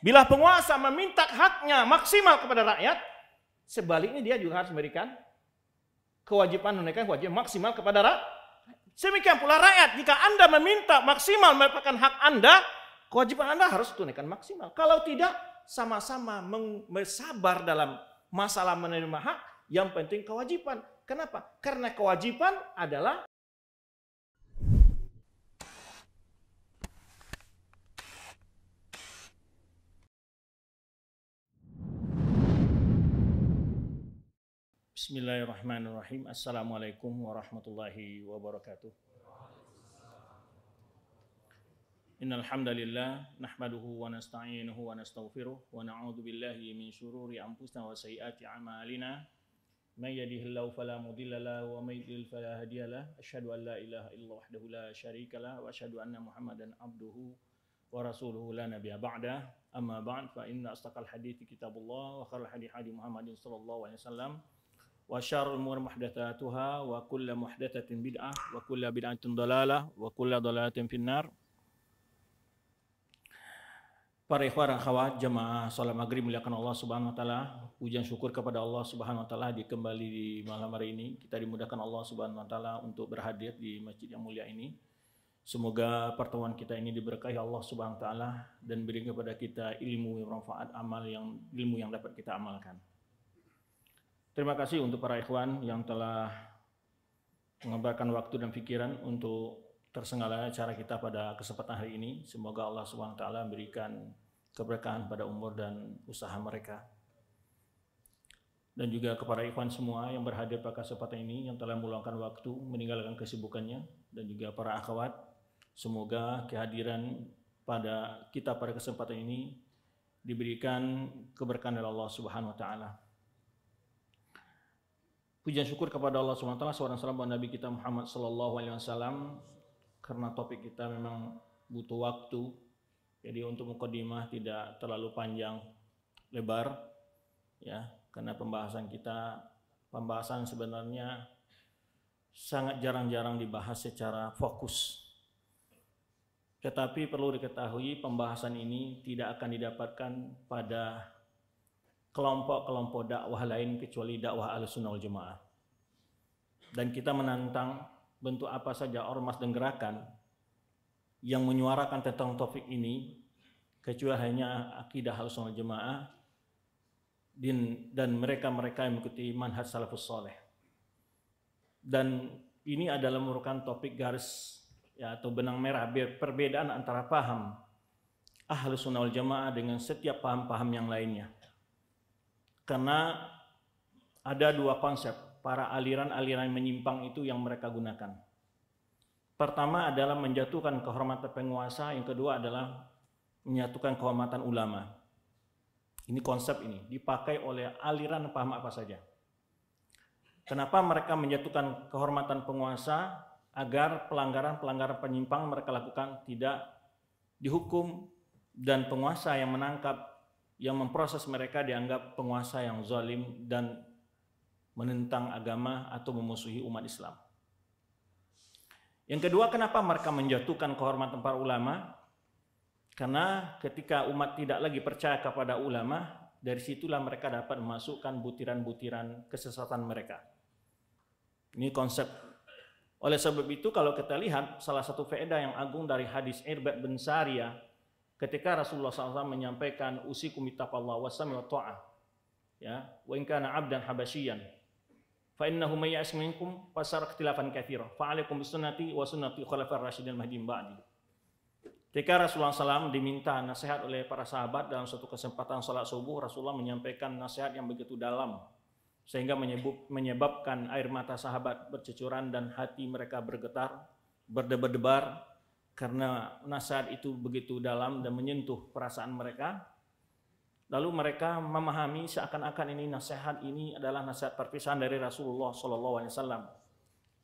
Bila penguasa meminta haknya maksimal kepada rakyat, sebaliknya dia juga harus memberikan kewajiban menunaikan kewajiban maksimal kepada rakyat. Semikian pula rakyat, jika Anda meminta maksimal merupakan hak Anda, kewajiban Anda harus tunaikan maksimal. Kalau tidak, sama-sama bersabar dalam masalah menerima hak, yang penting kewajiban. Kenapa? Karena kewajiban adalah Bismillahirrahmanirrahim. Assalamualaikum warahmatullahi wabarakatuh. Innal hamdalillah nahmaduhu wa nasta'inuhu wa nastaghfiruh wa na'udzu billahi min shururi anfusina wa sayyiati a'malina. May yahdihillahu fala mudilla lahu wa may yudlil fala hadiyalah. Asyhadu an la ilaha illallah wahdahu la syarikalah wa asyhadu anna Muhammadan abduhu wa rasuluhu la nabiyya ba'da. Amma ba'd fa inna astaqal hadithi kitabullah wa khairul hadi hadi Muhammadin sallallahu alaihi wasallam wa muhdatsatuha wa kullu muhdatsatin bid'ah wa kullu bid'atin dalalah wa kullu dalalatin finnar Para ikhwan akhwat jemaah salat maghrib muliakan Allah Subhanahu wa taala. ujian syukur kepada Allah Subhanahu wa taala di kembali di malam hari ini kita dimudahkan Allah Subhanahu wa taala untuk berhadir di masjid yang mulia ini. Semoga pertemuan kita ini diberkahi Allah Subhanahu wa taala dan beri kepada kita ilmu yang manfaat, amal yang ilmu yang dapat kita amalkan. Terima kasih untuk para ikhwan yang telah mengembangkan waktu dan pikiran untuk tersenggala cara kita pada kesempatan hari ini. Semoga Allah SWT memberikan keberkahan pada umur dan usaha mereka. Dan juga kepada ikhwan semua yang berhadir pada kesempatan ini yang telah meluangkan waktu, meninggalkan kesibukannya dan juga para akhwat. Semoga kehadiran pada kita pada kesempatan ini diberikan keberkahan dari Allah Subhanahu wa taala. Pujian syukur kepada Allah SWT seorang salam Nabi kita Muhammad SAW karena topik kita memang butuh waktu jadi untuk mukadimah tidak terlalu panjang lebar ya karena pembahasan kita pembahasan sebenarnya sangat jarang-jarang dibahas secara fokus tetapi perlu diketahui pembahasan ini tidak akan didapatkan pada kelompok-kelompok dakwah lain kecuali dakwah al-sunnah wal jamaah. Dan kita menantang bentuk apa saja ormas dan gerakan yang menyuarakan tentang topik ini kecuali hanya akidah al-sunnah jamaah dan mereka-mereka yang mengikuti manhaj salafus soleh. Dan ini adalah merupakan topik garis ya, atau benang merah perbedaan antara paham ahlus sunnah wal jamaah dengan setiap paham-paham yang lainnya. Karena ada dua konsep para aliran-aliran menyimpang itu yang mereka gunakan. Pertama adalah menjatuhkan kehormatan penguasa, yang kedua adalah menyatukan kehormatan ulama. Ini konsep ini dipakai oleh aliran paham apa saja. Kenapa mereka menjatuhkan kehormatan penguasa agar pelanggaran-pelanggaran penyimpang mereka lakukan tidak dihukum dan penguasa yang menangkap yang memproses mereka dianggap penguasa yang zalim dan menentang agama atau memusuhi umat Islam. Yang kedua, kenapa mereka menjatuhkan kehormatan para ulama? Karena ketika umat tidak lagi percaya kepada ulama, dari situlah mereka dapat memasukkan butiran-butiran kesesatan mereka. Ini konsep. Oleh sebab itu, kalau kita lihat salah satu faedah yang agung dari hadis Irbad bin Sariyah ketika Rasulullah SAW menyampaikan usikum kumita wa sami wa ta'ah ya wa in kana abdan habasyian fa innahu may ya'is minkum fasara ikhtilafan katsira fa alaikum sunnati wa sunnati khulafar rasyidin mahdiyyin ba'di ketika Rasulullah SAW diminta nasihat oleh para sahabat dalam suatu kesempatan salat subuh Rasulullah menyampaikan nasihat yang begitu dalam sehingga menyebabkan air mata sahabat bercucuran dan hati mereka bergetar berdebar-debar karena nasihat itu begitu dalam dan menyentuh perasaan mereka. Lalu mereka memahami seakan-akan ini nasihat ini adalah nasihat perpisahan dari Rasulullah SAW.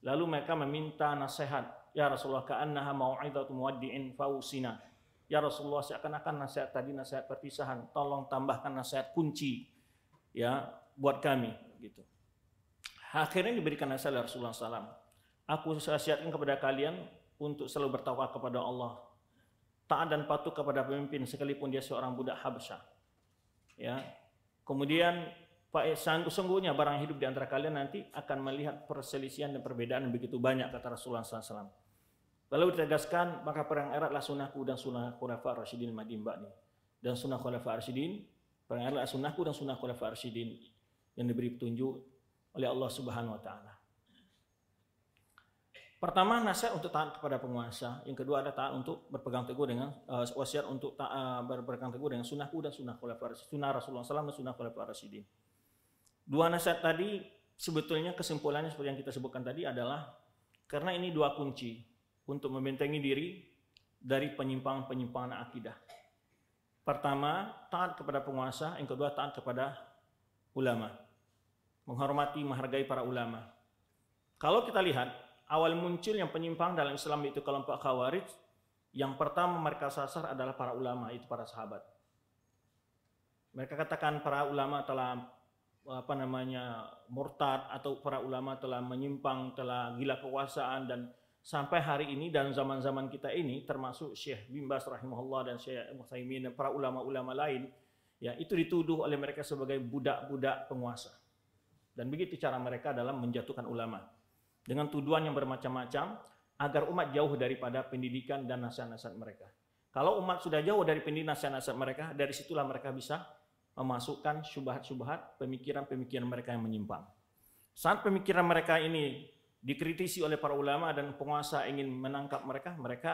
Lalu mereka meminta nasihat, ya Rasulullah ka'annaha mau'idatu muwaddi'in fausina. Ya Rasulullah seakan-akan nasihat tadi nasihat perpisahan, tolong tambahkan nasihat kunci ya buat kami gitu. Akhirnya diberikan nasihat Rasulullah SAW. Aku nasihatkan kepada kalian untuk selalu bertawakal kepada Allah, taat dan patuh kepada pemimpin sekalipun dia seorang budak Habasyah. Ya. Kemudian sungguhnya barang hidup di antara kalian nanti akan melihat perselisihan dan perbedaan yang begitu banyak kata Rasulullah SAW. Lalu ditegaskan maka perang eratlah sunahku dan sunnah khulafa Rasidin Madimba nih. Dan sunnah khulafa Rasidin, perang eratlah sunahku dan sunnah khulafa Rasidin yang diberi petunjuk oleh Allah Subhanahu wa taala. Pertama nasihat untuk taat kepada penguasa. Yang kedua ada taat untuk berpegang teguh dengan uh, wasiat untuk taat, uh, eh, berpegang teguh dengan sunnahku dan sunnah khulafaur sunnah Rasulullah SAW dan sunnah khulafaur rasyidin. Dua nasihat tadi sebetulnya kesimpulannya seperti yang kita sebutkan tadi adalah karena ini dua kunci untuk membentengi diri dari penyimpangan-penyimpangan akidah. Pertama, taat kepada penguasa, yang kedua taat kepada ulama. Menghormati, menghargai para ulama. Kalau kita lihat awal muncul yang penyimpang dalam Islam itu kelompok Khawarij, yang pertama mereka sasar adalah para ulama, itu para sahabat. Mereka katakan para ulama telah apa namanya murtad atau para ulama telah menyimpang, telah gila kekuasaan dan sampai hari ini dan zaman-zaman kita ini termasuk Syekh Bimbas rahimahullah dan Syekh Muhaimin dan para ulama-ulama lain ya itu dituduh oleh mereka sebagai budak-budak penguasa. Dan begitu cara mereka dalam menjatuhkan ulama dengan tuduhan yang bermacam-macam agar umat jauh daripada pendidikan dan nasihat-nasihat mereka. Kalau umat sudah jauh dari pendidikan nasihat-nasihat mereka, dari situlah mereka bisa memasukkan syubhat-syubhat pemikiran-pemikiran mereka yang menyimpang. Saat pemikiran mereka ini dikritisi oleh para ulama dan penguasa ingin menangkap mereka, mereka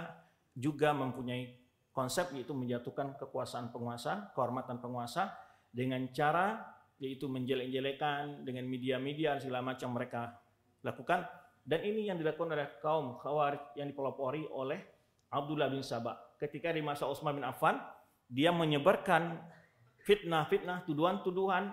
juga mempunyai konsep yaitu menjatuhkan kekuasaan penguasa, kehormatan penguasa dengan cara yaitu menjelek-jelekan dengan media-media segala macam mereka lakukan dan ini yang dilakukan oleh kaum Khawarij yang dipelopori oleh Abdullah bin Sabah. Ketika di masa Utsman bin Affan, dia menyebarkan fitnah-fitnah, tuduhan-tuduhan,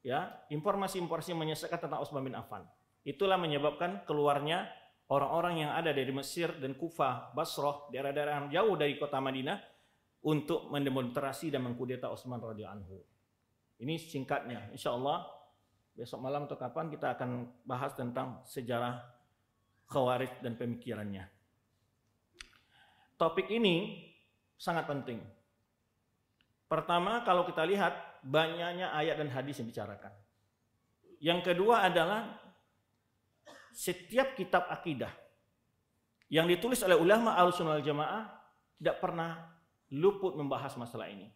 ya, informasi-informasi menyesatkan tentang Utsman bin Affan. Itulah menyebabkan keluarnya orang-orang yang ada dari Mesir dan Kufah, Basrah, daerah-daerah yang jauh dari kota Madinah untuk mendemonstrasi dan mengkudeta Utsman radhiyallahu anhu. Ini singkatnya, insya Allah besok malam atau kapan kita akan bahas tentang sejarah Khawarij dan pemikirannya. Topik ini sangat penting. Pertama, kalau kita lihat banyaknya ayat dan hadis yang bicarakan. Yang kedua adalah setiap kitab akidah yang ditulis oleh ulama al-sunnah al-jamaah tidak pernah luput membahas masalah ini.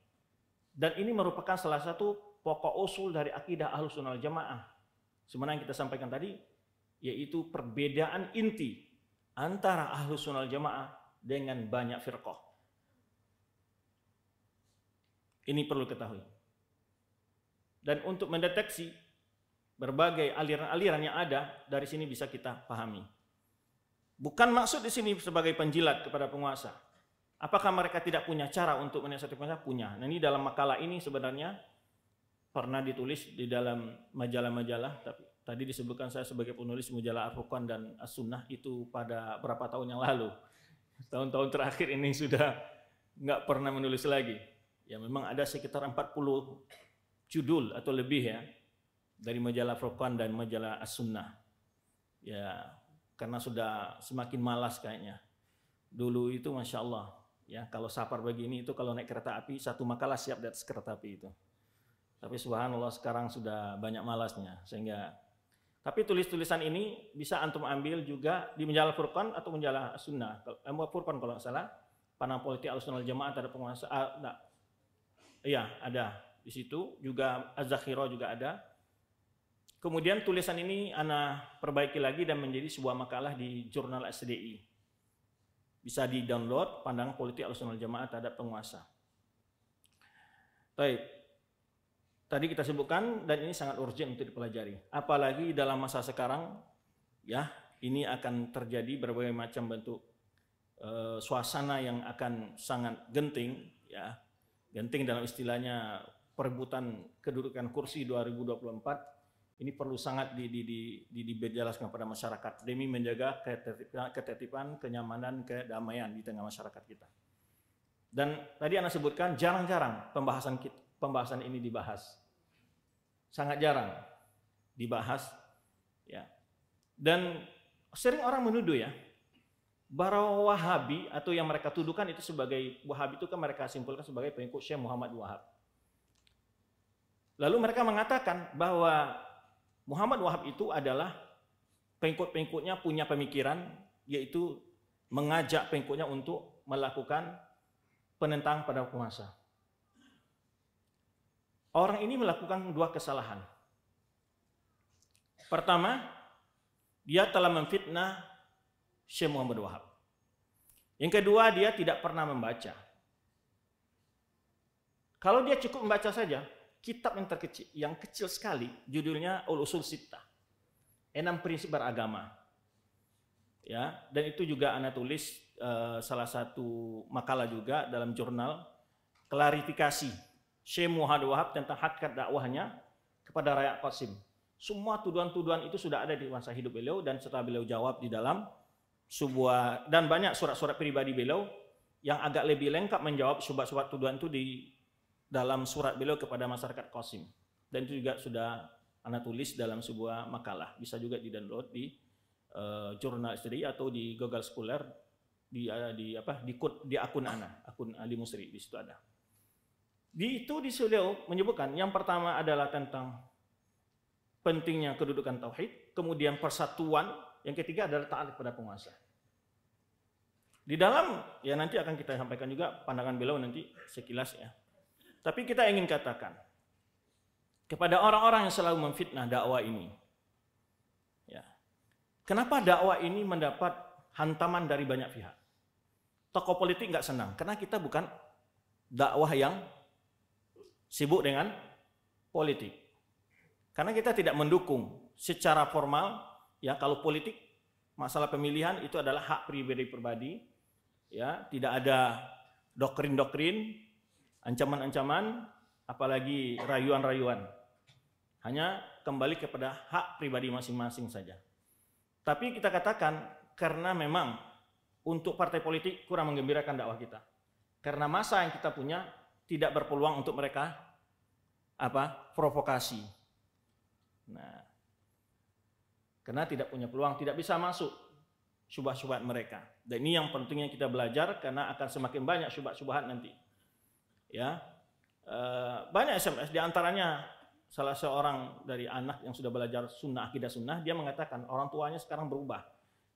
Dan ini merupakan salah satu pokok usul dari akidah al sunnah jamaah. Sebenarnya yang kita sampaikan tadi, yaitu perbedaan inti antara ahlu sunnah jamaah dengan banyak firqah. Ini perlu ketahui. Dan untuk mendeteksi berbagai aliran-aliran yang ada, dari sini bisa kita pahami. Bukan maksud di sini sebagai penjilat kepada penguasa. Apakah mereka tidak punya cara untuk menyiasati penguasa? Punya. Nah ini dalam makalah ini sebenarnya pernah ditulis di dalam majalah-majalah, tapi Tadi disebutkan saya sebagai penulis majalah Arfukan dan As-Sunnah itu pada berapa tahun yang lalu. Tahun-tahun terakhir ini sudah nggak pernah menulis lagi. Ya memang ada sekitar 40 judul atau lebih ya dari majalah Arfukan dan majalah As-Sunnah. Ya karena sudah semakin malas kayaknya. Dulu itu Masya Allah ya kalau safar begini itu kalau naik kereta api satu makalah siap di atas kereta api itu. Tapi subhanallah sekarang sudah banyak malasnya sehingga tapi tulis-tulisan ini bisa antum ambil juga di menjala Furqan atau menjalah Sunnah. Eh, Furqan kalau salah, panah politik alusional sunnah ada penguasa. Ah, Iya, ada di situ. Juga az juga ada. Kemudian tulisan ini Ana perbaiki lagi dan menjadi sebuah makalah di jurnal SDI. Bisa di-download pandangan politik alusional sunnah terhadap penguasa. Baik, tadi kita sebutkan dan ini sangat urgent untuk dipelajari. Apalagi dalam masa sekarang ya, ini akan terjadi berbagai macam bentuk e, suasana yang akan sangat genting ya. Genting dalam istilahnya perebutan kedudukan kursi 2024 ini perlu sangat di, di, di, di, dijelaskan kepada masyarakat demi menjaga ketertiban, ketertiban, kenyamanan, kedamaian di tengah masyarakat kita. Dan tadi Anda sebutkan jarang-jarang pembahasan pembahasan ini dibahas sangat jarang dibahas ya. Dan sering orang menuduh ya para Wahabi atau yang mereka tuduhkan itu sebagai Wahabi itu kan mereka simpulkan sebagai pengikut Syekh Muhammad Wahab. Lalu mereka mengatakan bahwa Muhammad Wahab itu adalah pengikut-pengikutnya punya pemikiran yaitu mengajak pengikutnya untuk melakukan penentang pada penguasa. Orang ini melakukan dua kesalahan. Pertama, dia telah memfitnah Syekh Muhammad Wahab. Yang kedua, dia tidak pernah membaca. Kalau dia cukup membaca saja, kitab yang terkecil, yang kecil sekali, judulnya Ulusul Sitta. Enam prinsip beragama. Ya, dan itu juga Anda tulis uh, salah satu makalah juga dalam jurnal klarifikasi Syekh Muhammad Wahab tentang hakikat dakwahnya kepada rakyat Qasim. Semua tuduhan-tuduhan itu sudah ada di masa hidup beliau dan setelah beliau jawab di dalam sebuah dan banyak surat-surat pribadi beliau yang agak lebih lengkap menjawab subat-subat tuduhan itu di dalam surat beliau kepada masyarakat Qasim. Dan itu juga sudah ana tulis dalam sebuah makalah, bisa juga di-download di uh, jurnal istri atau di Google Scholar di uh, di apa di, di akun Ana, akun Ali Musri di situ ada. Di itu di Suleo menyebutkan yang pertama adalah tentang pentingnya kedudukan tauhid, kemudian persatuan, yang ketiga adalah taat kepada penguasa. Di dalam ya nanti akan kita sampaikan juga pandangan beliau nanti sekilas ya. Tapi kita ingin katakan kepada orang-orang yang selalu memfitnah dakwah ini. Ya. Kenapa dakwah ini mendapat hantaman dari banyak pihak? Tokoh politik nggak senang karena kita bukan dakwah yang sibuk dengan politik. Karena kita tidak mendukung secara formal ya kalau politik masalah pemilihan itu adalah hak pribadi-pribadi ya, tidak ada doktrin-doktrin, ancaman-ancaman, apalagi rayuan-rayuan. Hanya kembali kepada hak pribadi masing-masing saja. Tapi kita katakan karena memang untuk partai politik kurang menggembirakan dakwah kita. Karena masa yang kita punya tidak berpeluang untuk mereka apa provokasi. Nah, karena tidak punya peluang, tidak bisa masuk subah syubhat mereka. Dan ini yang pentingnya kita belajar karena akan semakin banyak subah syubhat nanti. Ya, e, banyak SMS diantaranya salah seorang dari anak yang sudah belajar sunnah akidah sunnah dia mengatakan orang tuanya sekarang berubah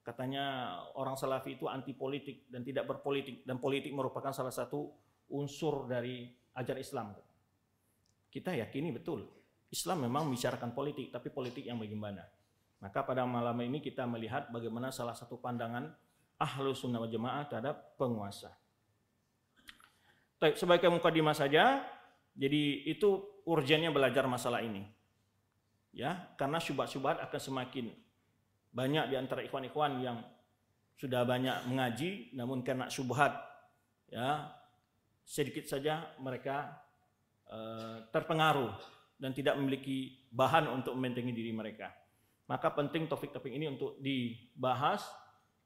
katanya orang salafi itu anti politik dan tidak berpolitik dan politik merupakan salah satu unsur dari ajar Islam. Kita yakini betul, Islam memang membicarakan politik, tapi politik yang bagaimana. Maka pada malam ini kita melihat bagaimana salah satu pandangan ahlu sunnah wa jamaah terhadap penguasa. Baik, sebagai mukadimah saja, jadi itu urgennya belajar masalah ini. Ya, karena syubhat-syubhat akan semakin banyak di antara ikhwan-ikhwan yang sudah banyak mengaji namun karena syubhat ya sedikit saja mereka uh, terpengaruh dan tidak memiliki bahan untuk membentengi diri mereka. Maka penting topik-topik ini untuk dibahas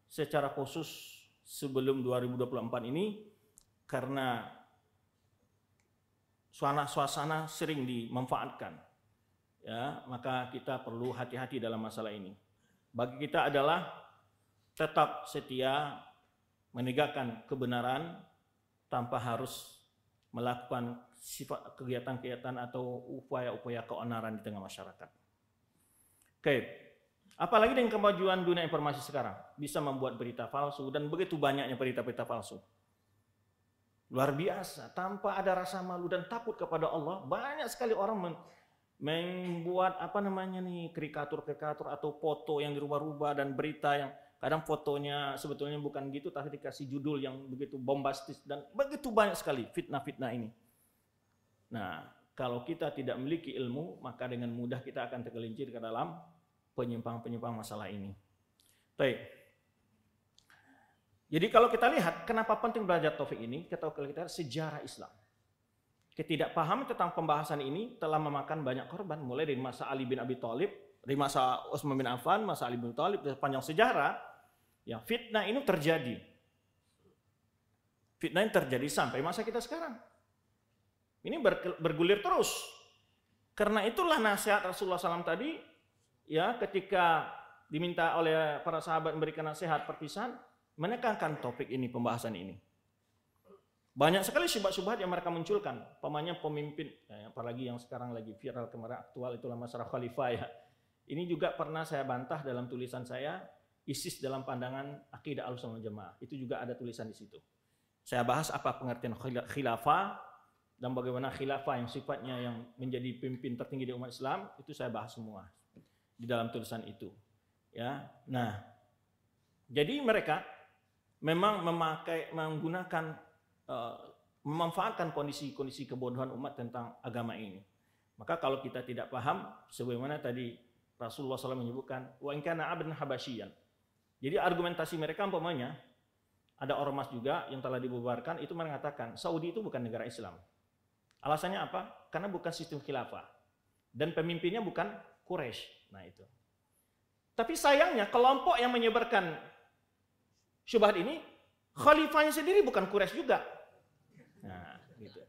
secara khusus sebelum 2024 ini karena suasana-suasana sering dimanfaatkan. Ya, maka kita perlu hati-hati dalam masalah ini. Bagi kita adalah tetap setia menegakkan kebenaran tanpa harus melakukan sifat kegiatan-kegiatan atau upaya-upaya keonaran di tengah masyarakat. Oke, apalagi dengan kemajuan dunia informasi sekarang, bisa membuat berita palsu dan begitu banyaknya berita-berita palsu. Luar biasa, tanpa ada rasa malu dan takut kepada Allah, banyak sekali orang membuat apa namanya nih, karikatur-karikatur atau foto yang dirubah-rubah dan berita yang kadang fotonya sebetulnya bukan gitu tapi dikasih judul yang begitu bombastis dan begitu banyak sekali fitnah-fitnah ini. Nah, kalau kita tidak memiliki ilmu, maka dengan mudah kita akan tergelincir ke dalam penyimpang-penyimpang masalah ini. Baik. Jadi kalau kita lihat kenapa penting belajar taufik ini, kita kalau kita lihat sejarah Islam. Ketidakpahaman tentang pembahasan ini telah memakan banyak korban mulai dari masa Ali bin Abi Thalib, dari masa Utsman bin Affan, masa Ali bin Thalib, sepanjang sejarah Ya, fitnah ini terjadi. Fitnah ini terjadi sampai masa kita sekarang. Ini bergulir terus. Karena itulah nasihat Rasulullah SAW tadi, ya ketika diminta oleh para sahabat memberikan nasihat perpisahan, menekankan topik ini, pembahasan ini. Banyak sekali syubhat-syubhat yang mereka munculkan. Pemanya pemimpin, ya, apalagi yang sekarang lagi viral kemarin aktual itulah masalah khalifah ya. Ini juga pernah saya bantah dalam tulisan saya ISIS dalam pandangan akidah Ahlussunnah Jamaah. Itu juga ada tulisan di situ. Saya bahas apa pengertian khilafah dan bagaimana khilafah yang sifatnya yang menjadi pimpin tertinggi di umat Islam itu saya bahas semua di dalam tulisan itu. Ya. Nah, jadi mereka memang memakai menggunakan uh, memanfaatkan kondisi-kondisi kebodohan umat tentang agama ini. Maka kalau kita tidak paham sebagaimana tadi Rasulullah SAW menyebutkan wa in kana abdan habasyian jadi argumentasi mereka umpamanya ada ormas juga yang telah dibubarkan itu mengatakan Saudi itu bukan negara Islam. Alasannya apa? Karena bukan sistem khilafah dan pemimpinnya bukan Quraisy. Nah itu. Tapi sayangnya kelompok yang menyebarkan syubhat ini khalifahnya sendiri bukan Quraisy juga. Nah, gitu.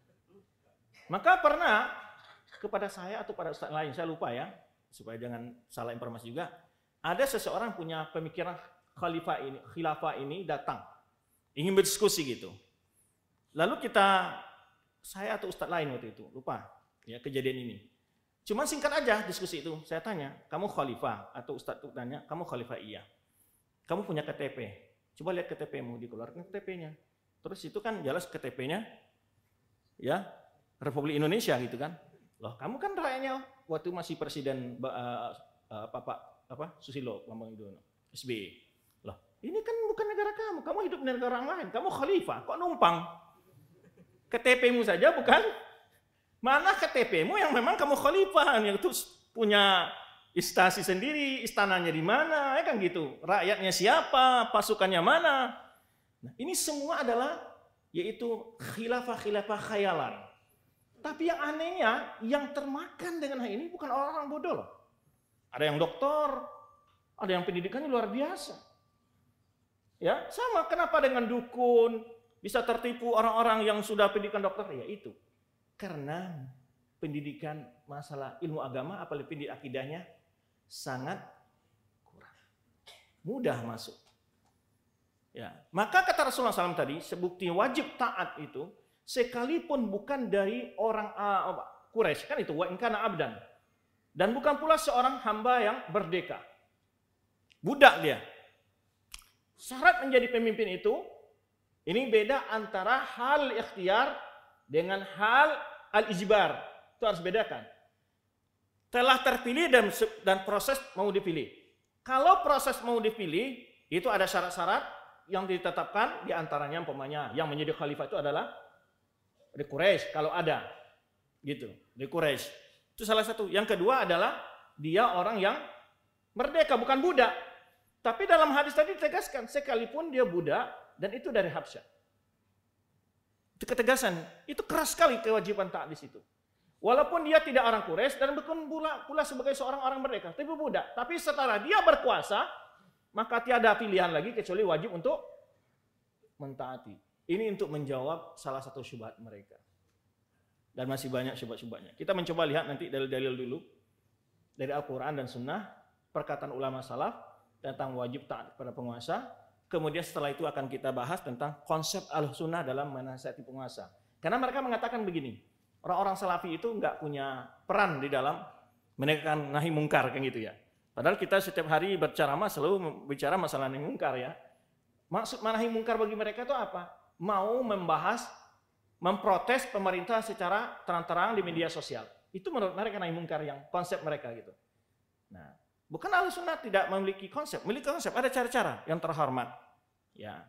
Maka pernah kepada saya atau pada ustaz lain, saya lupa ya, supaya jangan salah informasi juga, ada seseorang punya pemikiran khalifah ini, khilafah ini datang. Ingin berdiskusi gitu. Lalu kita, saya atau ustadz lain waktu itu, lupa ya kejadian ini. Cuma singkat aja diskusi itu, saya tanya, kamu khalifah? Atau ustadz itu tanya, kamu khalifah iya. Kamu punya KTP, coba lihat KTP-mu, dikeluarkan KTP-nya. Terus itu kan jelas KTP-nya, ya, Republik Indonesia gitu kan. Loh, kamu kan rakyatnya waktu masih presiden uh, eh, uh, eh, Bapak apa Susilo Bambang Yudhoyono, SBY. E. Ini kan bukan negara kamu. Kamu hidup di negara lain. Kamu khalifah. Kok numpang? KTP-mu saja bukan? Mana KTP-mu yang memang kamu khalifah? Yang itu punya istasi sendiri, istananya di mana, ya kan gitu. Rakyatnya siapa, pasukannya mana. Nah, ini semua adalah yaitu khilafah-khilafah khayalan. Tapi yang anehnya, yang termakan dengan hal ini bukan orang-orang bodoh loh. Ada yang dokter, ada yang pendidikannya luar biasa. Ya, sama kenapa dengan dukun bisa tertipu orang-orang yang sudah pendidikan dokter ya itu. Karena pendidikan masalah ilmu agama apalagi pendidik akidahnya sangat kurang. Mudah masuk. Ya, maka kata Rasulullah SAW tadi, sebukti wajib taat itu sekalipun bukan dari orang uh, Quraisy kan itu wa ingkana abdan dan bukan pula seorang hamba yang berdeka. Budak dia, syarat menjadi pemimpin itu ini beda antara hal ikhtiar dengan hal al-ijbar. Itu harus bedakan. Telah terpilih dan dan proses mau dipilih. Kalau proses mau dipilih, itu ada syarat-syarat yang ditetapkan di antaranya umpamanya yang menjadi khalifah itu adalah di Quraisy kalau ada. Gitu, di Quraisy. Itu salah satu. Yang kedua adalah dia orang yang merdeka bukan budak. Tapi dalam hadis tadi ditegaskan, sekalipun dia budak dan itu dari Habsyah. Itu ketegasan, itu keras sekali kewajiban taat itu. Walaupun dia tidak orang Quraisy dan bukan pula, pula sebagai seorang orang mereka, tapi budak. Tapi setara dia berkuasa, maka tiada pilihan lagi kecuali wajib untuk mentaati. Ini untuk menjawab salah satu syubhat mereka. Dan masih banyak syubhat-syubhatnya. Kita mencoba lihat nanti dalil-dalil dulu dari Al-Quran dan Sunnah, perkataan ulama salaf, tentang wajib taat kepada penguasa. Kemudian setelah itu akan kita bahas tentang konsep al-sunnah dalam menasihati penguasa. Karena mereka mengatakan begini, orang-orang salafi itu nggak punya peran di dalam menekan nahi mungkar kayak gitu ya. Padahal kita setiap hari berceramah selalu bicara masalah nahi mungkar ya. Maksud nahi mungkar bagi mereka itu apa? Mau membahas, memprotes pemerintah secara terang-terang di media sosial. Itu menurut mereka nahi mungkar yang konsep mereka gitu. Nah, Bukan ahli sunnah tidak memiliki konsep, memiliki konsep ada cara-cara yang terhormat. Ya,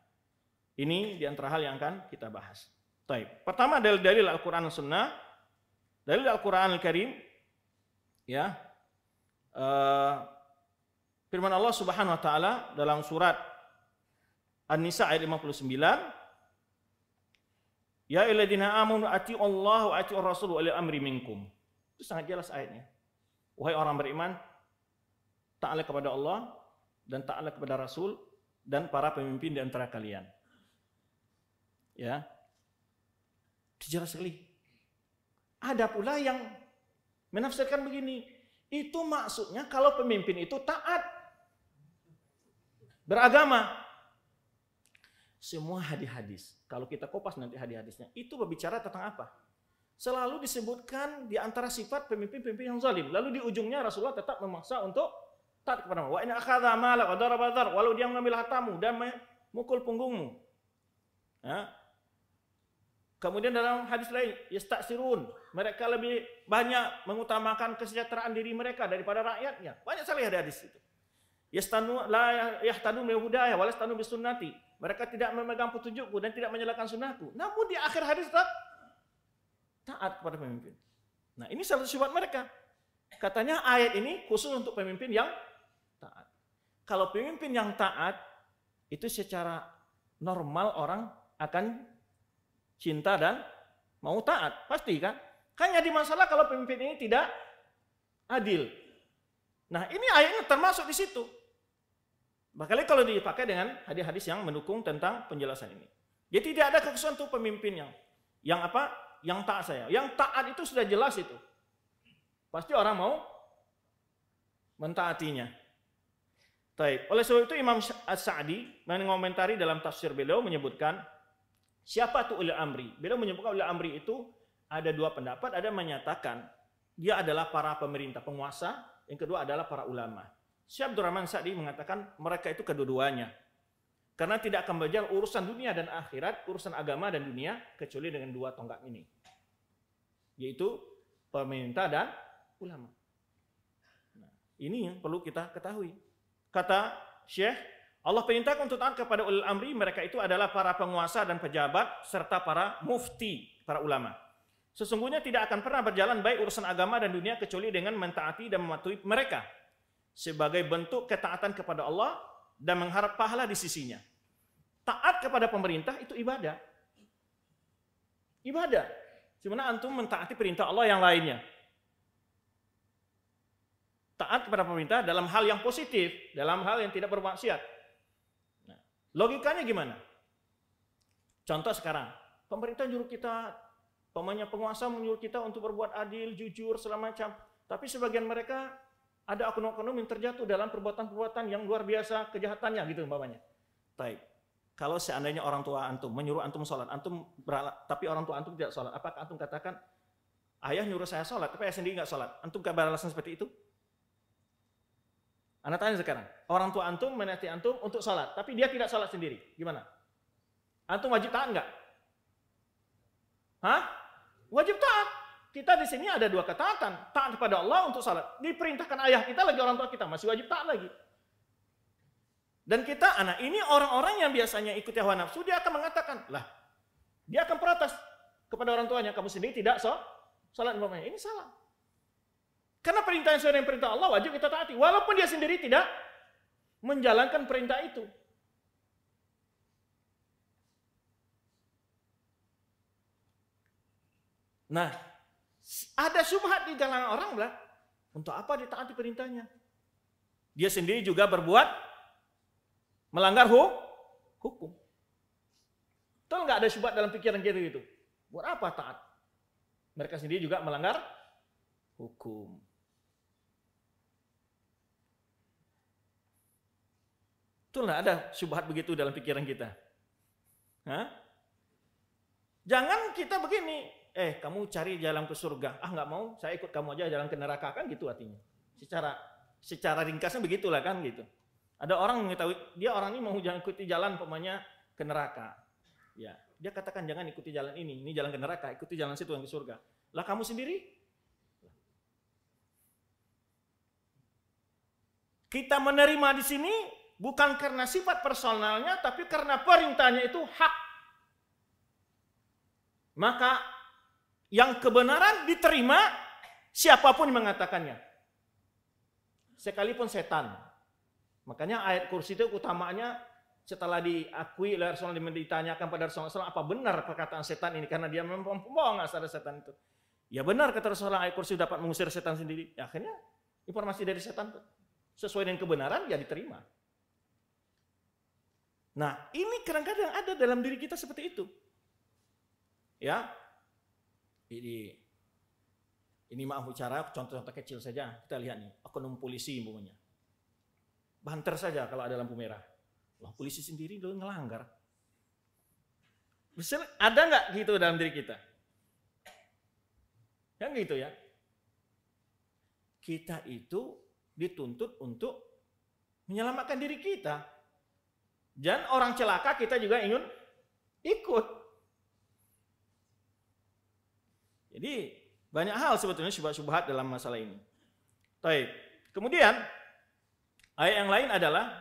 ini diantara hal yang akan kita bahas. Taib. Pertama dalil dalil Al-Quran Sunnah, dalil Al-Quran Al-Karim, ya. Uh, firman Allah Subhanahu wa taala dalam surat An-Nisa ayat 59 Ya iladina amanu ati Allah wa ati Rasul wa amri minkum. Itu sangat jelas ayatnya. Wahai orang beriman, taatlah kepada Allah dan taatlah kepada Rasul dan para pemimpin di antara kalian. Ya. Jelas sekali. Ada pula yang menafsirkan begini, itu maksudnya kalau pemimpin itu taat beragama. Semua hadis-hadis, kalau kita kopas nanti hadis-hadisnya, itu berbicara tentang apa? Selalu disebutkan di antara sifat pemimpin-pemimpin yang zalim. Lalu di ujungnya Rasulullah tetap memaksa untuk taat kepada Allah. Wa in akhadha malak wa daraba dar, walau dia mengambil hartamu dan memukul punggungmu. Ya. Kemudian dalam hadis lain, yastasirun, mereka lebih banyak mengutamakan kesejahteraan diri mereka daripada rakyatnya. Banyak sekali ada hadis itu. Yastanu la yahtadu bi hudaya wa lastanu bi sunnati. Mereka tidak memegang petunjukku dan tidak menyalahkan sunnahku. Namun di akhir hadis tetap taat kepada pemimpin. Nah, ini salah satu sifat mereka. Katanya ayat ini khusus untuk pemimpin yang kalau pemimpin yang taat, itu secara normal orang akan cinta dan mau taat. Pasti kan? Hanya di masalah kalau pemimpin ini tidak adil. Nah ini ayatnya termasuk di situ. Makanya kalau dipakai dengan hadis-hadis yang mendukung tentang penjelasan ini. Jadi tidak ada kekhususan tuh pemimpin yang yang apa? Yang taat saya. Yang taat itu sudah jelas itu. Pasti orang mau mentaatinya. Taib. Oleh sebab itu Imam Sa'di mengomentari dalam tafsir beliau menyebutkan siapa itu ulil amri? Beliau menyebutkan ulil amri itu ada dua pendapat, ada menyatakan dia adalah para pemerintah penguasa, yang kedua adalah para ulama. Syekh Rahman Sa'di mengatakan mereka itu kedua-duanya. Karena tidak akan belajar urusan dunia dan akhirat, urusan agama dan dunia kecuali dengan dua tonggak ini. Yaitu pemerintah dan ulama. Nah, ini yang perlu kita ketahui. Kata Syekh, Allah perintahkan untuk taat kepada ulil amri, mereka itu adalah para penguasa dan pejabat serta para mufti, para ulama. Sesungguhnya tidak akan pernah berjalan baik urusan agama dan dunia kecuali dengan mentaati dan mematuhi mereka sebagai bentuk ketaatan kepada Allah dan mengharap pahala di sisinya. Taat kepada pemerintah itu ibadah. Ibadah. Sebenarnya antum mentaati perintah Allah yang lainnya taat kepada pemerintah dalam hal yang positif, dalam hal yang tidak bermaksiat. Nah, logikanya gimana? Contoh sekarang, pemerintah nyuruh kita, pemanya penguasa menyuruh kita untuk berbuat adil, jujur, selama macam. Tapi sebagian mereka ada oknum-oknum yang terjatuh dalam perbuatan-perbuatan yang luar biasa kejahatannya gitu umpamanya. Baik. Kalau seandainya orang tua antum menyuruh antum sholat, antum beralak, tapi orang tua antum tidak sholat, apakah antum katakan ayah nyuruh saya sholat, tapi saya sendiri nggak sholat, antum gak beralasan seperti itu? Anda tanya sekarang, orang tua antum menanti antum untuk salat, tapi dia tidak salat sendiri. Gimana? Antum wajib taat enggak? Hah? Wajib taat. Kita di sini ada dua ketaatan, taat kepada Allah untuk salat. Diperintahkan ayah kita lagi orang tua kita masih wajib taat lagi. Dan kita anak ini orang-orang yang biasanya ikut hawa nafsu dia akan mengatakan, "Lah, dia akan protes kepada orang tuanya, kamu sendiri tidak so, salat umpamanya. Ini salah. Karena perintah yang sesuai dengan perintah Allah wajib kita taati. Walaupun dia sendiri tidak menjalankan perintah itu. Nah, ada subhat di jalan orang lah. Untuk apa ditaati perintahnya? Dia sendiri juga berbuat melanggar hukum. Betul nggak ada subhat dalam pikiran kita itu? Buat apa taat? Mereka sendiri juga melanggar hukum. Betul lah ada subhat begitu dalam pikiran kita? Hah? Jangan kita begini, eh kamu cari jalan ke surga, ah nggak mau, saya ikut kamu aja jalan ke neraka kan gitu artinya. Secara secara ringkasnya begitulah kan gitu. Ada orang mengetahui dia orang ini mau jangan ikuti jalan pemanya ke neraka. Ya, dia katakan jangan ikuti jalan ini, ini jalan ke neraka, ikuti jalan situ yang ke surga. Lah kamu sendiri kita menerima di sini bukan karena sifat personalnya, tapi karena perintahnya itu hak. Maka yang kebenaran diterima siapapun yang mengatakannya. Sekalipun setan. Makanya ayat kursi itu utamanya setelah diakui oleh Rasulullah ditanyakan pada Rasulullah apa benar perkataan setan ini karena dia memang pembohong asal setan itu. Ya benar kata Rasulullah ayat kursi dapat mengusir setan sendiri. Ya, akhirnya informasi dari setan itu sesuai dengan kebenaran ya diterima. Nah, ini kadang-kadang ada dalam diri kita seperti itu. Ya. Ini ini maaf bicara contoh-contoh kecil saja. Kita lihat nih, oknum polisi umpamanya. Banter saja kalau ada lampu merah. Wah, polisi sendiri dulu ngelanggar. Bisa ada nggak gitu dalam diri kita? Kan gitu ya. Kita itu dituntut untuk menyelamatkan diri kita dan orang celaka kita juga ingin ikut. Jadi banyak hal sebetulnya syubhat-syubhat dalam masalah ini. Baik. Kemudian ayat yang lain adalah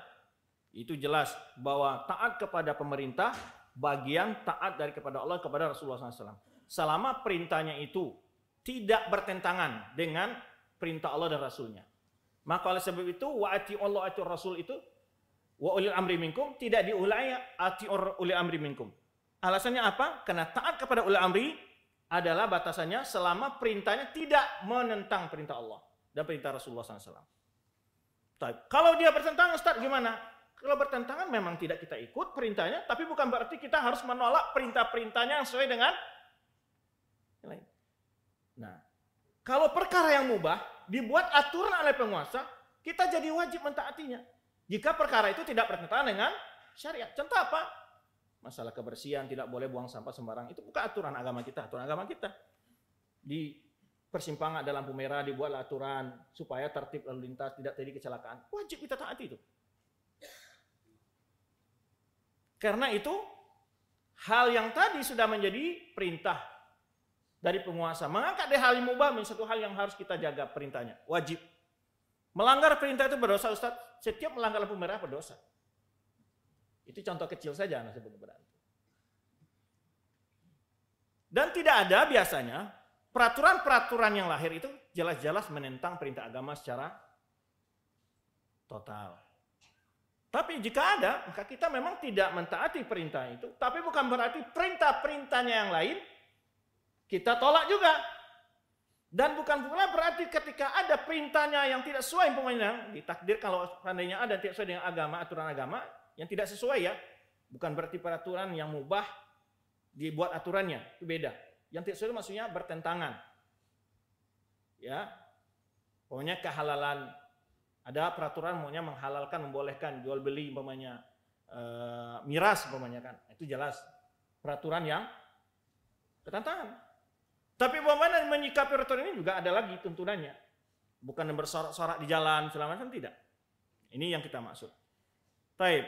itu jelas bahwa taat kepada pemerintah bagian taat dari kepada Allah kepada Rasulullah SAW. Selama perintahnya itu tidak bertentangan dengan perintah Allah dan Rasulnya. Maka oleh sebab itu waati Allah atau Rasul itu wa ulil amri minkum tidak diulai ati ulil amri minkum. Alasannya apa? Karena taat kepada ulil amri adalah batasannya selama perintahnya tidak menentang perintah Allah dan perintah Rasulullah SAW. Tapi, kalau dia bertentangan, start gimana? Kalau bertentangan memang tidak kita ikut perintahnya, tapi bukan berarti kita harus menolak perintah-perintahnya yang sesuai dengan nilai. Nah, kalau perkara yang mubah dibuat aturan oleh penguasa, kita jadi wajib mentaatinya. Jika perkara itu tidak bertentangan dengan syariat. Contoh apa? Masalah kebersihan, tidak boleh buang sampah sembarang. Itu bukan aturan agama kita, aturan agama kita. Di persimpangan dalam lampu merah dibuat aturan supaya tertib lalu lintas, tidak terjadi kecelakaan. Wajib kita taati itu. Karena itu hal yang tadi sudah menjadi perintah dari penguasa. Mengangkat dari hal yang mubah menjadi satu hal yang harus kita jaga perintahnya. Wajib. Melanggar perintah itu berdosa Ustaz? Setiap melanggar lampu merah berdosa. Itu contoh kecil saja anak sebelum berantem. Dan tidak ada biasanya peraturan-peraturan yang lahir itu jelas-jelas menentang perintah agama secara total. Tapi jika ada, maka kita memang tidak mentaati perintah itu. Tapi bukan berarti perintah-perintahnya yang lain kita tolak juga. Dan bukan pula berarti ketika ada perintahnya yang tidak sesuai pemainnya ditakdir kalau seandainya ada yang tidak sesuai dengan agama, aturan agama yang tidak sesuai ya. Bukan berarti peraturan yang mubah dibuat aturannya, itu beda. Yang tidak sesuai maksudnya bertentangan. Ya. Pokoknya kehalalan ada peraturan maunya menghalalkan, membolehkan jual beli umpamanya e, miras umpamanya kan. Itu jelas peraturan yang bertentangan. Tapi bagaimana menyikapi retor ini juga ada lagi tuntunannya. Bukan bersorak-sorak di jalan selama macam tidak. Ini yang kita maksud. Taib.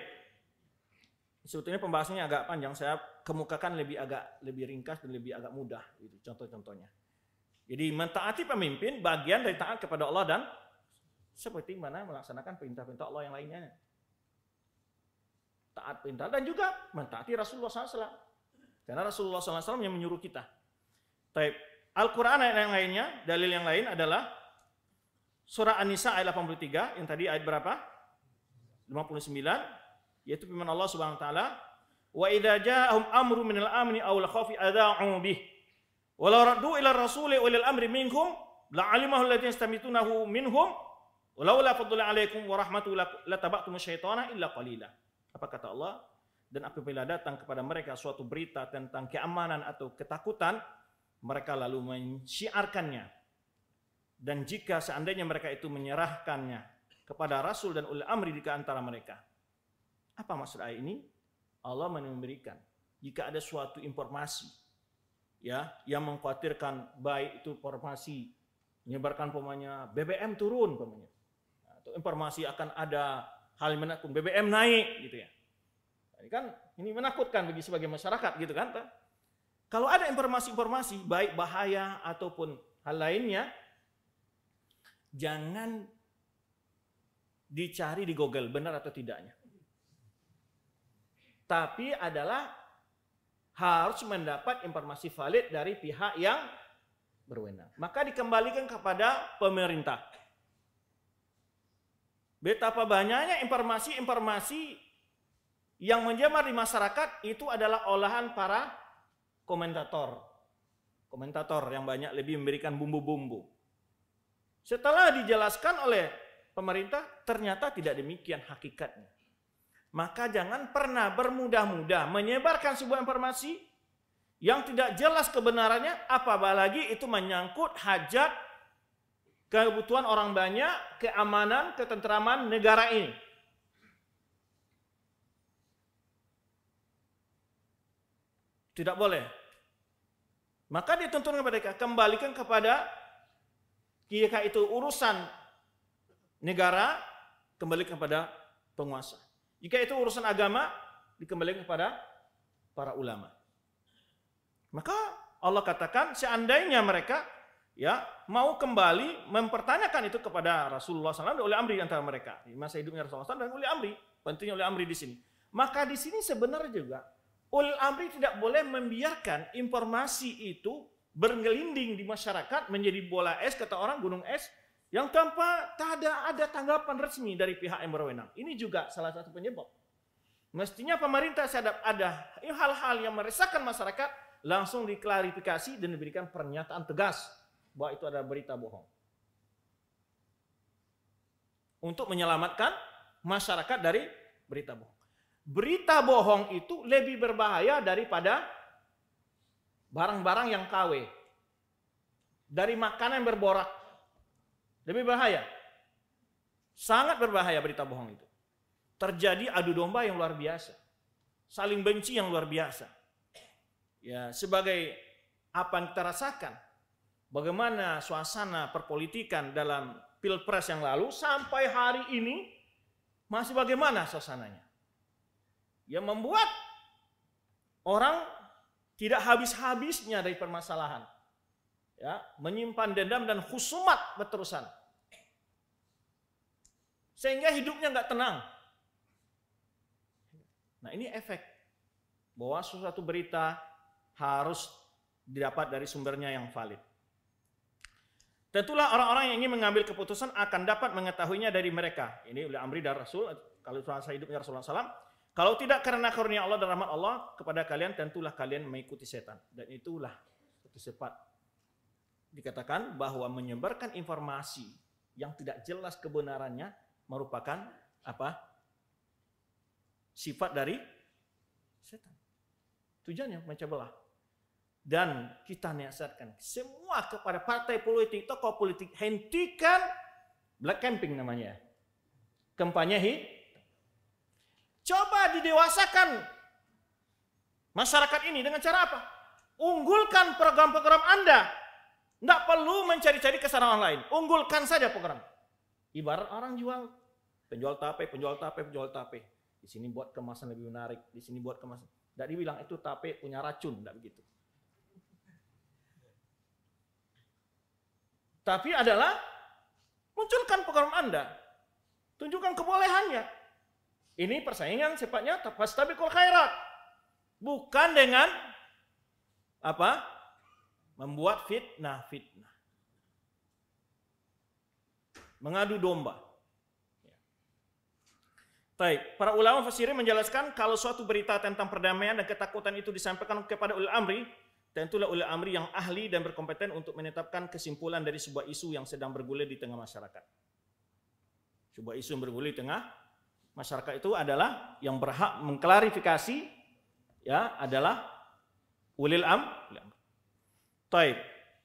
Sebetulnya pembahasannya agak panjang. Saya kemukakan lebih agak lebih ringkas dan lebih agak mudah. Itu contoh-contohnya. Jadi mentaati pemimpin bagian dari taat kepada Allah dan seperti mana melaksanakan perintah-perintah Allah yang lainnya. Taat perintah dan juga mentaati Rasulullah SAW. Karena Rasulullah SAW yang menyuruh kita. Taib. Al-Quran ayat yang lainnya, dalil yang lain adalah surah An-Nisa ayat 83, yang tadi ayat berapa? 59, yaitu firman Allah Subhanahu wa taala, "Wa idza ja'ahum amru minal amni aw al khawfi adha'u bih. Walau raddu ila rasuli ulil lil amri minkum la'alimahu alladziina yastamitunahu minhum walaula fadlu 'alaikum wa rahmatu latabaqtum syaitana illa qalila." Apa kata Allah? Dan apabila datang kepada mereka suatu berita tentang keamanan atau ketakutan, mereka lalu menyiarkannya Dan jika seandainya mereka itu menyerahkannya kepada Rasul dan ulil amri di antara mereka. Apa maksud ayat ini? Allah memberikan jika ada suatu informasi ya yang mengkhawatirkan baik itu informasi menyebarkan pemanya BBM turun pemanya nah, atau informasi akan ada hal menakutkan BBM naik gitu ya. Ini kan ini menakutkan bagi sebagai masyarakat gitu kan. Kalau ada informasi-informasi baik bahaya ataupun hal lainnya, jangan dicari di Google benar atau tidaknya. Tapi adalah harus mendapat informasi valid dari pihak yang berwenang. Maka dikembalikan kepada pemerintah. Betapa banyaknya informasi-informasi yang menjamar di masyarakat itu adalah olahan para komentator. Komentator yang banyak lebih memberikan bumbu-bumbu. Setelah dijelaskan oleh pemerintah, ternyata tidak demikian hakikatnya. Maka jangan pernah bermudah-mudah menyebarkan sebuah informasi yang tidak jelas kebenarannya, apalagi itu menyangkut hajat kebutuhan orang banyak, keamanan, ketentraman negara ini. Tidak boleh. Maka dia kepada mereka, kembalikan kepada jika itu urusan negara, kembali kepada penguasa. Jika itu urusan agama, dikembalikan kepada para ulama. Maka Allah katakan seandainya mereka ya mau kembali mempertanyakan itu kepada Rasulullah SAW oleh Amri antara mereka di masa hidupnya Rasulullah SAW dan oleh Amri pentingnya oleh Amri di sini. Maka di sini sebenarnya juga Ul Amri tidak boleh membiarkan informasi itu bergelinding di masyarakat menjadi bola es kata orang gunung es yang tanpa tak ada tanggapan resmi dari pihak yang berwenang. Ini juga salah satu penyebab. Mestinya pemerintah sadap ada hal-hal yang meresahkan masyarakat langsung diklarifikasi dan diberikan pernyataan tegas bahwa itu adalah berita bohong. Untuk menyelamatkan masyarakat dari berita bohong. Berita bohong itu lebih berbahaya daripada barang-barang yang KW. Dari makanan yang berborak. Lebih bahaya. Sangat berbahaya berita bohong itu. Terjadi adu domba yang luar biasa. Saling benci yang luar biasa. Ya, sebagai apa yang kita rasakan, bagaimana suasana perpolitikan dalam pilpres yang lalu sampai hari ini masih bagaimana suasananya yang membuat orang tidak habis-habisnya dari permasalahan. Ya, menyimpan dendam dan khusumat berterusan. Sehingga hidupnya nggak tenang. Nah ini efek bahwa suatu berita harus didapat dari sumbernya yang valid. Tentulah orang-orang yang ingin mengambil keputusan akan dapat mengetahuinya dari mereka. Ini oleh amri dari Rasul, kalau saya hidupnya Rasulullah SAW. Kalau tidak karena karunia Allah dan rahmat Allah kepada kalian, tentulah kalian mengikuti setan. Dan itulah satu sifat. Dikatakan bahwa menyebarkan informasi yang tidak jelas kebenarannya merupakan apa? Sifat dari setan. Tujuannya macam belah. Dan kita niasatkan semua kepada partai politik, tokoh politik, hentikan black camping namanya. Kampanye hit Coba didewasakan masyarakat ini dengan cara apa? Unggulkan program-program Anda. Tidak perlu mencari-cari orang lain. Unggulkan saja program. Ibarat orang jual. Penjual tape, penjual tape, penjual tape. Di sini buat kemasan lebih menarik. Di sini buat kemasan. Tidak dibilang itu tape punya racun. Tidak begitu. Tapi adalah munculkan program Anda. Tunjukkan kebolehannya. Ini persaingan sifatnya fastabiqul khairat. Bukan dengan apa? Membuat fitnah-fitnah. Mengadu domba. Baik, para ulama fasirin menjelaskan kalau suatu berita tentang perdamaian dan ketakutan itu disampaikan kepada ulil amri, tentulah ulil amri yang ahli dan berkompeten untuk menetapkan kesimpulan dari sebuah isu yang sedang bergulir di tengah masyarakat. Sebuah isu yang bergulir di tengah Masyarakat itu adalah yang berhak mengklarifikasi ya adalah ulil am. Taib.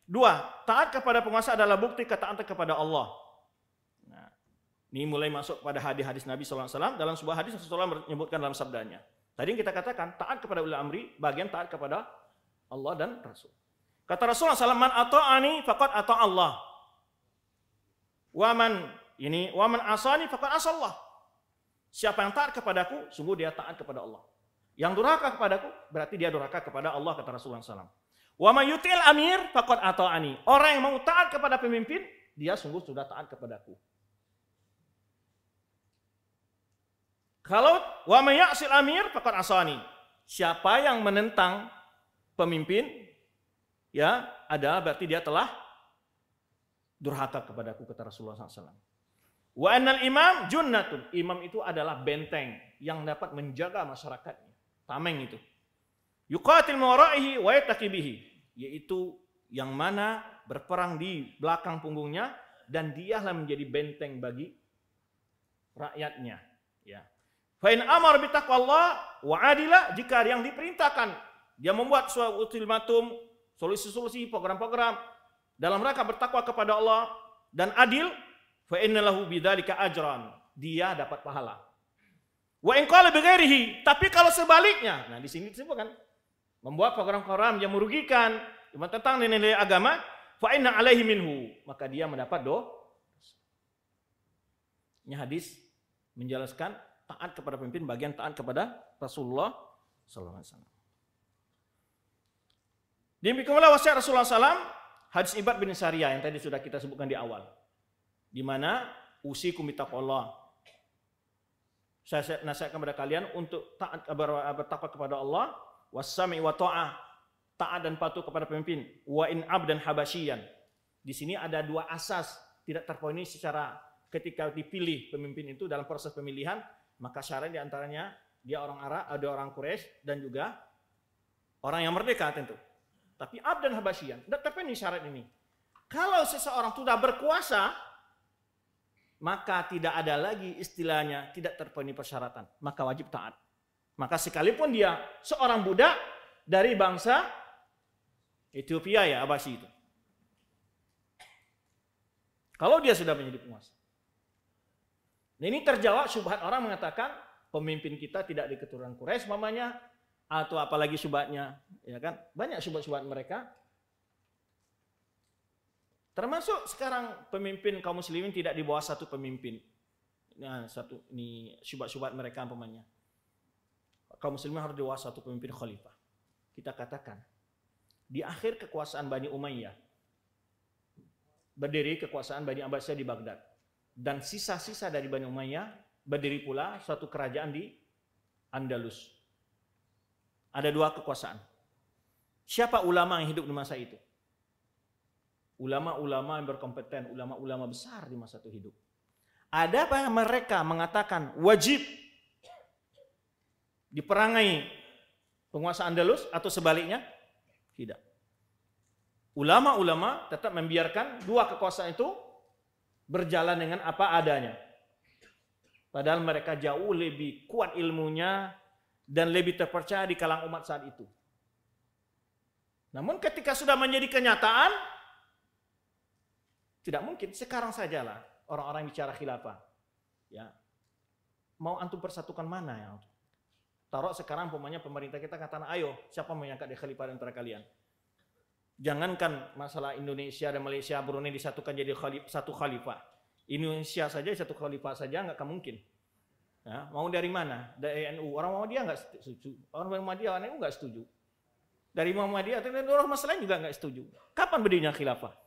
Dua, taat kepada penguasa adalah bukti ketaatan kepada Allah. Nah, ini mulai masuk pada hadis-hadis Nabi SAW. Dalam sebuah hadis Rasulullah menyebutkan dalam sabdanya. Tadi yang kita katakan, taat kepada ulil amri, bagian taat kepada Allah dan Rasul. Kata Rasulullah SAW, man ani fakat atau Allah. Waman ini waman asani fakat asallah. Siapa yang taat kepadaku, sungguh dia taat kepada Allah. Yang durhaka kepadaku, berarti dia durhaka kepada Allah, kata Rasulullah SAW. Wa mayutil amir fakot ani. Orang yang mau taat kepada pemimpin, dia sungguh sudah taat kepadaku. Kalau wa mayasil amir fakot asani. Siapa yang menentang pemimpin, ya adalah berarti dia telah durhaka kepadaku kata Rasulullah SAW. Wa annal imam junnatun. Imam itu adalah benteng yang dapat menjaga masyarakatnya. Tameng itu. Yuqatil mawaraihi wa yataqibihi. Yaitu yang mana berperang di belakang punggungnya dan dialah menjadi benteng bagi rakyatnya. Ya. Fa'in amar bitaqwallah wa adila jika yang diperintahkan dia membuat suatu ultimatum, solusi-solusi, program-program dalam rangka bertakwa kepada Allah dan adil fa innalahu bidzalika ajran. Dia dapat pahala. Wa in qala tapi kalau sebaliknya, nah di sini disebutkan membuat program-program yang merugikan tentang nilai-nilai agama, fa inna alaihi minhu, maka dia mendapat do. Ini hadis menjelaskan taat kepada pemimpin bagian taat kepada Rasulullah sallallahu alaihi wasallam. Demikianlah wasiat Rasulullah SAW, hadis Ibad bin Sariyah yang tadi sudah kita sebutkan di awal. Di mana usi kumita Allah. Saya nasihatkan kepada kalian untuk taat bertakwa kepada Allah, wasami wa ta'ah, taat dan patuh kepada pemimpin, wa in ab dan habasyian. Di sini ada dua asas tidak terpenuhi secara ketika dipilih pemimpin itu dalam proses pemilihan, maka syarat antaranya dia orang Arab, ada orang Quraisy dan juga orang yang merdeka tentu. Tapi ab dan habasyian tidak terpenuhi syarat ini. Kalau seseorang sudah berkuasa, maka tidak ada lagi istilahnya tidak terpenuhi persyaratan, maka wajib taat. Maka sekalipun dia seorang budak dari bangsa Ethiopia ya Abasi itu. Kalau dia sudah menjadi penguasa. Nah, ini terjawab subhat orang mengatakan pemimpin kita tidak di keturunan Quraisy mamanya atau apalagi subhatnya, ya kan? Banyak subhat-subhat mereka Termasuk sekarang pemimpin kaum muslimin tidak di bawah satu pemimpin. Nah, satu ini syubat-syubat mereka umpamanya. Kaum muslimin harus di bawah satu pemimpin khalifah. Kita katakan di akhir kekuasaan Bani Umayyah berdiri kekuasaan Bani Abbasiyah di Baghdad dan sisa-sisa dari Bani Umayyah berdiri pula suatu kerajaan di Andalus. Ada dua kekuasaan. Siapa ulama yang hidup di masa itu? Ulama-ulama yang berkompeten, ulama-ulama besar di masa itu hidup. Ada apa yang mereka mengatakan wajib diperangi penguasa Andalus atau sebaliknya? Tidak. Ulama-ulama tetap membiarkan dua kekuasaan itu berjalan dengan apa adanya. Padahal mereka jauh lebih kuat ilmunya dan lebih terpercaya di kalang umat saat itu. Namun ketika sudah menjadi kenyataan, tidak mungkin. Sekarang sajalah orang-orang bicara khilafah. Ya. Mau antum persatukan mana ya? Taruh sekarang pemanya pemerintah kita katakan, ayo siapa mau diangkat di khalifah antara kalian? Jangankan masalah Indonesia dan Malaysia, Brunei disatukan jadi khalif, satu khalifah. Indonesia saja satu khalifah saja nggak mungkin. Ya, mau dari mana? Dari NU. Orang Muhammadiyah nggak setuju. Orang Muhammadiyah NU nggak setuju. Dari Muhammadiyah, orang masalah juga nggak setuju. Kapan berdirinya khilafah?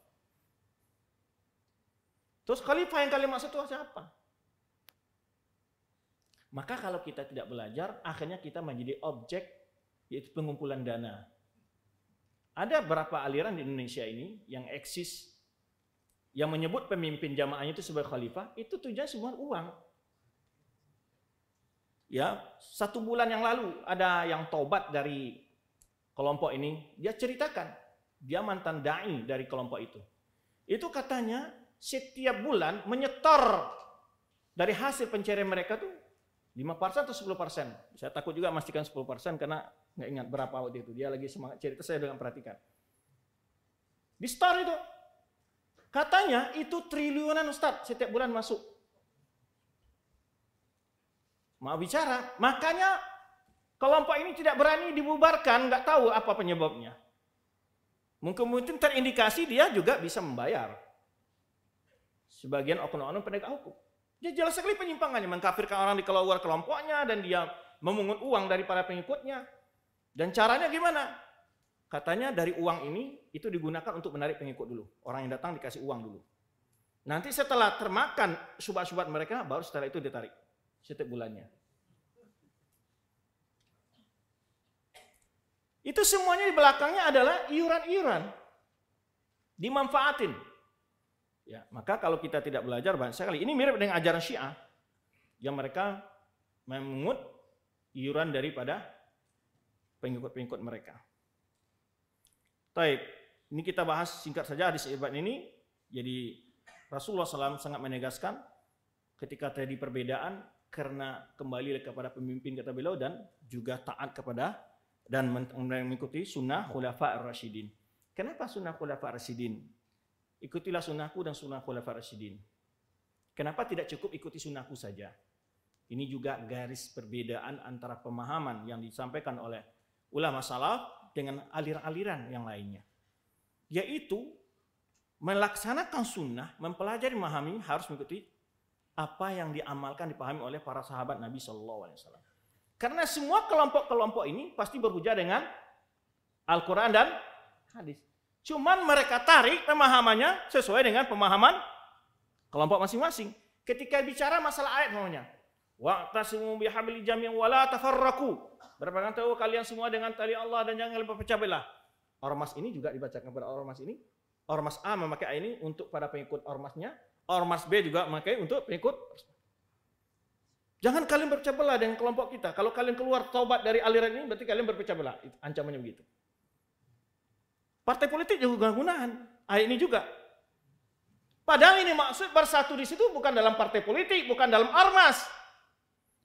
Terus khalifah yang kalian maksud itu siapa? Maka kalau kita tidak belajar, akhirnya kita menjadi objek yaitu pengumpulan dana. Ada berapa aliran di Indonesia ini yang eksis yang menyebut pemimpin jamaahnya itu sebagai khalifah, itu tujuan semua uang. Ya, satu bulan yang lalu ada yang tobat dari kelompok ini, dia ceritakan dia mantan dai dari kelompok itu. Itu katanya setiap bulan menyetor dari hasil pencarian mereka tuh 5% atau 10%. Saya takut juga memastikan 10% karena nggak ingat berapa waktu itu. Dia lagi semangat cerita, saya dengan perhatikan. Di store itu. Katanya itu triliunan Ustaz setiap bulan masuk. Mau bicara, makanya kelompok ini tidak berani dibubarkan, nggak tahu apa penyebabnya. Mungkin mungkin terindikasi dia juga bisa membayar sebagian oknum-oknum penegak hukum. Dia jelas sekali penyimpangannya, mengkafirkan orang di keluar kelompoknya dan dia memungut uang dari para pengikutnya. Dan caranya gimana? Katanya dari uang ini itu digunakan untuk menarik pengikut dulu. Orang yang datang dikasih uang dulu. Nanti setelah termakan subat-subat mereka baru setelah itu ditarik setiap bulannya. Itu semuanya di belakangnya adalah iuran-iuran. Dimanfaatin. Ya, maka kalau kita tidak belajar banyak sekali. Ini mirip dengan ajaran Syiah yang mereka memungut iuran daripada pengikut-pengikut mereka. Taib, ini kita bahas singkat saja hadis ibadat ini. Jadi Rasulullah SAW sangat menegaskan ketika terjadi perbedaan karena kembali kepada pemimpin kata beliau dan juga taat kepada dan mengikuti sunnah khulafa ar-rasyidin. Kenapa sunnah khulafa ar-rasyidin? Ikutilah sunnahku dan sunnah khulafah rasyidin. Kenapa tidak cukup ikuti sunnahku saja? Ini juga garis perbedaan antara pemahaman yang disampaikan oleh ulama salaf dengan aliran-aliran yang lainnya. Yaitu melaksanakan sunnah, mempelajari memahami harus mengikuti apa yang diamalkan dipahami oleh para sahabat Nabi Shallallahu Alaihi Wasallam. Karena semua kelompok-kelompok ini pasti berhujah dengan Al-Quran dan hadis. Cuman mereka tarik pemahamannya sesuai dengan pemahaman kelompok masing-masing. Ketika bicara masalah ayat maunya. Wa'tasimu bihabli jam yang la tafarraku. Berpegang tahu kalian semua dengan tali Allah dan jangan pecah belah. Ormas ini juga dibacakan pada ormas ini. Ormas A memakai ayat ini untuk pada pengikut ormasnya. Ormas B juga memakai untuk pengikut. Jangan kalian berpecah belah dengan kelompok kita. Kalau kalian keluar taubat dari aliran ini berarti kalian berpecah belah. Ancamannya begitu. Partai politik juga gunaan. Ayat ah, ini juga. Padahal ini maksud bersatu di situ bukan dalam partai politik, bukan dalam armas,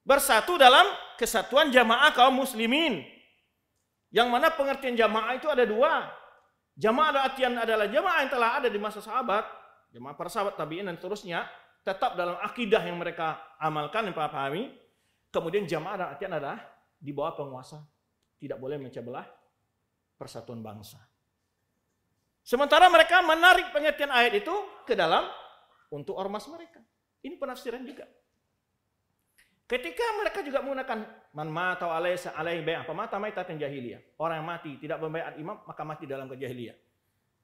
Bersatu dalam kesatuan jamaah kaum muslimin. Yang mana pengertian jamaah itu ada dua. Jamaah ada artian adalah jamaah yang telah ada di masa sahabat, jamaah para sahabat tabi'in dan seterusnya, tetap dalam akidah yang mereka amalkan, yang pahami. Kemudian jamaah ada artian adalah di bawah penguasa, tidak boleh mencabelah persatuan bangsa. Sementara mereka menarik pengertian ayat itu ke dalam untuk ormas mereka. Ini penafsiran juga. Ketika mereka juga menggunakan man mata alaih alaihi mata mata maitatin jahiliyah. Orang yang mati tidak membayar imam maka mati dalam kejahiliyah.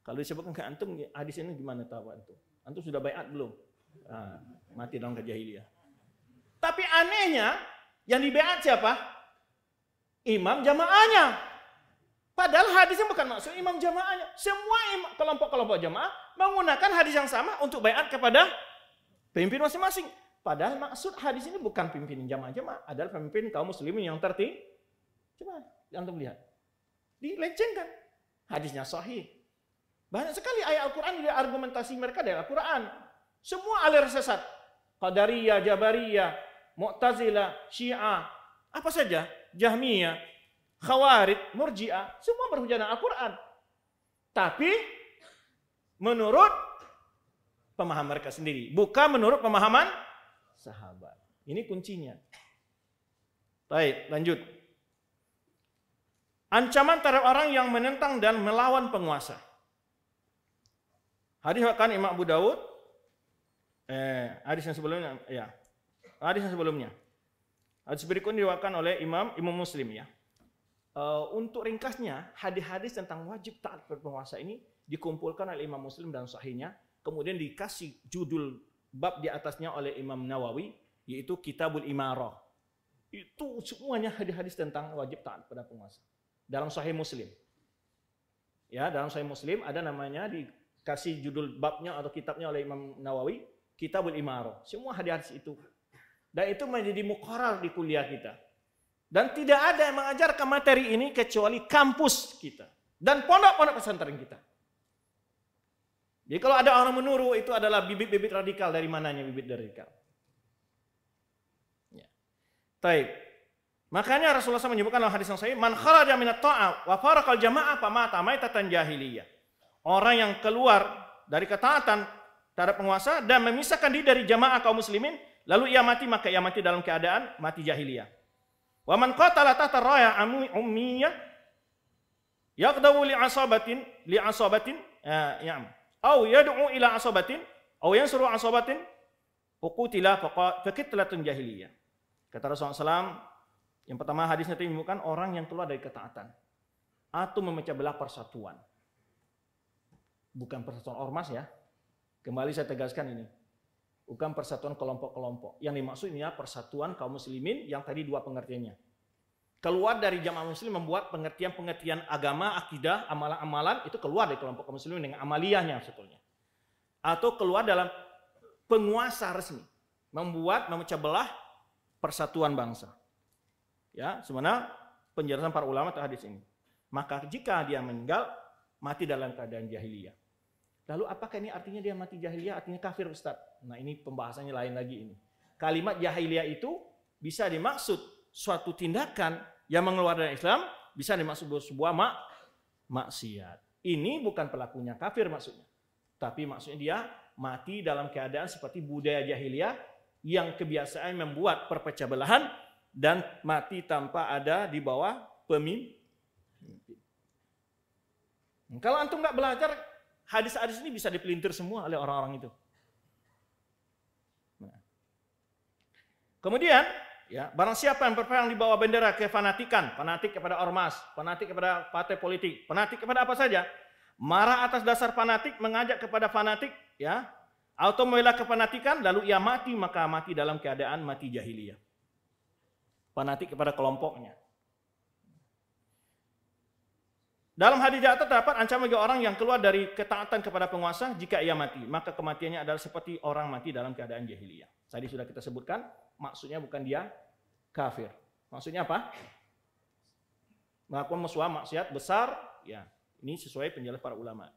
Kalau disebutkan ke antum ya, hadis ini gimana tahu antum? Antum sudah bayat belum? Nah, mati dalam kejahiliyah. Tapi anehnya yang dibayat siapa? Imam jamaahnya. Padahal hadisnya bukan maksud imam jamaahnya. Semua kelompok-kelompok jamaah menggunakan hadis yang sama untuk bayat kepada pemimpin masing-masing. Padahal maksud hadis ini bukan pimpinan jamaah-jamaah, adalah pemimpin kaum muslimin yang tertinggi. Coba antum lihat. Dilecehkan Hadisnya sahih. Banyak sekali ayat Al-Quran dia argumentasi mereka dari Al-Quran. Semua alir sesat. Qadariyah, Jabariyah, Mu'tazilah, Syiah, apa saja, Jahmiyah, Khawarid, Murji'ah, semua berhujana Al-Quran. Tapi menurut pemahaman mereka sendiri. Bukan menurut pemahaman sahabat. Ini kuncinya. Baik, lanjut. Ancaman terhadap orang yang menentang dan melawan penguasa. Hadis akan Imam Abu Daud. Eh, hadis yang sebelumnya, ya. Hadis yang sebelumnya. Hadis berikut diwakilkan oleh Imam Imam Muslim ya. Eh, untuk ringkasnya, hadis-hadis tentang wajib taat penguasa ini dikumpulkan oleh Imam Muslim dan sahihnya, kemudian dikasih judul bab di atasnya oleh Imam Nawawi, yaitu Kitabul Imarah. Itu semuanya hadis-hadis tentang wajib taat pada penguasa Dalam sahih Muslim. Ya, dalam sahih Muslim ada namanya dikasih judul babnya atau kitabnya oleh Imam Nawawi, Kitabul Imarah. Semua hadis-hadis itu. Dan itu menjadi mukoral di kuliah kita. Dan tidak ada yang mengajarkan materi ini kecuali kampus kita dan pondok-pondok pesantren kita. Jadi kalau ada orang menurut itu adalah bibit-bibit radikal dari mananya bibit radikal. Ya. Taib. Makanya Rasulullah SAW menyebutkan dalam hadis yang saya "Man kharaja minat ta'a wa farakal jama'ah fa mata maitatan jahiliyah." Orang yang keluar dari ketaatan terhadap penguasa dan memisahkan diri dari jamaah kaum muslimin, lalu ia mati maka ia mati dalam keadaan mati jahiliyah. Wa man qatala tahta raya ummiyah yaqdawu li asabatin li asabatin ya, ya, au yad'u ila asabatin au yansuru asabatin uqutila faqitlatun jahiliyah. Kata Rasulullah SAW, yang pertama hadisnya itu menunjukkan orang yang keluar dari ketaatan atau memecah belah persatuan. Bukan persatuan ormas ya. Kembali saya tegaskan ini bukan persatuan kelompok-kelompok. Yang dimaksud ini persatuan kaum muslimin yang tadi dua pengertiannya. Keluar dari jamaah muslim membuat pengertian-pengertian agama, akidah, amalan-amalan itu keluar dari kelompok kaum muslimin dengan amaliyahnya sebetulnya. Atau keluar dalam penguasa resmi, membuat memecah belah persatuan bangsa. Ya, sebenarnya penjelasan para ulama terhadap hadis ini. Maka jika dia meninggal mati dalam keadaan jahiliyah. Lalu apakah ini artinya dia mati jahiliyah, artinya kafir Ustaz? Nah ini pembahasannya lain lagi ini. Kalimat jahiliyah itu bisa dimaksud suatu tindakan yang mengeluarkan Islam, bisa dimaksud sebuah mak maksiat. Ini bukan pelakunya kafir maksudnya. Tapi maksudnya dia mati dalam keadaan seperti budaya jahiliyah yang kebiasaan membuat perpecah belahan dan mati tanpa ada di bawah pemimpin. Kalau antum nggak belajar hadis-hadis ini bisa dipelintir semua oleh orang-orang itu. Nah. Kemudian, ya, barang siapa yang berperang di bawah bendera kefanatikan, fanatik kepada ormas, fanatik kepada partai politik, fanatik kepada apa saja, marah atas dasar fanatik, mengajak kepada fanatik, ya, atau membela kefanatikan, lalu ia mati, maka mati dalam keadaan mati jahiliyah. Fanatik kepada kelompoknya, Dalam hadis atas terdapat ancaman bagi orang yang keluar dari ketaatan kepada penguasa jika ia mati. Maka kematiannya adalah seperti orang mati dalam keadaan jahiliyah. Tadi sudah kita sebutkan, maksudnya bukan dia kafir. Maksudnya apa? Melakukan mesua maksiat besar, ya ini sesuai penjelas para ulama.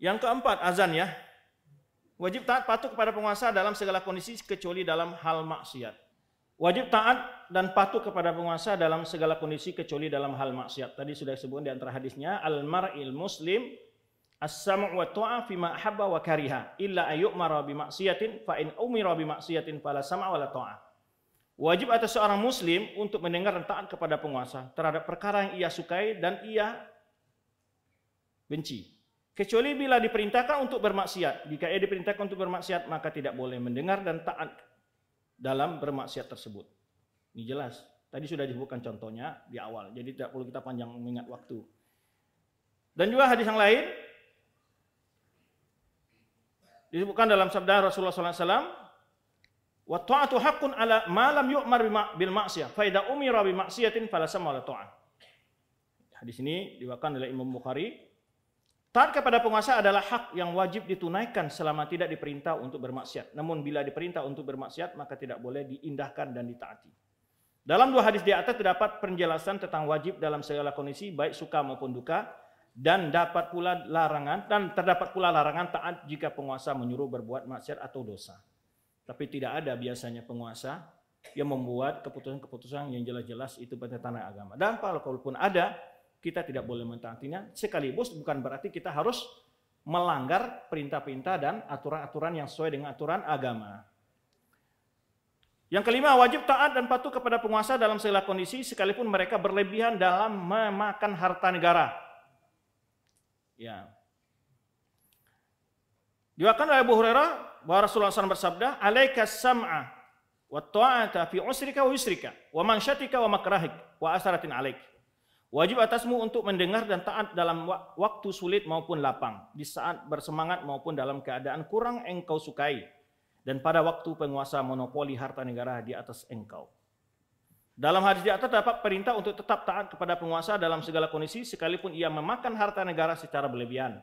Yang keempat, azan ya. Wajib taat patuh kepada penguasa dalam segala kondisi kecuali dalam hal maksiat. Wajib taat dan patuh kepada penguasa dalam segala kondisi kecuali dalam hal maksiat. Tadi sudah disebutkan di antara hadisnya al-mar'il muslim as-sam'u wa tu'a fi ma habba wa kariha illa ayyumara bi maksiatin fa in umira bi maksiatin fala sam'a wa la Wajib atas seorang muslim untuk mendengar dan taat kepada penguasa terhadap perkara yang ia sukai dan ia benci. Kecuali bila diperintahkan untuk bermaksiat. Jika ia diperintahkan untuk bermaksiat, maka tidak boleh mendengar dan taat dalam bermaksiat tersebut. Ini jelas. Tadi sudah disebutkan contohnya di awal. Jadi tidak perlu kita panjang mengingat waktu. Dan juga hadis yang lain disebutkan dalam sabda Rasulullah SAW wa ta'atu haqqun ala ma lam yu'mar bil ma'siyah fa idza umira bi ma'siyatin fala ta'ah. Hadis ini diwakilkan oleh Imam Bukhari Taat kepada penguasa adalah hak yang wajib ditunaikan selama tidak diperintah untuk bermaksiat. Namun bila diperintah untuk bermaksiat maka tidak boleh diindahkan dan ditaati. Dalam dua hadis di atas terdapat penjelasan tentang wajib dalam segala kondisi baik suka maupun duka dan dapat pula larangan dan terdapat pula larangan taat jika penguasa menyuruh berbuat maksiat atau dosa. Tapi tidak ada biasanya penguasa yang membuat keputusan-keputusan yang jelas-jelas itu pada tanah agama. Dan kalaupun ada, kita tidak boleh mentaatinya. Sekaligus bukan berarti kita harus melanggar perintah-perintah dan aturan-aturan yang sesuai dengan aturan agama. Yang kelima, wajib taat dan patuh kepada penguasa dalam segala kondisi sekalipun mereka berlebihan dalam memakan harta negara. Ya. Diwakilkan oleh Abu Hurairah bahwa Rasulullah SAW bersabda, "Alaika sam'a wa ta'ata fi usrika wa yusrika wa syatika wa makrahik wa asaratin alaik." Wajib atasmu untuk mendengar dan taat dalam waktu sulit maupun lapang, di saat bersemangat maupun dalam keadaan kurang engkau sukai, dan pada waktu penguasa monopoli harta negara di atas engkau. Dalam hadis di atas dapat perintah untuk tetap taat kepada penguasa dalam segala kondisi sekalipun ia memakan harta negara secara berlebihan.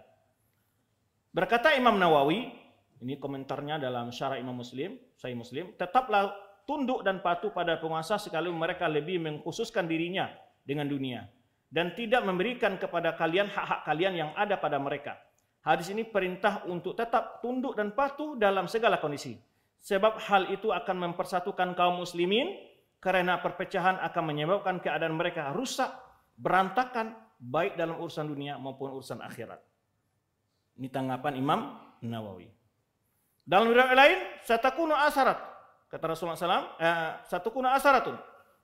Berkata Imam Nawawi, ini komentarnya dalam syarah Imam Muslim, saya Muslim, tetaplah tunduk dan patuh pada penguasa sekalipun mereka lebih mengkhususkan dirinya dengan dunia dan tidak memberikan kepada kalian hak-hak kalian yang ada pada mereka. Hadis ini perintah untuk tetap tunduk dan patuh dalam segala kondisi. Sebab hal itu akan mempersatukan kaum muslimin karena perpecahan akan menyebabkan keadaan mereka rusak, berantakan baik dalam urusan dunia maupun urusan akhirat. Ini tanggapan Imam Nawawi. Dalam riwayat lain, satu kuno asarat. Kata Rasulullah SAW, eh, kuno asaratun.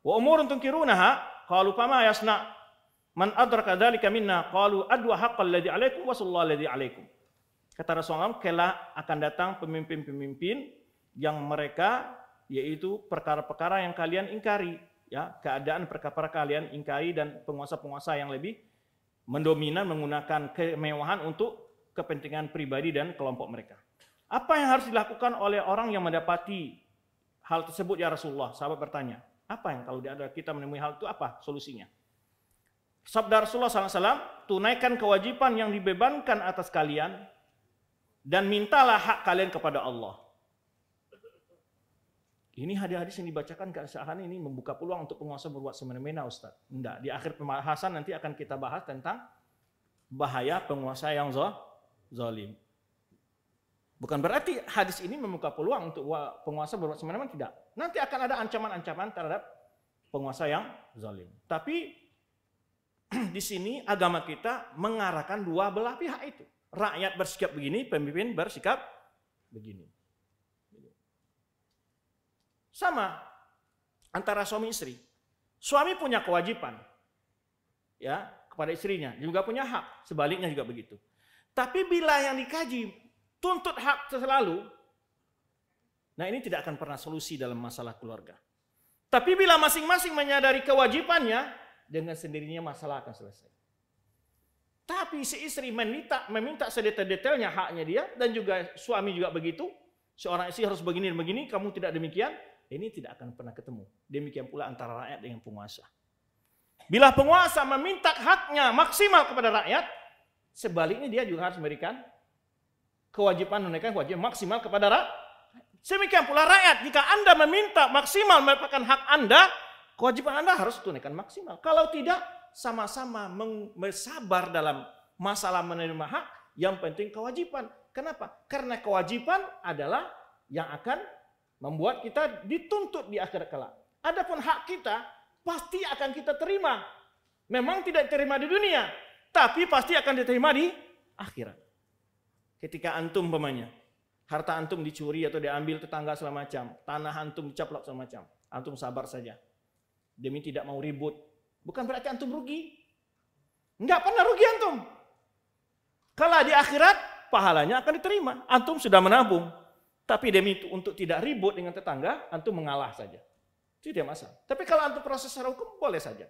Wa umurun tungkirunaha, kalau pama yasna Man adraka dzalika minna qalu adwa haqqal ladzi alaikum wa sallallahu ladzi alaikum. Kata Rasulullah, kala akan datang pemimpin-pemimpin yang mereka yaitu perkara-perkara yang kalian ingkari, ya, keadaan perkara-perkara kalian ingkari dan penguasa-penguasa yang lebih mendominan menggunakan kemewahan untuk kepentingan pribadi dan kelompok mereka. Apa yang harus dilakukan oleh orang yang mendapati hal tersebut ya Rasulullah? Sahabat bertanya, apa yang kalau ada kita menemui hal itu apa solusinya? Sabda Rasulullah SAW, tunaikan kewajiban yang dibebankan atas kalian dan mintalah hak kalian kepada Allah. Ini hadis-hadis yang dibacakan ke keabsahan ini membuka peluang untuk penguasa berbuat semena-mena Ustaz. Enggak, di akhir pembahasan nanti akan kita bahas tentang bahaya penguasa yang zalim. Bukan berarti hadis ini membuka peluang untuk penguasa berbuat semena-mena tidak. Nanti akan ada ancaman-ancaman terhadap penguasa yang zalim. Tapi di sini agama kita mengarahkan dua belah pihak itu. Rakyat bersikap begini, pemimpin bersikap begini. Sama antara suami istri. Suami punya kewajiban ya kepada istrinya, juga punya hak. Sebaliknya juga begitu. Tapi bila yang dikaji tuntut hak selalu, nah ini tidak akan pernah solusi dalam masalah keluarga. Tapi bila masing-masing menyadari kewajibannya, dengan sendirinya masalah akan selesai. Tapi si istri meminta, meminta sedetail-detailnya haknya dia dan juga suami juga begitu. Seorang istri harus begini dan begini, kamu tidak demikian, ini tidak akan pernah ketemu. Demikian pula antara rakyat dengan penguasa. Bila penguasa meminta haknya maksimal kepada rakyat, sebaliknya dia juga harus memberikan kewajiban menunaikan kewajiban maksimal kepada rakyat. Semikian pula rakyat, jika Anda meminta maksimal mendapatkan hak Anda, Kewajiban Anda harus tunaikan maksimal. Kalau tidak, sama-sama bersabar dalam masalah menerima hak, yang penting kewajiban. Kenapa? Karena kewajiban adalah yang akan membuat kita dituntut di akhirat kelak. Adapun hak kita pasti akan kita terima. Memang tidak diterima di dunia, tapi pasti akan diterima di akhirat. Ketika antum pemanya, harta antum dicuri atau diambil tetangga segala macam, tanah antum dicaplok segala macam, antum sabar saja demi tidak mau ribut. Bukan berarti antum rugi. Enggak pernah rugi antum. Kalau di akhirat pahalanya akan diterima. Antum sudah menabung. Tapi demi itu untuk tidak ribut dengan tetangga, antum mengalah saja. Itu tidak masalah. Tapi kalau antum proses secara hukum boleh saja.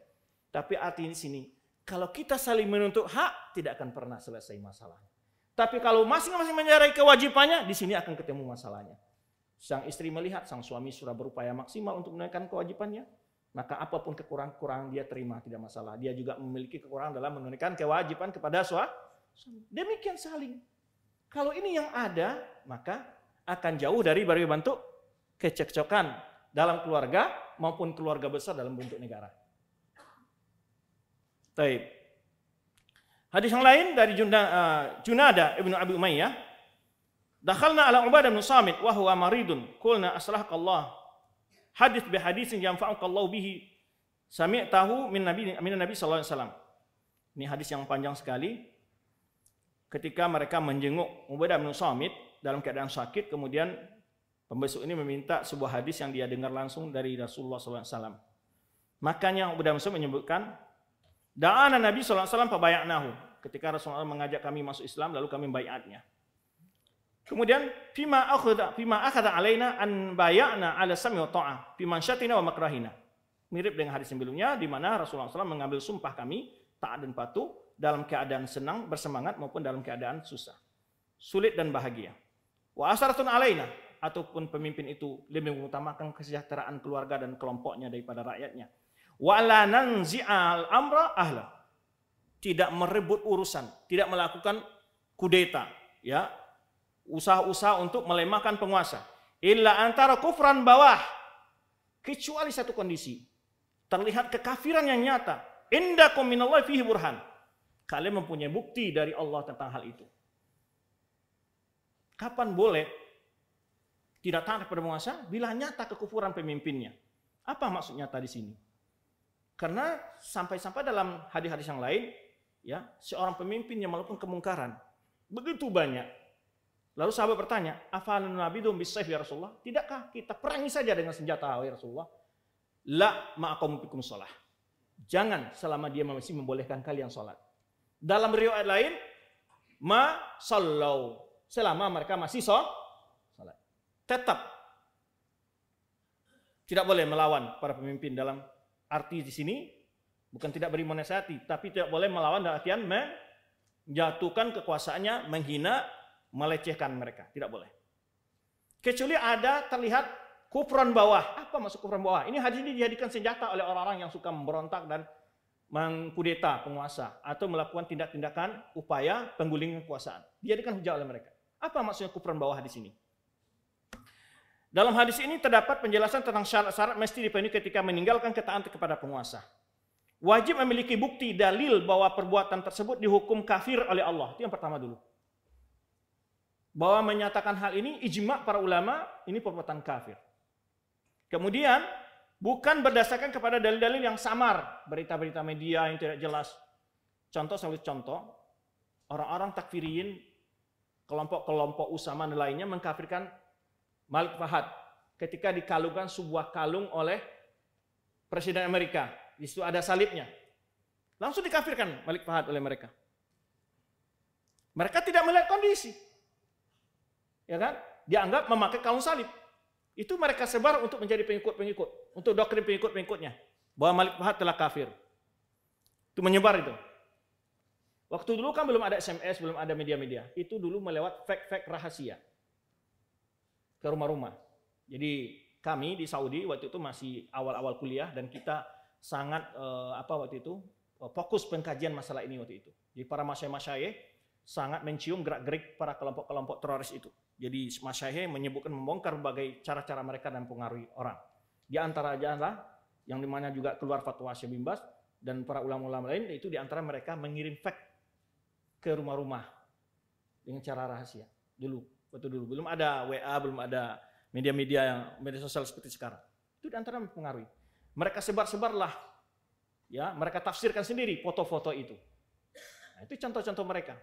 Tapi arti di sini, kalau kita saling menuntut hak, tidak akan pernah selesai masalahnya. Tapi kalau masing-masing menyerai kewajibannya, di sini akan ketemu masalahnya. Sang istri melihat sang suami sudah berupaya maksimal untuk menaikkan kewajibannya, maka apapun kekurangan-kekurangan dia terima, tidak masalah. Dia juga memiliki kekurangan dalam menunaikan kewajiban kepada suami. Demikian saling. Kalau ini yang ada, maka akan jauh dari baru bentuk kecekcokan dalam keluarga maupun keluarga besar dalam bentuk negara. Baik. Hadis yang lain dari Junda, uh, Junada ibnu Abi Umayyah. Dakhalna ala Ubadah bin Samit wa huwa maridun. Qulna aslahkallah hadis bi yang yanfa'ukallahu bihi tahu min nabi min nabi sallallahu alaihi wasallam. Ini hadis yang panjang sekali. Ketika mereka menjenguk Ubadah bin Samit dalam keadaan sakit, kemudian pembesuk ini meminta sebuah hadis yang dia dengar langsung dari Rasulullah SAW. Makanya Ubadah bin Samit menyebutkan, Da'ana Nabi SAW fa Ketika Rasulullah SAW mengajak kami masuk Islam, lalu kami baiatnya Kemudian fima akhadha fima akhadha alaina an bayana ala sami wa ta'a fi mansyatina wa makrahina. Mirip dengan hadis sebelumnya di mana Rasulullah SAW mengambil sumpah kami taat dan patuh dalam keadaan senang, bersemangat maupun dalam keadaan susah, sulit dan bahagia. Wa asaratun alaina ataupun pemimpin itu lebih mengutamakan kesejahteraan keluarga dan kelompoknya daripada rakyatnya. Wa la nanzi'al amra ahla. Tidak merebut urusan, tidak melakukan kudeta, ya, usaha-usaha untuk melemahkan penguasa. Illa antara kufran bawah. Kecuali satu kondisi. Terlihat kekafiran yang nyata. Indakum minallahi fihi burhan. Kalian mempunyai bukti dari Allah tentang hal itu. Kapan boleh tidak taat kepada penguasa? Bila nyata kekufuran pemimpinnya. Apa maksudnya tadi sini? Karena sampai-sampai dalam hadis-hadis yang lain, ya seorang pemimpin yang melakukan kemungkaran begitu banyak Lalu sahabat bertanya, "Afalan dong bisa ya Rasulullah? Tidakkah kita perangi saja dengan senjata ya Rasulullah?" La ma'akum pikum shalah. Jangan selama dia masih membolehkan kalian sholat. Dalam riwayat lain, ma sallau. Selama mereka masih sholat. Tetap tidak boleh melawan para pemimpin dalam arti di sini bukan tidak beri menasihati, tapi tidak boleh melawan dalam artian menjatuhkan kekuasaannya, menghina melecehkan mereka, tidak boleh. Kecuali ada terlihat kufuran bawah. Apa maksud kufuran bawah? Ini hadis ini dijadikan senjata oleh orang-orang yang suka memberontak dan mengkudeta penguasa atau melakukan tindak-tindakan upaya penggulingan kekuasaan. Dijadikan hujah oleh mereka. Apa maksudnya kufuran bawah di sini? Dalam hadis ini terdapat penjelasan tentang syarat-syarat mesti dipenuhi ketika meninggalkan ketaatan kepada penguasa. Wajib memiliki bukti dalil bahwa perbuatan tersebut dihukum kafir oleh Allah. Itu yang pertama dulu bahwa menyatakan hal ini ijma para ulama ini perbuatan kafir. Kemudian bukan berdasarkan kepada dalil-dalil yang samar, berita-berita media yang tidak jelas. Contoh sawit contoh, orang-orang takfirin kelompok-kelompok usama dan lainnya mengkafirkan Malik Fahad ketika dikalungkan sebuah kalung oleh Presiden Amerika. Di situ ada salibnya. Langsung dikafirkan Malik Fahad oleh mereka. Mereka tidak melihat kondisi ya kan? Dianggap memakai kaum salib. Itu mereka sebar untuk menjadi pengikut-pengikut, untuk doktrin pengikut-pengikutnya bahwa Malik Fahad telah kafir. Itu menyebar itu. Waktu dulu kan belum ada SMS, belum ada media-media. Itu dulu melewat fake-fake rahasia ke rumah-rumah. Jadi kami di Saudi waktu itu masih awal-awal kuliah dan kita sangat eh, apa waktu itu eh, fokus pengkajian masalah ini waktu itu. Jadi para masyai-masyai sangat mencium gerak-gerik para kelompok-kelompok teroris itu. Jadi Masyaihe menyebutkan membongkar berbagai cara-cara mereka dan pengaruhi orang. Di antara adalah yang dimana juga keluar fatwa Syekh Bimbas dan para ulama-ulama lain itu di antara mereka mengirim fax ke rumah-rumah dengan cara rahasia dulu waktu dulu belum ada WA belum ada media-media yang media sosial seperti sekarang itu di antara mempengaruhi mereka sebar-sebarlah ya mereka tafsirkan sendiri foto-foto itu nah, itu contoh-contoh mereka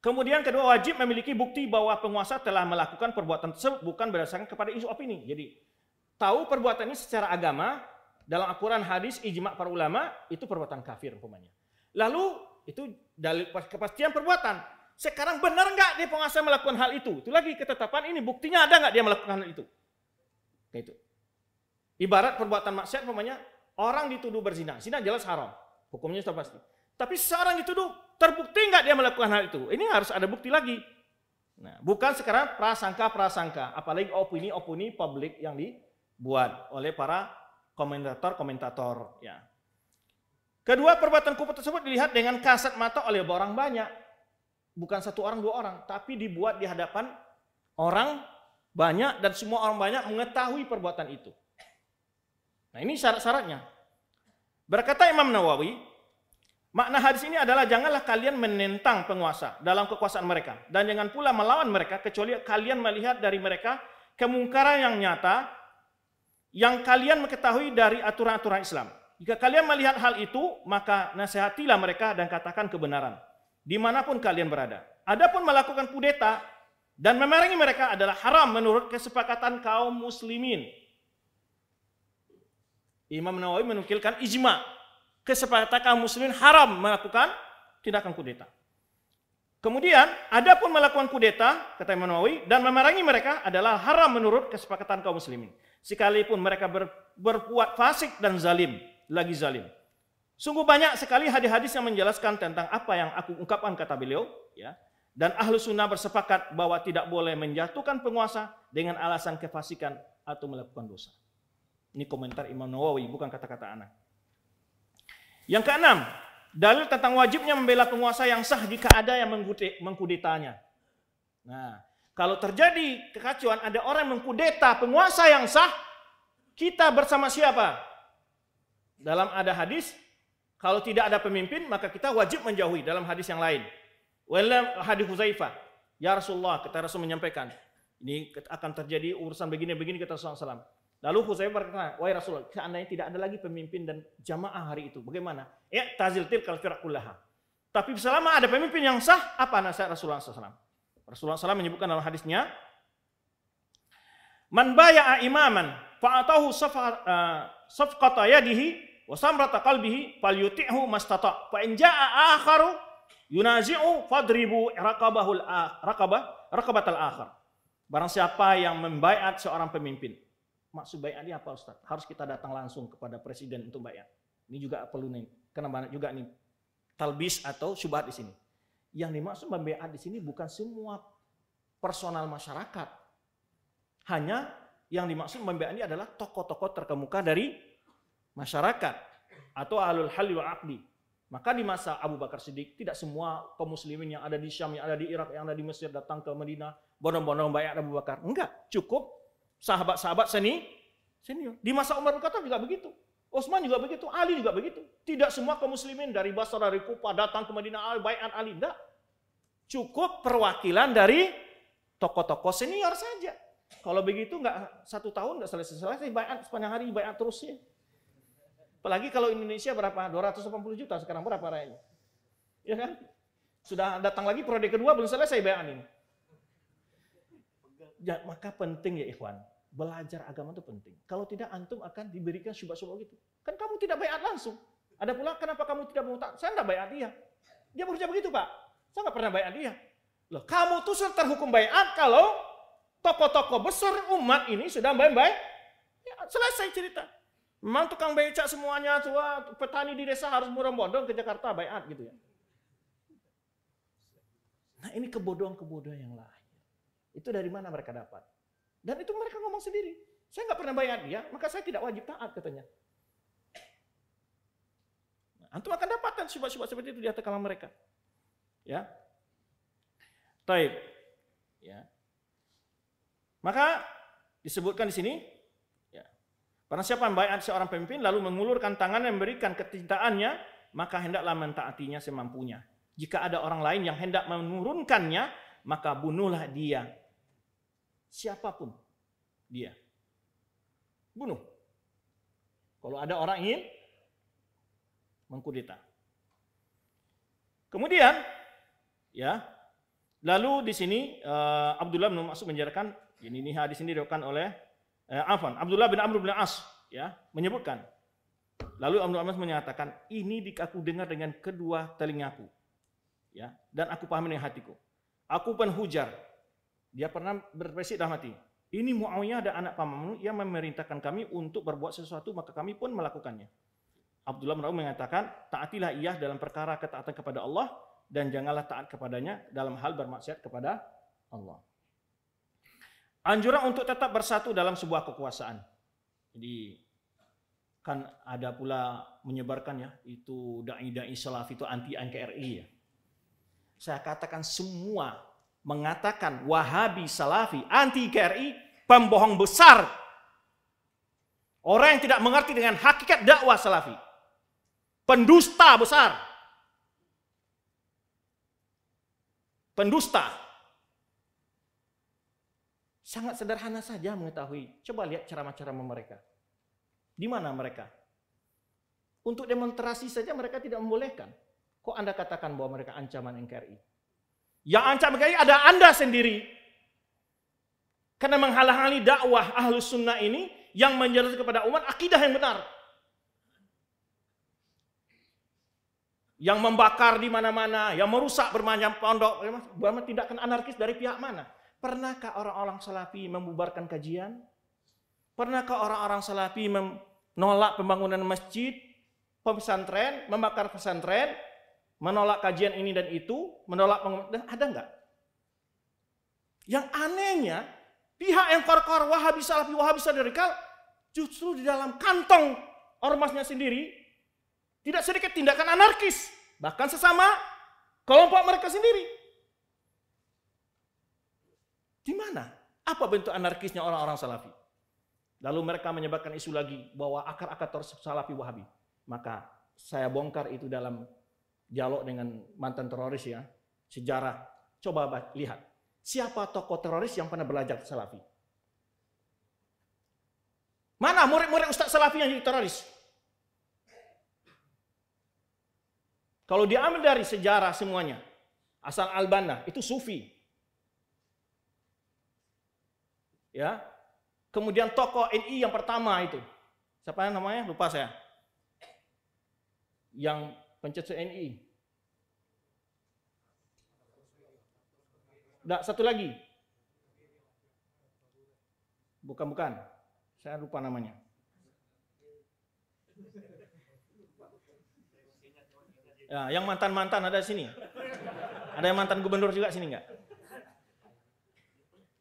Kemudian kedua wajib memiliki bukti bahwa penguasa telah melakukan perbuatan tersebut bukan berdasarkan kepada isu opini. Jadi tahu perbuatan ini secara agama dalam Al-Quran, hadis, ijma para ulama itu perbuatan kafir umpamanya. Lalu itu dalil kepastian perbuatan. Sekarang benar nggak dia penguasa melakukan hal itu? Itu lagi ketetapan ini buktinya ada nggak dia melakukan hal itu? Kayak itu. Ibarat perbuatan maksiat umpamanya orang dituduh berzina. Zina jelas haram. Hukumnya sudah pasti. Tapi sekarang dituduh, terbukti nggak dia melakukan hal itu? Ini harus ada bukti lagi. Nah, bukan sekarang prasangka-prasangka, apalagi opini-opini publik yang dibuat oleh para komentator-komentator. Ya. Kedua, perbuatan kufur tersebut dilihat dengan kasat mata oleh orang banyak. Bukan satu orang, dua orang, tapi dibuat di hadapan orang banyak dan semua orang banyak mengetahui perbuatan itu. Nah ini syarat-syaratnya. Berkata Imam Nawawi, Makna hadis ini adalah janganlah kalian menentang penguasa dalam kekuasaan mereka dan jangan pula melawan mereka kecuali kalian melihat dari mereka kemungkaran yang nyata yang kalian mengetahui dari aturan-aturan Islam. Jika kalian melihat hal itu, maka nasihatilah mereka dan katakan kebenaran dimanapun kalian berada. Adapun melakukan kudeta dan memerangi mereka adalah haram menurut kesepakatan kaum muslimin. Imam Nawawi menukilkan ijma' kesepakatan kaum muslimin haram melakukan tindakan kudeta. Kemudian, ada pun melakukan kudeta, kata Imam Nawawi, dan memerangi mereka adalah haram menurut kesepakatan kaum muslimin. Sekalipun mereka ber, berbuat fasik dan zalim, lagi zalim. Sungguh banyak sekali hadis-hadis yang menjelaskan tentang apa yang aku ungkapkan kata beliau. Ya. Dan ahlu sunnah bersepakat bahwa tidak boleh menjatuhkan penguasa dengan alasan kefasikan atau melakukan dosa. Ini komentar Imam Nawawi, bukan kata-kata anak. Yang keenam, dalil tentang wajibnya membela penguasa yang sah jika ada yang mengkudetanya. Nah, kalau terjadi kekacauan ada orang yang mengkudeta penguasa yang sah, kita bersama siapa? Dalam ada hadis, kalau tidak ada pemimpin maka kita wajib menjauhi dalam hadis yang lain. Walam hadis Huzaifah, ya Rasulullah, kita Rasul menyampaikan, ini akan terjadi urusan begini-begini kata Rasulullah Lalu Husain berkata, wahai Rasulullah, seandainya tidak ada lagi pemimpin dan jamaah hari itu, bagaimana? Ya, tazil tilkal firakullaha. Tapi selama ada pemimpin yang sah, apa nasihat Rasulullah SAW? Rasulullah SAW menyebutkan dalam hadisnya, Man baya'a imaman fa'atahu eh, safqata yadihi wa samrata qalbihi falyuti'hu mastata fa in jaa'a akharu yunazi'u fadribu raqabahul raqabah raqabatal akhar. Barang siapa yang membaiat seorang pemimpin, maksud ini apa Ustaz? Harus kita datang langsung kepada presiden untuk bayat. Ini juga perlu nih, karena banyak juga nih talbis atau syubhat di sini. Yang dimaksud membayat di sini bukan semua personal masyarakat. Hanya yang dimaksud membayat ini adalah tokoh-tokoh terkemuka dari masyarakat atau alul halil wa akdi. Maka di masa Abu Bakar Siddiq tidak semua kaum muslimin yang ada di Syam, yang ada di Irak, yang ada di Mesir datang ke Madinah, bonong-bonong bayat Abu Bakar. Enggak, cukup sahabat-sahabat seni senior. Di masa Umar berkata juga begitu. Osman juga begitu, Ali juga begitu. Tidak semua kaum muslimin dari Basra, dari Kufa datang ke Madinah al Bayat Ali enggak. Cukup perwakilan dari tokoh-tokoh senior saja. Kalau begitu nggak satu tahun nggak selesai-selesai bayat sepanjang hari bayat terusnya. Apalagi kalau Indonesia berapa? 280 juta sekarang berapa rakyatnya? Ya kan? Sudah datang lagi periode kedua belum selesai bayan ini. Ya, maka penting ya ikhwan belajar agama itu penting. Kalau tidak antum akan diberikan syubhat-syubhat gitu. Kan kamu tidak bayar langsung. Ada pula kenapa kamu tidak mau tak? Saya tidak bayar dia. Dia berucap begitu pak. Saya nggak pernah bayar dia. Loh, kamu tuh sudah terhukum bayar kalau toko-toko besar umat ini sudah bayat-bayat. Ya, selesai cerita. Memang tukang becak semuanya tua, petani di desa harus murah bodong ke Jakarta bayar gitu ya. Nah ini kebodohan-kebodohan yang lain. Itu dari mana mereka dapat? Dan itu mereka ngomong sendiri. Saya nggak pernah bayar dia, maka saya tidak wajib taat katanya. Nah, antum akan dapatkan syubhat-syubhat seperti itu di atas kalam mereka. Ya. Taib. Ya. Maka disebutkan di sini ya. Barang siapa bayar seorang pemimpin lalu mengulurkan tangan dan memberikan ketintaannya, maka hendaklah mentaatinya semampunya. Jika ada orang lain yang hendak menurunkannya, maka bunuhlah dia siapapun dia. Bunuh. Kalau ada orang ingin mengkudeta. Kemudian ya, lalu di sini uh, Abdullah bin Mas'ud menjelaskan ini, ini hadis ini diriwayatkan oleh uh, eh, Afan, Abdullah bin Amr bin As ya, menyebutkan Lalu Abdul Amas menyatakan, ini aku dengar dengan kedua telingaku. ya Dan aku pahami dengan hatiku. Aku pun hujar dia pernah berprinsip dah mati. Ini Muawiyah dan anak pamanmu yang memerintahkan kami untuk berbuat sesuatu maka kami pun melakukannya. Abdullah bin Raum mengatakan, taatilah ia dalam perkara ketaatan kepada Allah dan janganlah taat kepadanya dalam hal bermaksiat kepada Allah. Anjuran untuk tetap bersatu dalam sebuah kekuasaan. Jadi kan ada pula menyebarkan ya itu dai-dai salaf itu anti NKRI ya. Saya katakan semua mengatakan Wahabi Salafi anti KRI pembohong besar. Orang yang tidak mengerti dengan hakikat dakwah Salafi. Pendusta besar. Pendusta. Sangat sederhana saja mengetahui. Coba lihat ceramah-ceramah mereka. Di mana mereka? Untuk demonstrasi saja mereka tidak membolehkan. Kok Anda katakan bahwa mereka ancaman NKRI? Yang ancam kali ada Anda sendiri. Karena menghalangi dakwah ahlus sunnah ini yang menjelaskan kepada umat akidah yang benar. Yang membakar di mana-mana, yang merusak bermacam pondok, tidak ya tindakan anarkis dari pihak mana? Pernahkah orang-orang salafi membubarkan kajian? Pernahkah orang-orang salafi menolak pembangunan masjid, pesantren, membakar pesantren, menolak kajian ini dan itu, menolak dan ada nggak? Yang anehnya, pihak yang kor wahabi salafi wahabi Sadarikal justru di dalam kantong ormasnya sendiri tidak sedikit tindakan anarkis, bahkan sesama kelompok mereka sendiri. Di mana? Apa bentuk anarkisnya orang-orang salafi? Lalu mereka menyebabkan isu lagi bahwa akar-akar salafi wahabi. Maka saya bongkar itu dalam dialog dengan mantan teroris ya, sejarah. Coba lihat, siapa tokoh teroris yang pernah belajar Salafi? Mana murid-murid ustaz Salafi yang jadi teroris? Kalau diambil dari sejarah semuanya, asal Albana itu Sufi. Ya, Kemudian tokoh NI yang pertama itu. Siapa namanya? Lupa saya. Yang pencet NI. Nah, satu lagi. Bukan, bukan. Saya lupa namanya. Ya, yang mantan-mantan ada di sini. Ada yang mantan gubernur juga sini enggak?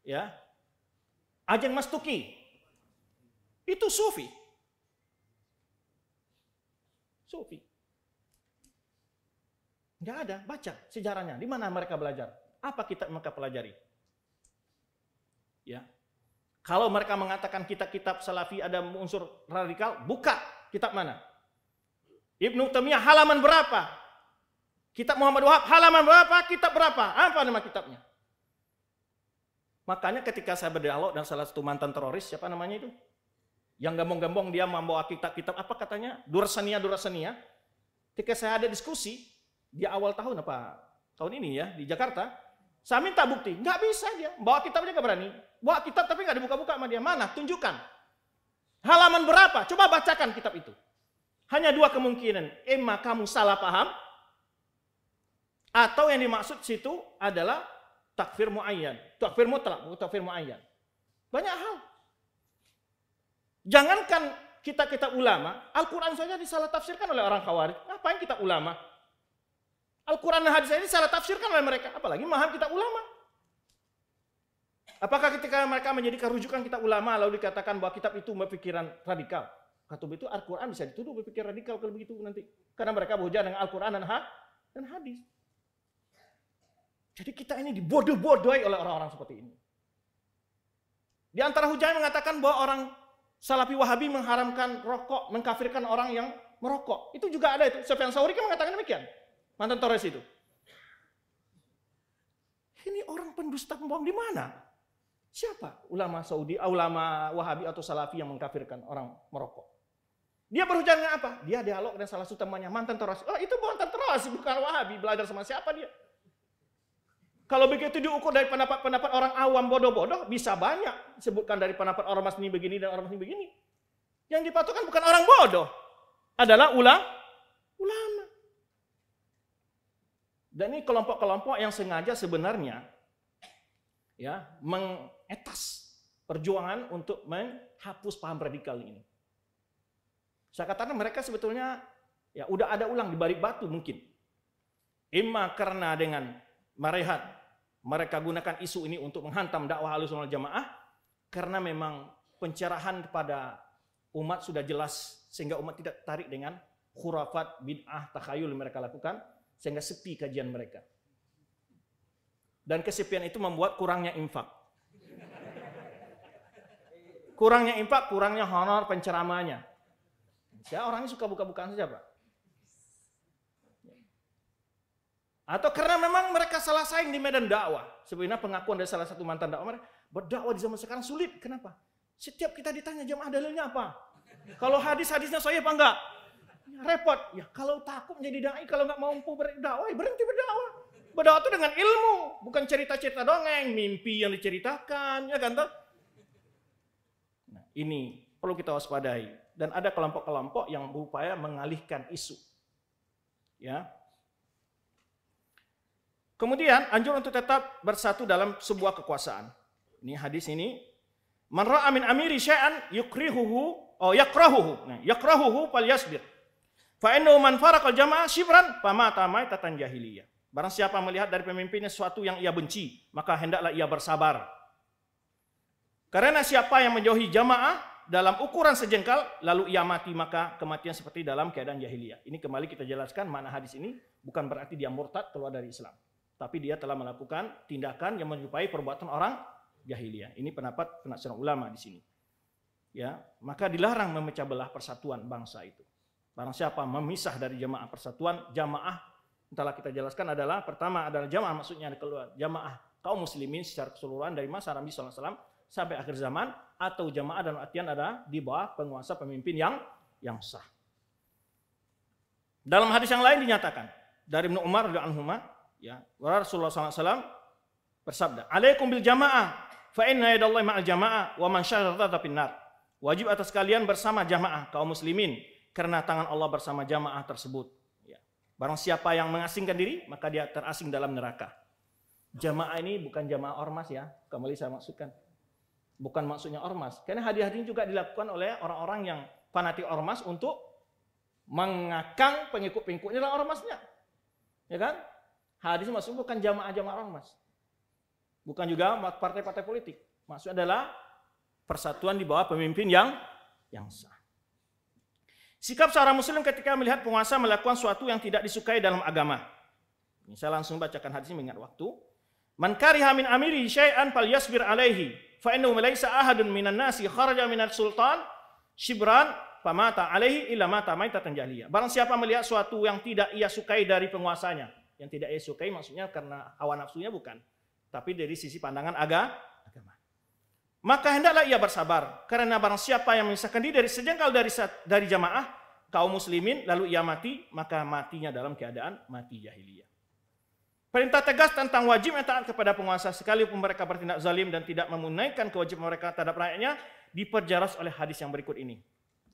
Ya. Ajeng Mas Tuki. Itu sufi. Sufi. Nggak ada, baca sejarahnya. Di mana mereka belajar? Apa kita mereka pelajari? Ya. Kalau mereka mengatakan kitab-kitab salafi ada unsur radikal, buka kitab mana? Ibnu Taimiyah halaman berapa? Kitab Muhammad Wahab halaman berapa? Kitab berapa? Apa nama kitabnya? Makanya ketika saya berdialog dengan salah satu mantan teroris, siapa namanya itu? Yang gembong-gembong dia membawa kitab-kitab apa katanya? Durasania, Durasania. Ketika saya ada diskusi, di awal tahun apa tahun ini ya di Jakarta. Saya minta bukti, nggak bisa dia. Bawa kitab aja nggak berani. Bawa kitab tapi nggak dibuka-buka sama dia. Mana? Tunjukkan. Halaman berapa? Coba bacakan kitab itu. Hanya dua kemungkinan. Emma kamu salah paham. Atau yang dimaksud situ adalah takfir muayyan. Takfir mutlak, bukan takfir muayyan. Banyak hal. Jangankan kita-kita ulama, Al-Quran saja disalah tafsirkan oleh orang khawarij. Ngapain kita ulama? Al-Quran dan hadis ini salah tafsirkan oleh mereka. Apalagi maham kita ulama. Apakah ketika mereka menjadi kerujukan kita ulama lalu dikatakan bahwa kitab itu berpikiran radikal? Kata itu Al-Quran bisa dituduh berpikiran radikal kalau begitu nanti. Karena mereka berhujan dengan Al-Quran dan, ha dan hadis. Jadi kita ini dibodoh-bodohi oleh orang-orang seperti ini. Di antara hujan mengatakan bahwa orang Salafi Wahabi mengharamkan rokok, mengkafirkan orang yang merokok. Itu juga ada itu. Sofian Sauri kan mengatakan demikian. Mantan Torres itu. Ini orang pendusta pembohong di mana? Siapa? Ulama Saudi, ah, ulama Wahabi atau Salafi yang mengkafirkan orang merokok. Dia berhujan dengan apa? Dia dialog dengan salah satu temannya, mantan Torres. Oh itu mantan Torres bukan Wahabi. Belajar sama siapa dia? Kalau begitu diukur dari pendapat-pendapat orang awam bodoh-bodoh, bisa banyak sebutkan dari pendapat orang mas ini begini dan orang mas ini begini. Yang dipatuhkan bukan orang bodoh, adalah ulama. Dan ini kelompok-kelompok yang sengaja sebenarnya ya mengetas perjuangan untuk menghapus paham radikal ini. Saya katakan mereka sebetulnya ya udah ada ulang di balik batu mungkin. Ima karena dengan marehat mereka gunakan isu ini untuk menghantam dakwah alusunal jamaah karena memang pencerahan kepada umat sudah jelas sehingga umat tidak tarik dengan khurafat bid'ah takhayul mereka lakukan sehingga sepi kajian mereka. Dan kesepian itu membuat kurangnya infak. Kurangnya infak, kurangnya honor penceramahnya. saya orangnya suka buka-bukaan saja, Pak. Atau karena memang mereka salah saing di medan dakwah. Sebenarnya pengakuan dari salah satu mantan dakwah mereka, berdakwah di zaman sekarang sulit. Kenapa? Setiap kita ditanya jamaah dalilnya apa? Kalau hadis-hadisnya saya apa enggak? repot. Ya kalau takut menjadi dai, kalau nggak mampu berdakwah, ya berhenti berdakwah. Berdakwah itu dengan ilmu, bukan cerita-cerita dongeng, mimpi yang diceritakan, ya kan Nah, ini perlu kita waspadai. Dan ada kelompok-kelompok yang berupaya mengalihkan isu. Ya. Kemudian anjur untuk tetap bersatu dalam sebuah kekuasaan. Ini hadis ini. Man ra'a min amiri syai'an yukrihuhu, oh yakrahuhu. Nah, yakrahuhu fal Fa man farakal jamaah syibran famata tatan jahiliyah. Barang siapa melihat dari pemimpinnya sesuatu yang ia benci, maka hendaklah ia bersabar. Karena siapa yang menjauhi jamaah dalam ukuran sejengkal lalu ia mati maka kematian seperti dalam keadaan jahiliyah. Ini kembali kita jelaskan mana hadis ini bukan berarti dia murtad keluar dari Islam, tapi dia telah melakukan tindakan yang menyupai perbuatan orang jahiliyah. Ini pendapat penasaran ulama di sini. Ya, maka dilarang memecah belah persatuan bangsa itu. Barang siapa memisah dari jamaah persatuan, jamaah telah kita jelaskan adalah pertama adalah jamaah maksudnya keluar jamaah kaum muslimin secara keseluruhan dari masa Nabi SAW sampai akhir zaman atau jamaah dan artian ada di bawah penguasa pemimpin yang yang sah. Dalam hadis yang lain dinyatakan dari Ibnu Umar radhiyallahu anhu ya Rasulullah SAW bersabda, "Alaikum bil jamaah fa inna yadallahi ma'al jamaah wa man syarrata nar." Wajib atas kalian bersama jamaah kaum muslimin karena tangan Allah bersama jamaah tersebut. Ya. Barang siapa yang mengasingkan diri, maka dia terasing dalam neraka. Jamaah ini bukan jamaah ormas ya, kembali saya maksudkan. Bukan maksudnya ormas. Karena hadiah-hadiah juga dilakukan oleh orang-orang yang fanatik ormas untuk mengakang pengikut-pengikutnya dalam ormasnya. Ya kan? Hadis maksudnya bukan jamaah-jamaah ormas. Bukan juga partai-partai politik. Maksudnya adalah persatuan di bawah pemimpin yang yang sah. Sikap seorang muslim ketika melihat penguasa melakukan suatu yang tidak disukai dalam agama. Ini saya langsung bacakan hadis ini mengingat waktu. Man kariha min amiri syai'an fal yasbir alaihi fa innahu laisa ahadun minan nasi kharaja minal sultan shibran famata alaihi illa mata maitatan jahiliyah. Barang siapa melihat suatu yang tidak ia sukai dari penguasanya, yang tidak ia sukai maksudnya karena hawa nafsunya bukan, tapi dari sisi pandangan agama. Maka hendaklah ia bersabar, karena barang siapa yang memisahkan diri dari sejengkal dari dari jamaah kaum muslimin lalu ia mati, maka matinya dalam keadaan mati jahiliyah. Perintah tegas tentang wajib yang taat kepada penguasa sekalipun mereka bertindak zalim dan tidak menunaikan kewajiban mereka terhadap rakyatnya diperjelas oleh hadis yang berikut ini.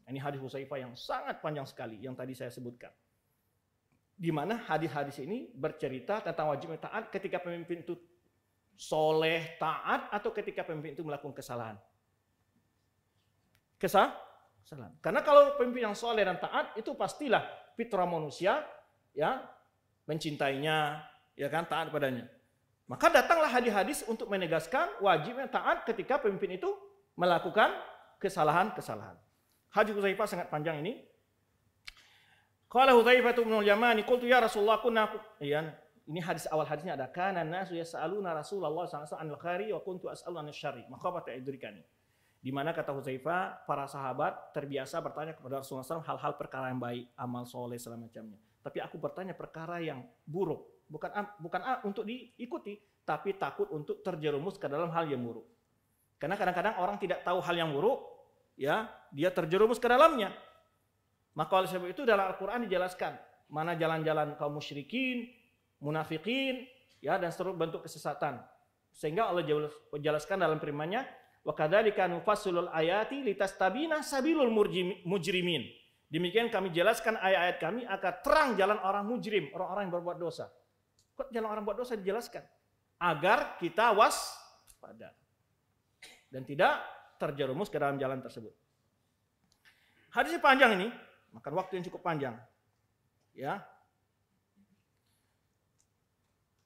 Ini hadis Husaifah yang sangat panjang sekali yang tadi saya sebutkan. Di mana hadis-hadis ini bercerita tentang wajibnya taat ketika pemimpin itu soleh, taat, atau ketika pemimpin itu melakukan kesalahan? Kesah? Kesalahan. Karena kalau pemimpin yang soleh dan taat itu pastilah fitrah manusia ya mencintainya, ya kan taat padanya. Maka datanglah hadis-hadis untuk menegaskan wajibnya taat ketika pemimpin itu melakukan kesalahan-kesalahan. Haji Huzaifah sangat panjang ini. Qala Hudzaifah bin Al-Yamani qultu ya Rasulullah kunna ya ini hadis awal hadisnya ada kana nasu yasaluna Rasulullah sallallahu alaihi wasallam wa kuntu as'alu An syarri maqabata idrikani. Di mana kata Huzaifa, para sahabat terbiasa bertanya kepada Rasulullah SAW hal-hal perkara yang baik, amal soleh segala macamnya. Tapi aku bertanya perkara yang buruk, bukan bukan untuk diikuti, tapi takut untuk terjerumus ke dalam hal yang buruk. Karena kadang-kadang orang tidak tahu hal yang buruk, ya dia terjerumus ke dalamnya. Maka oleh sebab itu dalam Al-Quran dijelaskan mana jalan-jalan kaum musyrikin, munafikin, ya dan seluruh bentuk kesesatan. Sehingga Allah jelaskan dalam firman-Nya, wa kadzalika nufassilul ayati litastabina sabilul mujrimin. Demikian kami jelaskan ayat-ayat kami akan terang jalan orang mujrim, orang-orang yang berbuat dosa. Kok jalan orang buat dosa dijelaskan? Agar kita waspada dan tidak terjerumus ke dalam jalan tersebut. Hadis panjang ini, makan waktu yang cukup panjang. Ya,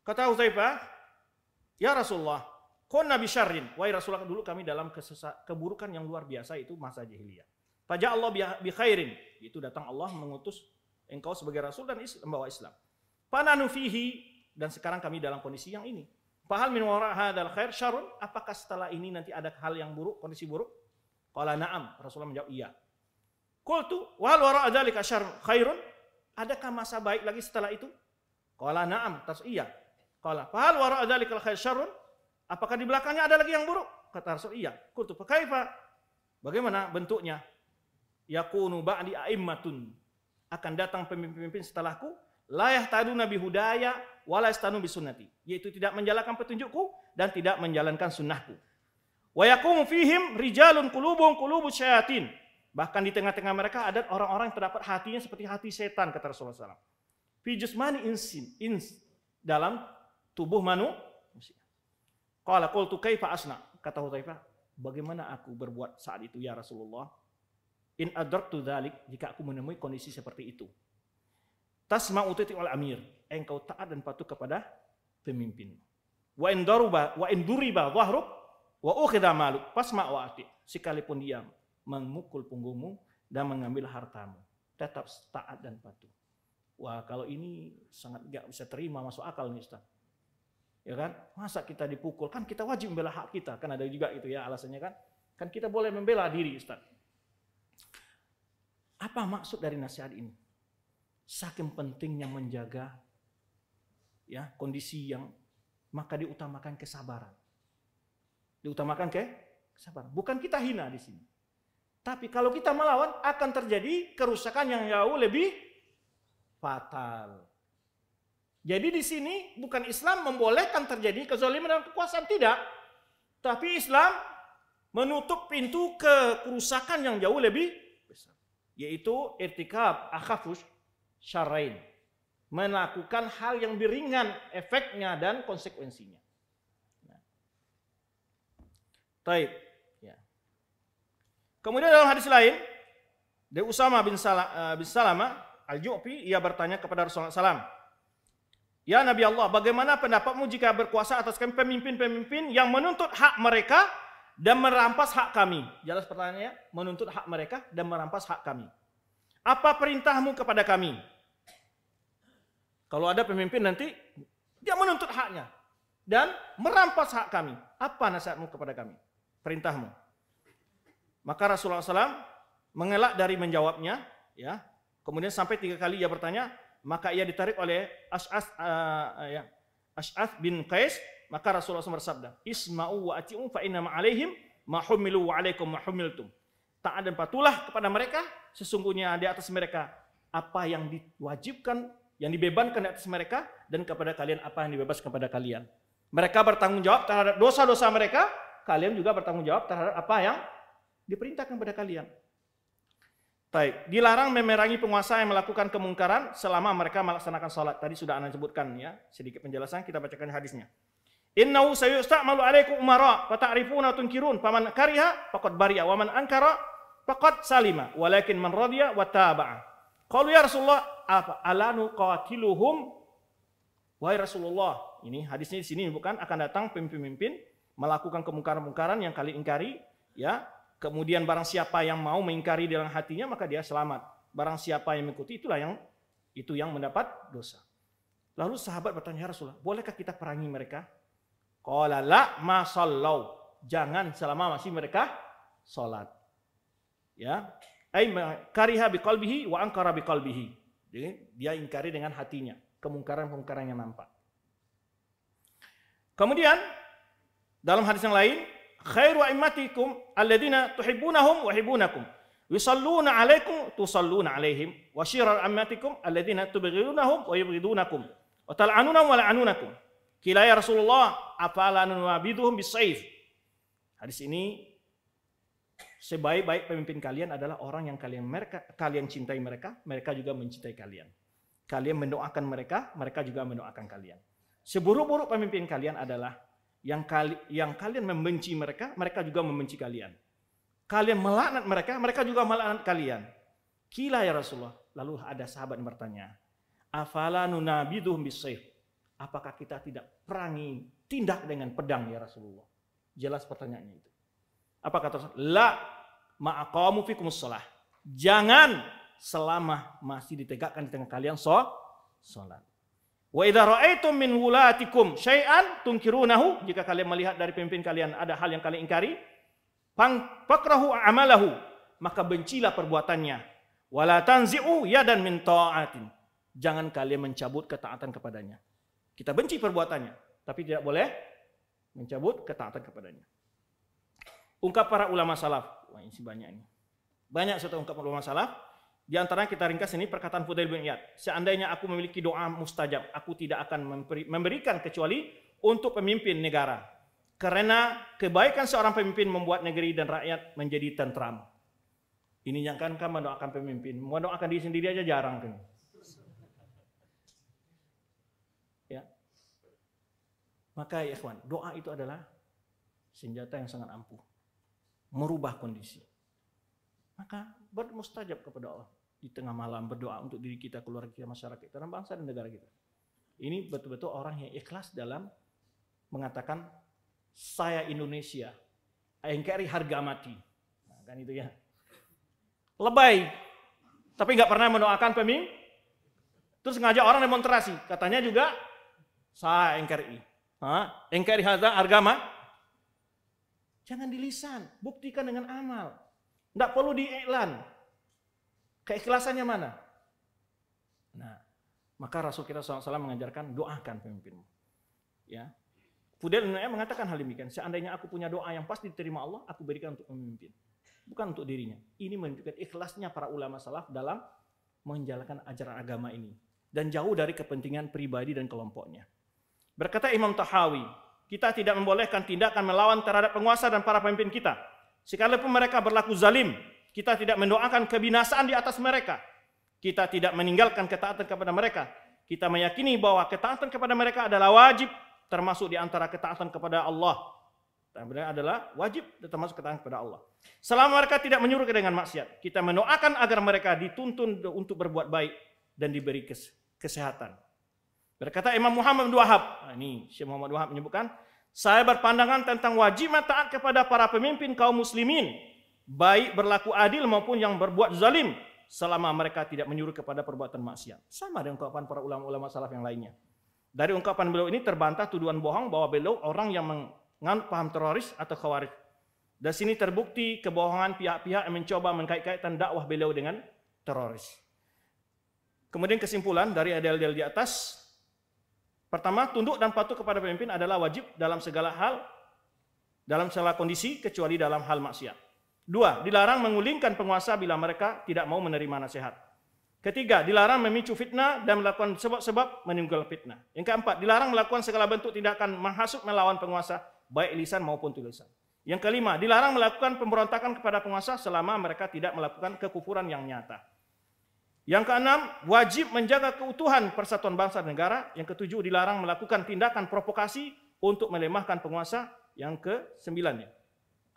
Kata Uthaibah, Ya Rasulullah, kau nabi syarrin. Wahai Rasulullah, dulu kami dalam kesesat, keburukan yang luar biasa itu masa jahiliyah. Faja Allah bi khairin. Itu datang Allah mengutus engkau sebagai Rasul dan Islam, membawa Islam. Pananu fihi. Dan sekarang kami dalam kondisi yang ini. Pahal min wara hadal khair syarun. Apakah setelah ini nanti ada hal yang buruk, kondisi buruk? Qala na'am. Rasulullah menjawab iya. tu wal wara dzalika syarun khairun? Adakah masa baik lagi setelah itu? Qala na'am. Terus iya. Qala fahal wara dzalikal khair syarrun? Apakah di belakangnya ada lagi yang buruk? Kata Rasul, iya. Qultu fa kaifa? Bagaimana bentuknya? Yakunu ba'di a'immatun. Akan datang pemimpin-pemimpin setelahku layah tadu nabi hudaya wala istanu bisunati. yaitu tidak menjalankan petunjukku dan tidak menjalankan sunnahku wa yakum fihim rijalun kulubung kulubu syaitin bahkan di tengah-tengah mereka ada orang-orang yang terdapat hatinya seperti hati setan kata Rasulullah SAW Fijusmani insin ins dalam tubuh manusia. Qala qultu kaifa asna? Kata Hudzaifah, bagaimana aku berbuat saat itu ya Rasulullah? In adraktu dzalik, jika aku menemui kondisi seperti itu. Tasma'u oleh amir, engkau taat dan patuh kepada pemimpin. Wa in daruba wa in duriba dhahruk wa ukhidha maluk, fasma wa ati. Sekalipun dia memukul punggungmu dan mengambil hartamu, tetap taat dan patuh. Wah, kalau ini sangat nggak bisa terima masuk akal nih Ustaz. Ya kan? Masa kita dipukul? Kan kita wajib membela hak kita. Kan ada juga gitu ya alasannya kan. Kan kita boleh membela diri, Ustaz. Apa maksud dari nasihat ini? Saking pentingnya menjaga ya kondisi yang maka diutamakan kesabaran. Diutamakan ke kesabaran. Bukan kita hina di sini. Tapi kalau kita melawan akan terjadi kerusakan yang jauh lebih fatal. Jadi di sini bukan Islam membolehkan terjadi kezaliman dan kekuasaan tidak, tapi Islam menutup pintu ke kerusakan yang jauh lebih besar, yaitu irtikab akhafus syarain, melakukan hal yang biringan efeknya dan konsekuensinya. Nah. Taib. Ya. Kemudian dalam hadis lain dari Usama bin, Salama, eh, Salama al-Ju'fi ia bertanya kepada Rasulullah SAW Ya Nabi Allah, bagaimana pendapatmu jika berkuasa atas kami pemimpin-pemimpin yang menuntut hak mereka dan merampas hak kami? Jelas pertanyaannya, menuntut hak mereka dan merampas hak kami. Apa perintahmu kepada kami? Kalau ada pemimpin nanti, dia menuntut haknya dan merampas hak kami. Apa nasihatmu kepada kami? Perintahmu. Maka Rasulullah SAW mengelak dari menjawabnya, ya. Kemudian sampai tiga kali ia bertanya, maka ia ditarik oleh Ash'ath uh, ya, Ash'ath bin Qais, maka Rasulullah SAW bersabda, "Isma'u wa ati'u fa inna ma'alaihim mahumilu wa alaikum mahumiltum. patulah kepada mereka, sesungguhnya di atas mereka apa yang diwajibkan, yang dibebankan di atas mereka dan kepada kalian apa yang dibebaskan kepada kalian. Mereka bertanggung jawab terhadap dosa-dosa mereka, kalian juga bertanggung jawab terhadap apa yang diperintahkan kepada kalian. Baik, dilarang memerangi penguasa yang melakukan kemungkaran selama mereka melaksanakan salat. Tadi sudah Anda sebutkan ya, sedikit penjelasan kita bacakan hadisnya. Innahu sayusta'malu alaikum umara wa ta'rifuna tunkirun faman kariha faqad bari'a wa man ankara faqad salima walakin man radiya wa taba'a. Qalu ya Rasulullah apa alanu qatiluhum wahai Rasulullah. Ini hadisnya di sini bukan akan datang pemimpin-pemimpin melakukan kemungkaran-kemungkaran yang kalian ingkari ya Kemudian barang siapa yang mau mengingkari dalam hatinya maka dia selamat. Barang siapa yang mengikuti itulah yang itu yang mendapat dosa. Lalu sahabat bertanya, ya Rasulullah, bolehkah kita perangi mereka? Qala la masallau. Jangan selama masih mereka salat. Ya. Ai kariha biqalbihi wa angkara biqalbihi. Dia ingkari dengan hatinya kemungkaran-kemungkaran yang nampak. Kemudian dalam hadis yang lain khairu a'immatikum alladziina tuhibbunahum wa yuhibbunakum yusalluna 'alaikum tusalluna 'alaihim wa syirar ammatikum alladziina tubghidunahum wa yubghidunakum wa tal'anunahum wa la'anunakum Kila ya Rasulullah, afala nuwabiduhum bisaif. Hadis ini sebaik-baik pemimpin kalian adalah orang yang kalian mereka kalian cintai mereka, mereka juga mencintai kalian. Kalian mendoakan mereka, mereka juga mendoakan kalian. Seburuk-buruk pemimpin kalian adalah yang, kali, yang kalian membenci mereka, mereka juga membenci kalian. Kalian melaknat mereka, mereka juga melaknat kalian. Kila ya Rasulullah. Lalu ada sahabat yang bertanya, Afala nunabiduhum bisayf. Apakah kita tidak perangi, tindak dengan pedang ya Rasulullah? Jelas pertanyaannya itu. Apa kata La ma'aqamu fikumus sholah. Jangan selama masih ditegakkan di tengah kalian so, sholat. Wa idza ra'aitum min wulatikum syai'an tunkirunahu, jika kalian melihat dari pemimpin kalian ada hal yang kalian ingkari, fakrahu amalahu, maka bencilah perbuatannya. Wala tanzi'u yadan min ta'atin. Jangan kalian mencabut ketaatan kepadanya. Kita benci perbuatannya, tapi tidak boleh mencabut ketaatan kepadanya. Ungkap para ulama salaf, wah ini banyak ini. Banyak serta ungkapan ulama salaf di antara kita ringkas ini perkataan Fudail bin Iyad. Seandainya aku memiliki doa mustajab, aku tidak akan memberikan kecuali untuk pemimpin negara. Karena kebaikan seorang pemimpin membuat negeri dan rakyat menjadi tentram. Ini yang kan kan mendoakan pemimpin. Mendoakan diri sendiri aja jarang. Kan? Ya. Maka ya ikhwan, doa itu adalah senjata yang sangat ampuh. Merubah kondisi. Maka bermustajab kepada Allah di tengah malam berdoa untuk diri kita, keluarga kita, masyarakat kita, dan bangsa dan negara kita. Ini betul-betul orang yang ikhlas dalam mengatakan saya Indonesia, NKRI harga mati. Nah, kan itu ya. Lebay, tapi nggak pernah mendoakan pemimpin. Terus ngajak orang demonstrasi, katanya juga saya NKRI. Hah? NKRI harga mati Jangan dilisan, buktikan dengan amal. nggak perlu diiklan, Keikhlasannya mana? Nah, maka Rasul kita SAW mengajarkan doakan pemimpinmu. Ya. Fudel mengatakan hal demikian. Seandainya aku punya doa yang pasti diterima Allah, aku berikan untuk pemimpin. Bukan untuk dirinya. Ini menunjukkan ikhlasnya para ulama salaf dalam menjalankan ajaran agama ini. Dan jauh dari kepentingan pribadi dan kelompoknya. Berkata Imam Tahawi, kita tidak membolehkan tindakan melawan terhadap penguasa dan para pemimpin kita. Sekalipun mereka berlaku zalim, kita tidak mendoakan kebinasaan di atas mereka, kita tidak meninggalkan ketaatan kepada mereka, kita meyakini bahwa ketaatan kepada mereka adalah wajib, termasuk di antara ketaatan kepada Allah. Benar adalah wajib termasuk ketaatan kepada Allah. Selama mereka tidak menyuruh dengan maksiat, kita mendoakan agar mereka dituntun untuk berbuat baik dan diberi kesehatan. Berkata Imam Muhammad bin Wahab, nah ini Syekh Muhammad bin Wahab menyebutkan, saya berpandangan tentang wajib taat kepada para pemimpin kaum muslimin baik berlaku adil maupun yang berbuat zalim selama mereka tidak menyuruh kepada perbuatan maksiat. Sama dengan ungkapan para ulama-ulama salaf yang lainnya. Dari ungkapan beliau ini terbantah tuduhan bohong bahwa beliau orang yang menganut paham teroris atau khawarij. dan sini terbukti kebohongan pihak-pihak yang mencoba mengkait-kaitkan dakwah beliau dengan teroris. Kemudian kesimpulan dari adil-adil di atas, pertama tunduk dan patuh kepada pemimpin adalah wajib dalam segala hal, dalam segala kondisi kecuali dalam hal maksiat. Dua, dilarang mengulingkan penguasa bila mereka tidak mau menerima nasihat. Ketiga, dilarang memicu fitnah dan melakukan sebab-sebab menimbulkan fitnah. Yang keempat, dilarang melakukan segala bentuk tindakan menghasut melawan penguasa, baik lisan maupun tulisan. Yang kelima, dilarang melakukan pemberontakan kepada penguasa selama mereka tidak melakukan kekufuran yang nyata. Yang keenam, wajib menjaga keutuhan persatuan bangsa dan negara. Yang ketujuh, dilarang melakukan tindakan provokasi untuk melemahkan penguasa. Yang ke-9 ya.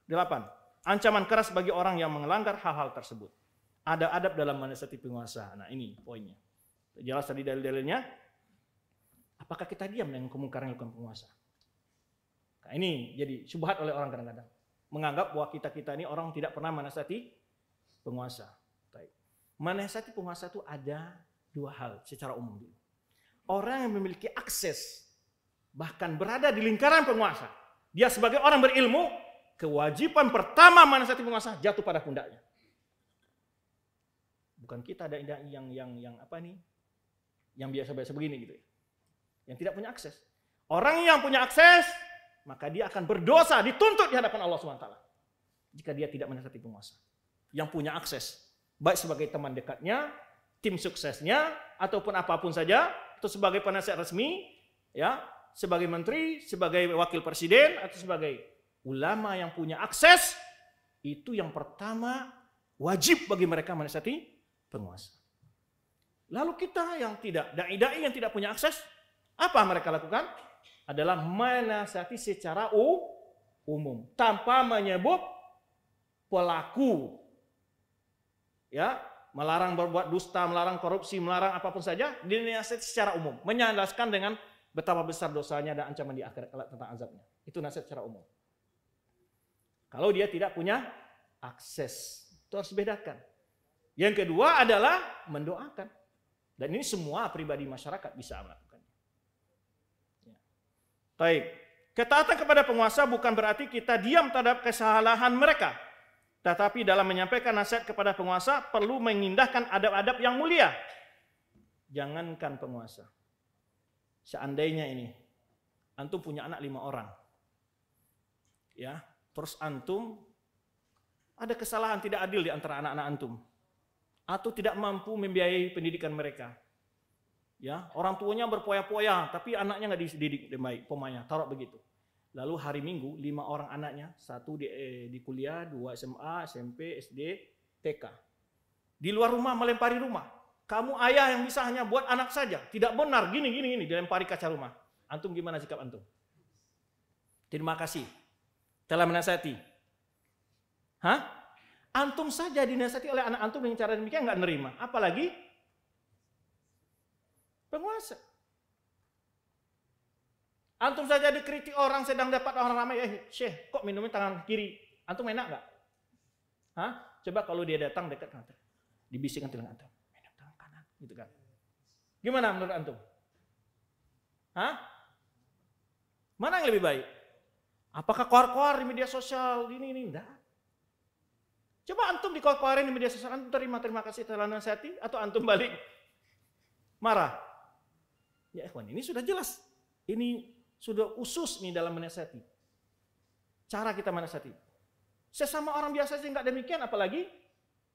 Delapan, ancaman keras bagi orang yang mengelanggar hal-hal tersebut. Ada adab dalam menasihati penguasa. Nah ini poinnya. Jelas tadi dalil-dalilnya. Apakah kita diam dengan kemungkaran yang dilakukan penguasa? Nah, ini jadi subhat oleh orang kadang-kadang. Menganggap bahwa kita-kita ini orang tidak pernah menasihati penguasa. Baik. Menasihati penguasa itu ada dua hal secara umum dulu. Orang yang memiliki akses bahkan berada di lingkaran penguasa. Dia sebagai orang berilmu kewajiban pertama menasihati penguasa jatuh pada pundaknya. Bukan kita ada yang yang yang apa nih? Yang biasa-biasa begini gitu ya. Yang tidak punya akses. Orang yang punya akses, maka dia akan berdosa, dituntut di hadapan Allah SWT. Jika dia tidak menasihati penguasa. Yang punya akses. Baik sebagai teman dekatnya, tim suksesnya, ataupun apapun saja, atau sebagai penasihat resmi, ya, sebagai menteri, sebagai wakil presiden, atau sebagai ulama yang punya akses, itu yang pertama wajib bagi mereka menasihati penguasa. Lalu kita yang tidak, da'i-da'i yang tidak punya akses, apa mereka lakukan? Adalah menasihati secara umum. Tanpa menyebut pelaku. Ya, melarang berbuat dusta, melarang korupsi, melarang apapun saja, dinasihati secara umum. Menyandaskan dengan betapa besar dosanya dan ancaman di akhirat tentang azabnya. Itu nasihat secara umum. Kalau dia tidak punya akses, itu harus bedakan. Yang kedua adalah mendoakan. Dan ini semua pribadi masyarakat bisa melakukan. Ya. Baik, ketaatan kepada penguasa bukan berarti kita diam terhadap kesalahan mereka. Tetapi dalam menyampaikan nasihat kepada penguasa perlu mengindahkan adab-adab yang mulia. Jangankan penguasa. Seandainya ini, antum punya anak lima orang. Ya, Terus antum ada kesalahan tidak adil di antara anak-anak antum atau tidak mampu membiayai pendidikan mereka. Ya, orang tuanya berpoya-poya, tapi anaknya nggak dididik dengan baik, pemanya taruh begitu. Lalu hari Minggu lima orang anaknya, satu di, eh, di kuliah, dua SMA, SMP, SD, TK. Di luar rumah melempari rumah. Kamu ayah yang bisa hanya buat anak saja, tidak benar gini gini gini dilempari kaca rumah. Antum gimana sikap antum? Terima kasih dalam menasihati? Hah? Antum saja dinasihati oleh anak antum dengan cara demikian nggak nerima. Apalagi penguasa. Antum saja dikritik orang sedang dapat orang ramai, eh Syekh, kok minumnya tangan kiri? Antum enak nggak? Hah? Coba kalau dia datang dekat antum, dibisikkan telinga antum, minum tangan kanan, gitu kan? Gimana menurut antum? Hah? Mana yang lebih baik? Apakah kuar-kuar di media sosial ini ini enggak? Coba antum di dikor kuarin di media sosial antum terima terima kasih telah nasihati atau antum balik marah. Ya ikhwan, ini sudah jelas. Ini sudah usus nih dalam menasihati. Cara kita menasihati. Sesama orang biasa sih enggak demikian apalagi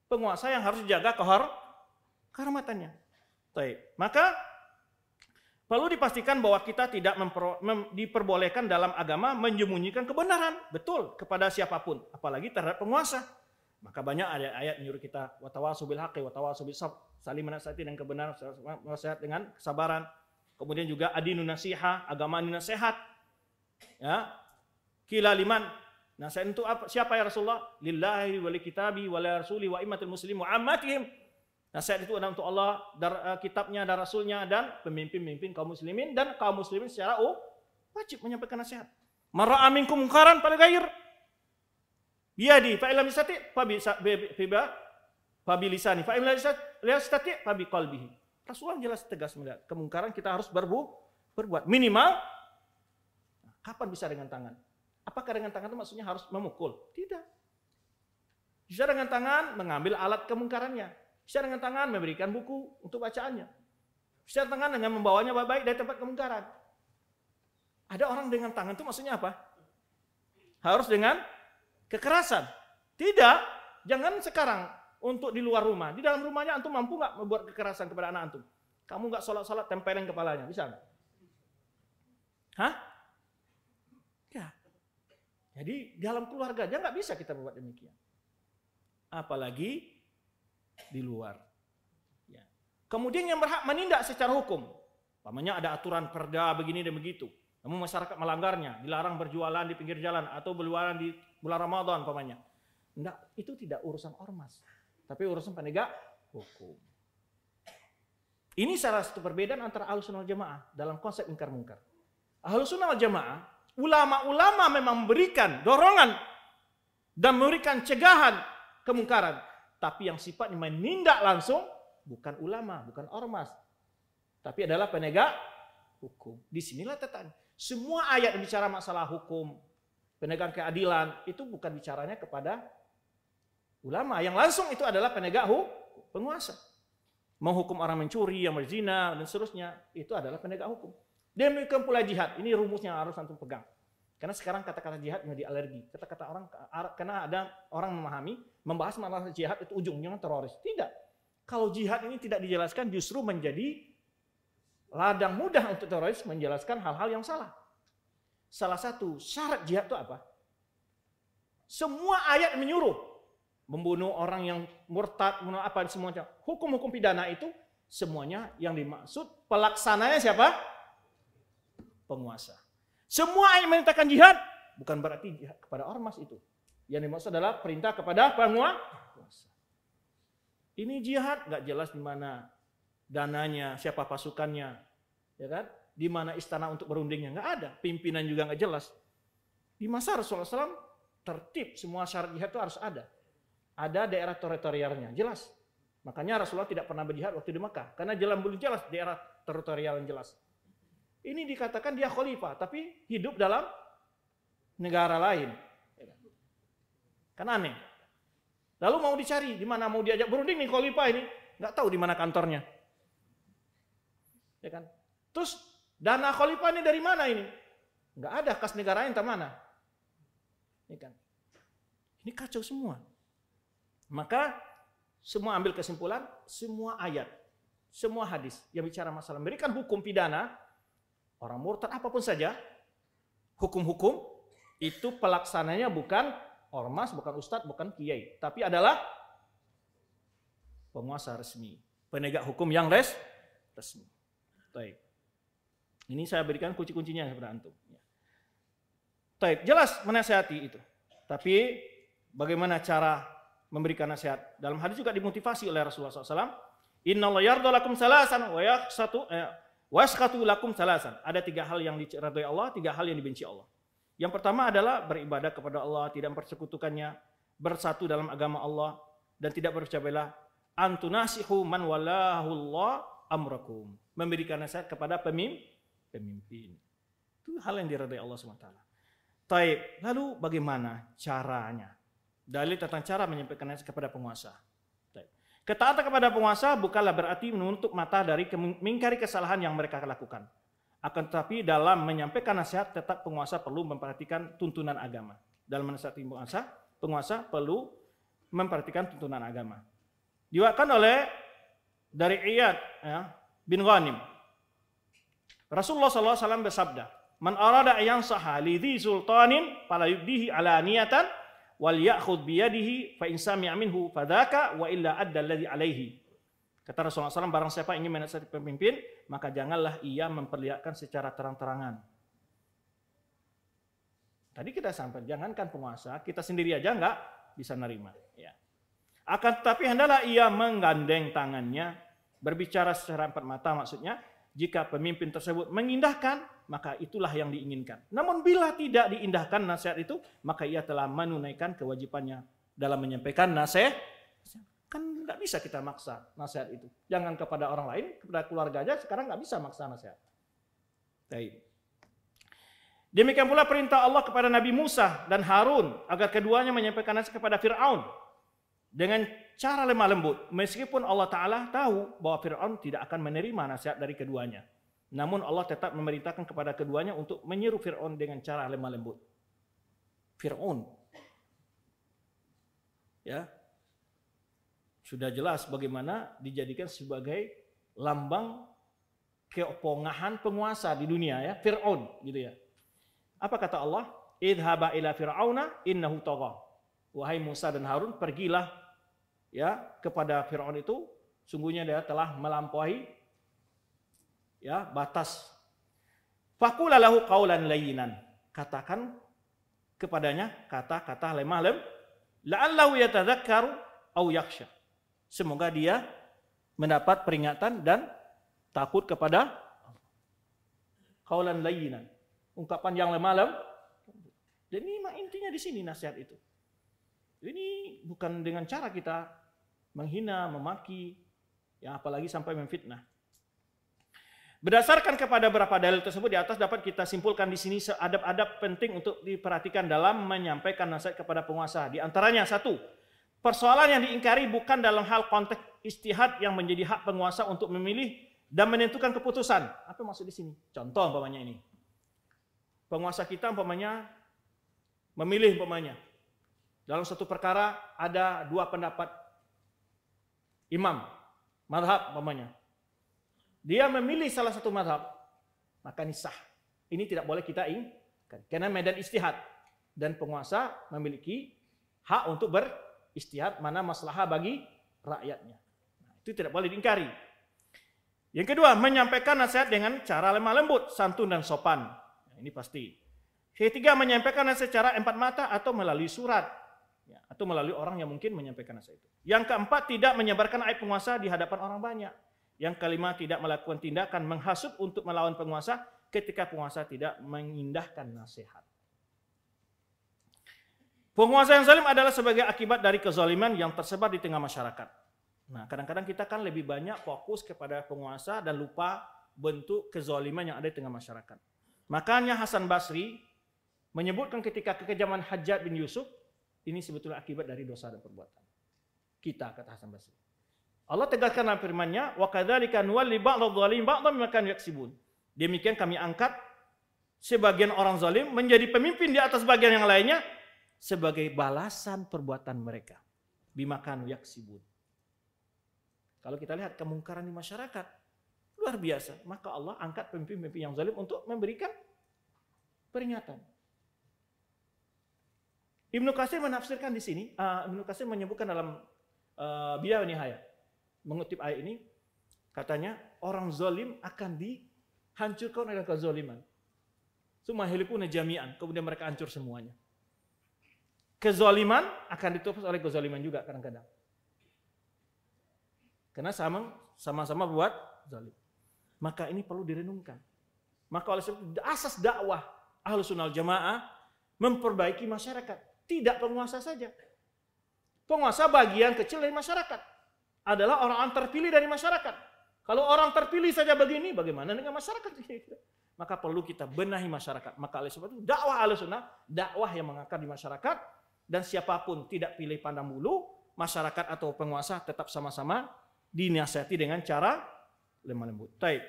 penguasa yang harus jaga kehormatannya. Baik, maka Perlu dipastikan bahwa kita tidak mempro, mem, diperbolehkan dalam agama menyembunyikan kebenaran, betul, kepada siapapun, apalagi terhadap penguasa. Maka banyak ayat-ayat menyuruh kita watawal subil haqqi, watawal subil sab, saling menasihati dengan kebenaran, sehat dengan kesabaran. Kemudian juga adinu nasiha, agama nuna nasihat. Ya. Kila liman, nasihat itu apa? siapa ya Rasulullah? Lillahi wali kitabi wali rasuli wa imatil muslim wa ammatihim Nasihat itu ada untuk Allah, dar, eh, kitabnya, dan rasulnya, dan pemimpin-pemimpin kaum muslimin. Dan kaum muslimin secara oh, wajib menyampaikan nasihat. Mara aminkum mungkaran pada gair. Biadi, fa'ilam istati, fabilisani, fa'ilam istati, fabiqalbihi. Rasulullah jelas tegas melihat kemungkaran kita harus berbu, berbuat. Minimal, kapan bisa dengan tangan? Apakah dengan tangan itu maksudnya harus memukul? Tidak. Bisa dengan tangan mengambil alat kemungkarannya Secara dengan tangan memberikan buku untuk bacaannya. Secara tangan dengan membawanya baik-baik dari tempat kemungkaran. Ada orang dengan tangan itu maksudnya apa? Harus dengan kekerasan. Tidak, jangan sekarang untuk di luar rumah. Di dalam rumahnya antum mampu nggak membuat kekerasan kepada anak antum? Kamu nggak sholat-sholat tempelin kepalanya, bisa gak? Hah? Ya. Jadi dalam keluarga aja nggak bisa kita buat demikian. Apalagi di luar. Ya. Kemudian yang berhak menindak secara hukum. Pamannya ada aturan perda begini dan begitu. Namun masyarakat melanggarnya, dilarang berjualan di pinggir jalan atau berjualan di bulan Ramadan pamannya. Enggak, itu tidak urusan ormas, tapi urusan penegak hukum. Ini salah satu perbedaan antara sunnah jamaah dalam konsep ingkar mungkar. sunnah jamaah, ulama-ulama memang memberikan dorongan dan memberikan cegahan kemungkaran. Tapi yang sifatnya menindak langsung bukan ulama, bukan ormas. Tapi adalah penegak hukum. Di sinilah tetan. Semua ayat yang bicara masalah hukum, penegak keadilan, itu bukan bicaranya kepada ulama. Yang langsung itu adalah penegak hukum, penguasa. Menghukum orang mencuri, yang berzina, dan seterusnya. Itu adalah penegak hukum. Demikian pula jihad. Ini rumusnya harus antum pegang. Karena sekarang kata-kata jihad menjadi alergi. Kata-kata orang, karena ada orang memahami membahas masalah jihad itu ujungnya kan teroris. Tidak. Kalau jihad ini tidak dijelaskan justru menjadi ladang mudah untuk teroris menjelaskan hal-hal yang salah. Salah satu syarat jihad itu apa? Semua ayat menyuruh membunuh orang yang murtad, membunuh apa semuanya. Hukum-hukum pidana itu semuanya yang dimaksud pelaksananya siapa? Penguasa. Semua yang menyatakan jihad bukan berarti jihad kepada ormas itu. Yang dimaksud adalah perintah kepada penguasa. Ini jihad nggak jelas di mana dananya, siapa pasukannya, ya kan? Di mana istana untuk berundingnya nggak ada, pimpinan juga nggak jelas. Di masa Rasulullah SAW tertib semua syarat jihad itu harus ada. Ada daerah teritorialnya, jelas. Makanya Rasulullah tidak pernah berjihad waktu di Mekah karena jalan belum jelas daerah teritorial yang jelas. Ini dikatakan dia khalifah tapi hidup dalam negara lain. Kan aneh. Lalu mau dicari di mana mau diajak berunding nih Kolipa ini, nggak tahu di mana kantornya. Ya kan? Terus dana Kolipa ini dari mana ini? Nggak ada kas negara yang mana. Ya kan? Ini kacau semua. Maka semua ambil kesimpulan, semua ayat, semua hadis yang bicara masalah memberikan hukum pidana orang murtad apapun saja, hukum-hukum itu pelaksananya bukan ormas, bukan ustadz, bukan kiai, tapi adalah penguasa resmi, penegak hukum yang res resmi. Baik. Ini saya berikan kunci-kuncinya kepada antum. Ya. Baik, jelas menasehati itu. Tapi bagaimana cara memberikan nasihat? Dalam hadis juga dimotivasi oleh Rasulullah SAW. Inna Allah yardo lakum salasan wa yakhsatu eh, waskatu lakum salasan. Ada tiga hal yang diceradai Allah, tiga hal yang dibenci Allah. Yang pertama adalah beribadah kepada Allah, tidak mempersekutukannya, bersatu dalam agama Allah, dan tidak bercabailah. Antunasihu man Allah amrakum. Memberikan nasihat kepada pemimpin. pemimpin. Itu hal yang diridai Allah SWT. Taib. Lalu bagaimana caranya? Dalil tentang cara menyampaikan nasihat kepada penguasa. Taib. Ketaatan kepada penguasa bukanlah berarti menutup mata dari mengingkari kesalahan yang mereka lakukan. Akan tetapi dalam menyampaikan nasihat tetap penguasa perlu memperhatikan tuntunan agama. Dalam menasihati penguasa, penguasa perlu memperhatikan tuntunan agama. Diwakilkan oleh dari Iyad ya, bin Ghanim. Rasulullah SAW bersabda, Man arada yang sahali di sultanin pala yubdihi ala niatan wal ya'khud biyadihi fa in minhu fadaka wa illa adda alladhi alaihi Kata Rasulullah SAW, barang siapa ingin menasihati pemimpin, maka janganlah ia memperlihatkan secara terang-terangan. Tadi kita sampai, jangankan penguasa, kita sendiri aja enggak bisa nerima. Ya. Akan tetapi hendaklah ia menggandeng tangannya, berbicara secara empat mata maksudnya, jika pemimpin tersebut mengindahkan, maka itulah yang diinginkan. Namun bila tidak diindahkan nasihat itu, maka ia telah menunaikan kewajibannya dalam menyampaikan nasihat Kan nggak bisa kita maksa nasihat itu. Jangan kepada orang lain, kepada aja sekarang nggak bisa maksa nasihat. Baik. Demikian pula perintah Allah kepada Nabi Musa dan Harun agar keduanya menyampaikan nasihat kepada Fir'aun dengan cara lemah lembut. Meskipun Allah Ta'ala tahu bahwa Fir'aun tidak akan menerima nasihat dari keduanya. Namun Allah tetap memerintahkan kepada keduanya untuk menyuruh Fir'aun dengan cara lemah lembut. Fir'aun. Ya, sudah jelas bagaimana dijadikan sebagai lambang keopongahan penguasa di dunia ya, Fir'aun gitu ya. Apa kata Allah? Idhaba ila fir'auna innahu tagha. Wahai Musa dan Harun, pergilah ya kepada Fir'aun itu, sungguhnya dia telah melampaui ya batas. Fakulalahu lahu qawlan layyinan. Katakan kepadanya kata-kata lemah lem la'allahu yatadzakkaru au yakhsha Semoga dia mendapat peringatan dan takut kepada kaulan layinan. Ungkapan yang lemah lem. Dan ini intinya di sini nasihat itu. Ini bukan dengan cara kita menghina, memaki, ya apalagi sampai memfitnah. Berdasarkan kepada beberapa dalil tersebut di atas dapat kita simpulkan di sini adab-adab penting untuk diperhatikan dalam menyampaikan nasihat kepada penguasa. Di antaranya satu, Persoalan yang diingkari bukan dalam hal konteks istihad yang menjadi hak penguasa untuk memilih dan menentukan keputusan. Apa maksud di sini? Contoh umpamanya ini. Penguasa kita umpamanya memilih umpamanya. Dalam satu perkara ada dua pendapat imam, madhab umpamanya. Dia memilih salah satu madhab, maka nisah. Ini tidak boleh kita ingkari. Karena medan istihad. Dan penguasa memiliki hak untuk ber istihad mana maslahah bagi rakyatnya. Nah, itu tidak boleh diingkari. Yang kedua, menyampaikan nasihat dengan cara lemah lembut, santun dan sopan. Ya, ini pasti. Yang ketiga, menyampaikan nasihat secara empat mata atau melalui surat ya, atau melalui orang yang mungkin menyampaikan nasihat itu. Yang keempat, tidak menyebarkan aib penguasa di hadapan orang banyak. Yang kelima, tidak melakukan tindakan menghasut untuk melawan penguasa ketika penguasa tidak mengindahkan nasihat. Penguasa yang zalim adalah sebagai akibat dari kezaliman yang tersebar di tengah masyarakat. Nah, kadang-kadang kita kan lebih banyak fokus kepada penguasa dan lupa bentuk kezaliman yang ada di tengah masyarakat. Makanya Hasan Basri menyebutkan ketika kekejaman Hajjat bin Yusuf, ini sebetulnya akibat dari dosa dan perbuatan. Kita, kata Hasan Basri. Allah tegaskan dalam firman-Nya, وَكَذَلِكَ نُوَلِّ بَعْضَ الظَّلِيمِ بَعْضَ مَكَانْ يَكْسِبُونَ Demikian kami angkat sebagian orang zalim menjadi pemimpin di atas bagian yang lainnya sebagai balasan perbuatan mereka. Bimakan sibun. Kalau kita lihat kemungkaran di masyarakat, luar biasa. Maka Allah angkat pemimpin-pemimpin yang zalim untuk memberikan peringatan. Ibnu Qasir menafsirkan di sini, uh, Ibnu Qasir menyebutkan dalam uh, Biya Nihaya, mengutip ayat ini, katanya orang zalim akan dihancurkan oleh kezaliman. Suma jami'an, kemudian mereka hancur semuanya kezaliman akan ditutup oleh kezaliman juga kadang-kadang. Karena sama sama-sama buat zalim. Maka ini perlu direnungkan. Maka oleh sebab itu asas dakwah ahlu sunnah jamaah memperbaiki masyarakat. Tidak penguasa saja. Penguasa bagian kecil dari masyarakat. Adalah orang-orang terpilih dari masyarakat. Kalau orang terpilih saja begini, bagaimana dengan masyarakat? Maka perlu kita benahi masyarakat. Maka oleh sebab itu dakwah ahlu sunnah, dakwah yang mengakar di masyarakat, dan siapapun tidak pilih pandang bulu, masyarakat atau penguasa tetap sama-sama dinasihati dengan cara lemah lembut. Baik.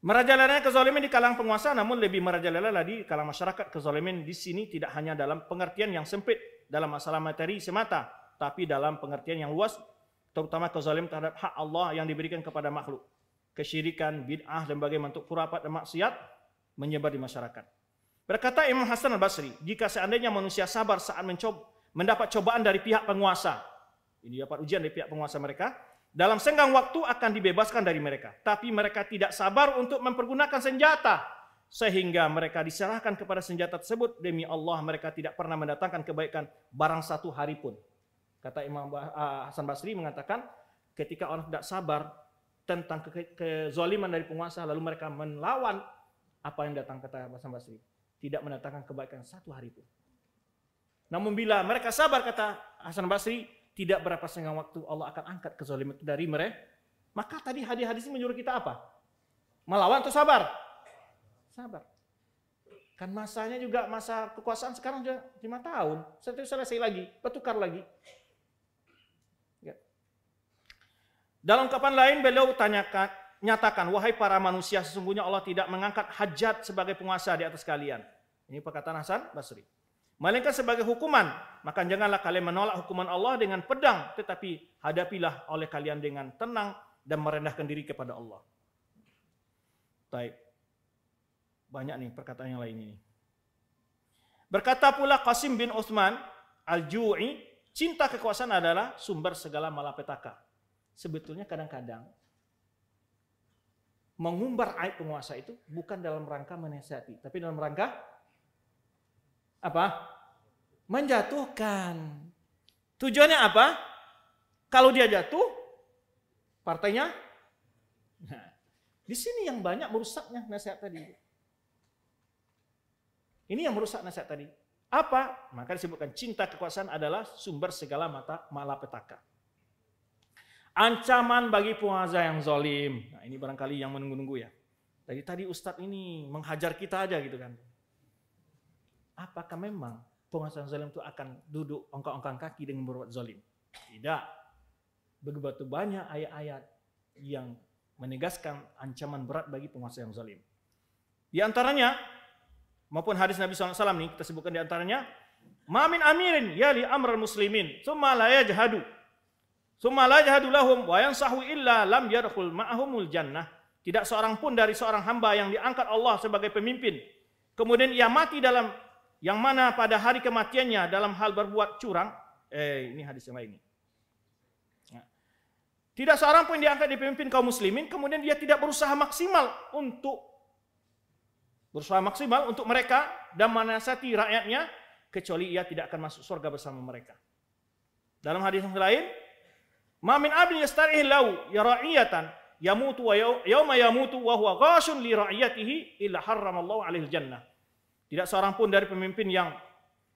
Merajalela kezaliman di kalangan penguasa namun lebih merajalela di kalangan masyarakat. Kezaliman di sini tidak hanya dalam pengertian yang sempit dalam masalah materi semata, tapi dalam pengertian yang luas terutama kezaliman terhadap hak Allah yang diberikan kepada makhluk. Kesyirikan, bid'ah dan bagaimana bentuk khurafat dan maksiat menyebar di masyarakat. Berkata Imam Hasan al-Basri, jika seandainya manusia sabar saat mencoba, mendapat cobaan dari pihak penguasa, ini dapat ujian dari pihak penguasa mereka, dalam senggang waktu akan dibebaskan dari mereka. Tapi mereka tidak sabar untuk mempergunakan senjata, sehingga mereka diserahkan kepada senjata tersebut. Demi Allah mereka tidak pernah mendatangkan kebaikan barang satu hari pun. Kata Imam ah, Hasan Basri mengatakan, ketika orang tidak sabar tentang ke dari penguasa, lalu mereka melawan apa yang datang kata Hasan Basri tidak mendatangkan kebaikan satu hari pun. Namun bila mereka sabar kata Hasan Basri, tidak berapa setengah waktu Allah akan angkat kezaliman itu dari mereka. Maka tadi hadis-hadis ini menyuruh kita apa? Melawan atau sabar? Sabar. Kan masanya juga masa kekuasaan sekarang sudah lima tahun. Setelah selesai lagi, bertukar lagi. Ya. Dalam kapan lain beliau tanyakan nyatakan, wahai para manusia, sesungguhnya Allah tidak mengangkat hajat sebagai penguasa di atas kalian. Ini perkataan Hasan Basri. Melainkan sebagai hukuman, maka janganlah kalian menolak hukuman Allah dengan pedang, tetapi hadapilah oleh kalian dengan tenang dan merendahkan diri kepada Allah. Baik. Banyak nih perkataan yang lain ini. Berkata pula Qasim bin Uthman Al-Ju'i, cinta kekuasaan adalah sumber segala malapetaka. Sebetulnya kadang-kadang mengumbar aib penguasa itu bukan dalam rangka menasihati, tapi dalam rangka apa? Menjatuhkan. Tujuannya apa? Kalau dia jatuh, partainya. Nah, di sini yang banyak merusaknya nasihat tadi. Ini yang merusak nasihat tadi. Apa? Maka disebutkan cinta kekuasaan adalah sumber segala mata malapetaka. Ancaman bagi penguasa yang zalim. Nah ini barangkali yang menunggu-nunggu ya. Dari tadi Ustadz ini menghajar kita aja gitu kan. Apakah memang penguasa yang zolim itu akan duduk ongkang-ongkang kaki dengan berbuat zalim? Tidak. Begitu banyak ayat-ayat yang menegaskan ancaman berat bagi penguasa yang zalim. Di antaranya, maupun hadis Nabi SAW nih, kita sebutkan di antaranya, Mamin amirin yali amr muslimin, summa la yajhadu Summa la yahdulahum wa yansahu illa lam yadkhul ma'ahumul jannah. Tidak seorang pun dari seorang hamba yang diangkat Allah sebagai pemimpin. Kemudian ia mati dalam yang mana pada hari kematiannya dalam hal berbuat curang. Eh, ini hadis yang lain. Ya. Tidak seorang pun diangkat di pemimpin kaum muslimin, kemudian dia tidak berusaha maksimal untuk berusaha maksimal untuk mereka dan menasihati rakyatnya kecuali ia tidak akan masuk surga bersama mereka. Dalam hadis yang lain, Ma min abdin yastarihi lau ra'iyatan yamutu wa yauma yamutu wa huwa ghashun li ra'iyatihi illa harramallahu alaihi jannah. Tidak seorang pun dari pemimpin yang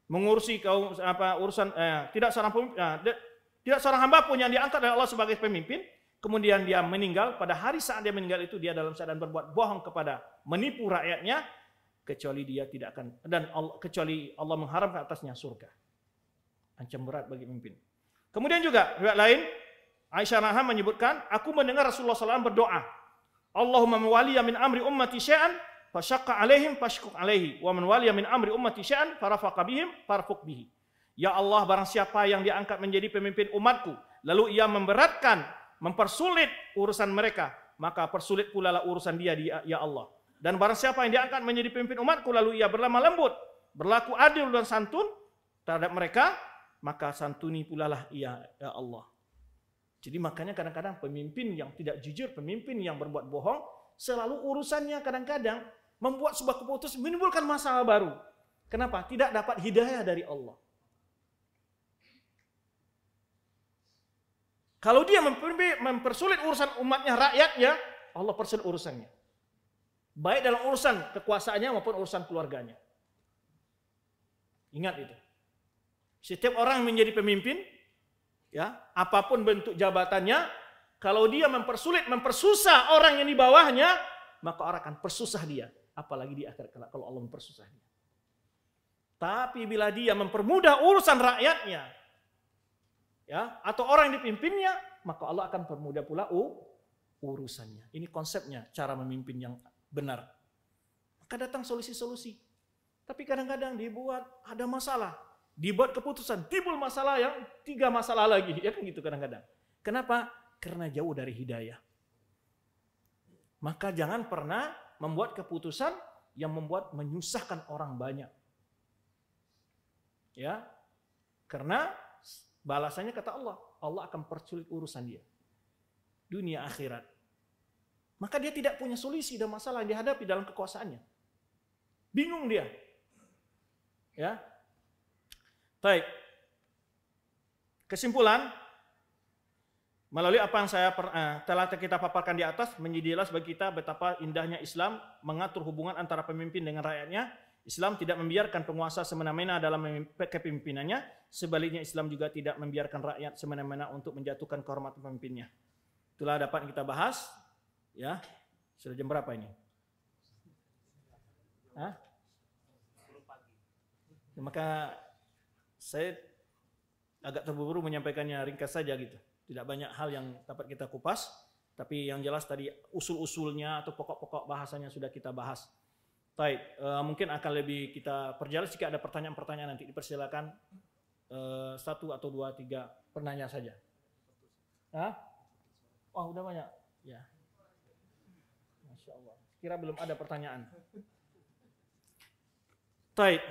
mengurusi kaum apa urusan eh, tidak seorang pun, eh, tidak seorang hamba pun yang diangkat oleh Allah sebagai pemimpin kemudian dia meninggal pada hari saat dia meninggal itu dia dalam keadaan berbuat bohong kepada menipu rakyatnya kecuali dia tidak akan dan Allah, kecuali Allah mengharamkan atasnya surga. Ancam berat bagi pemimpin. Kemudian juga riwayat lain Aisyah Raham menyebutkan, aku mendengar Rasulullah SAW berdoa, Allahumma man min amri ummati syai'an fasyaqqa alaihim fashkuk alaihi wa man waliya min amri ummati syai'an farafaqa bihim farfuq bihi. Ya Allah barang siapa yang diangkat menjadi pemimpin umatku lalu ia memberatkan mempersulit urusan mereka maka persulit pula lah urusan dia ya Allah. Dan barang siapa yang diangkat menjadi pemimpin umatku lalu ia berlama lembut berlaku adil dan santun terhadap mereka maka santuni pula lah ia ya Allah. Jadi makanya kadang-kadang pemimpin yang tidak jujur, pemimpin yang berbuat bohong, selalu urusannya kadang-kadang membuat sebuah keputusan menimbulkan masalah baru. Kenapa? Tidak dapat hidayah dari Allah. Kalau dia mempersulit urusan umatnya, rakyatnya, Allah persulit urusannya. Baik dalam urusan kekuasaannya maupun urusan keluarganya. Ingat itu. Setiap orang menjadi pemimpin, ya apapun bentuk jabatannya kalau dia mempersulit mempersusah orang yang di bawahnya maka orang akan persusah dia apalagi di akhirat kalau Allah mempersusah dia tapi bila dia mempermudah urusan rakyatnya ya atau orang yang dipimpinnya maka Allah akan permudah pula urusannya ini konsepnya cara memimpin yang benar maka datang solusi-solusi tapi kadang-kadang dibuat ada masalah dibuat keputusan, timbul masalah yang tiga masalah lagi. Ya kan gitu kadang-kadang. Kenapa? Karena jauh dari hidayah. Maka jangan pernah membuat keputusan yang membuat menyusahkan orang banyak. Ya. Karena balasannya kata Allah, Allah akan persulit urusan dia. Dunia akhirat. Maka dia tidak punya solusi dan masalah yang dihadapi dalam kekuasaannya. Bingung dia. Ya, Baik. Kesimpulan, melalui apa yang saya eh, telah kita paparkan di atas, menjadi jelas bagi kita betapa indahnya Islam mengatur hubungan antara pemimpin dengan rakyatnya. Islam tidak membiarkan penguasa semena-mena dalam kepemimpinannya. Sebaliknya Islam juga tidak membiarkan rakyat semena-mena untuk menjatuhkan kehormatan pemimpinnya. Itulah dapat kita bahas. Ya, sudah jam berapa ini? Hah? Maka saya agak terburu-buru menyampaikannya ringkas saja gitu. Tidak banyak hal yang dapat kita kupas, tapi yang jelas tadi usul-usulnya atau pokok-pokok bahasanya sudah kita bahas. Baik, uh, mungkin akan lebih kita perjelas jika ada pertanyaan-pertanyaan nanti dipersilakan uh, satu atau dua tiga pertanyaan saja. Hah? wah udah banyak. Ya. Masya Allah. Kira belum ada pertanyaan. Baik.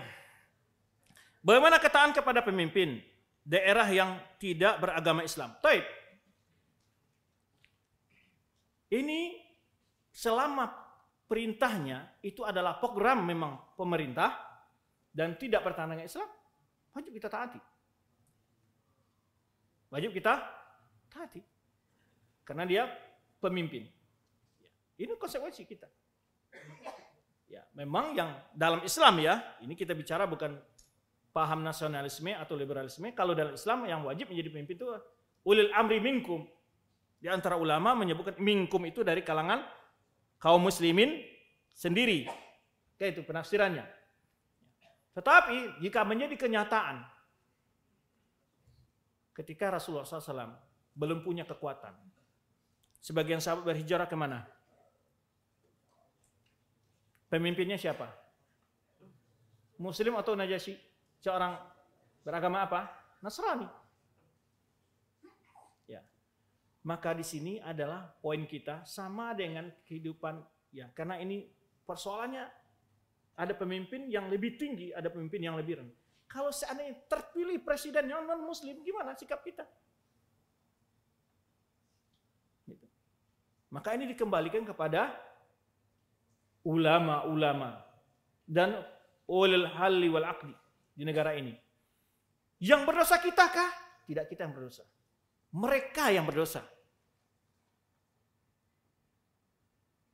Bagaimana ketaatan kepada pemimpin daerah yang tidak beragama Islam? Taib. Ini selama perintahnya itu adalah program memang pemerintah dan tidak bertentangan dengan Islam, wajib kita taati. Wajib kita taati. Karena dia pemimpin. Ini konsekuensi kita. Ya, memang yang dalam Islam ya, ini kita bicara bukan paham nasionalisme atau liberalisme. Kalau dalam Islam yang wajib menjadi pemimpin itu ulil amri minkum. Di antara ulama menyebutkan minkum itu dari kalangan kaum muslimin sendiri. Oke, itu penafsirannya. Tetapi jika menjadi kenyataan ketika Rasulullah SAW belum punya kekuatan, sebagian sahabat berhijrah kemana? Pemimpinnya siapa? Muslim atau Najasyi? seorang beragama apa? Nasrani. Ya. Maka di sini adalah poin kita sama dengan kehidupan ya karena ini persoalannya ada pemimpin yang lebih tinggi, ada pemimpin yang lebih rendah. Kalau seandainya terpilih presiden yang non muslim gimana sikap kita? Gitu. Maka ini dikembalikan kepada ulama-ulama dan ulil halli wal aqdi di negara ini. Yang berdosa kita kah? Tidak kita yang berdosa. Mereka yang berdosa.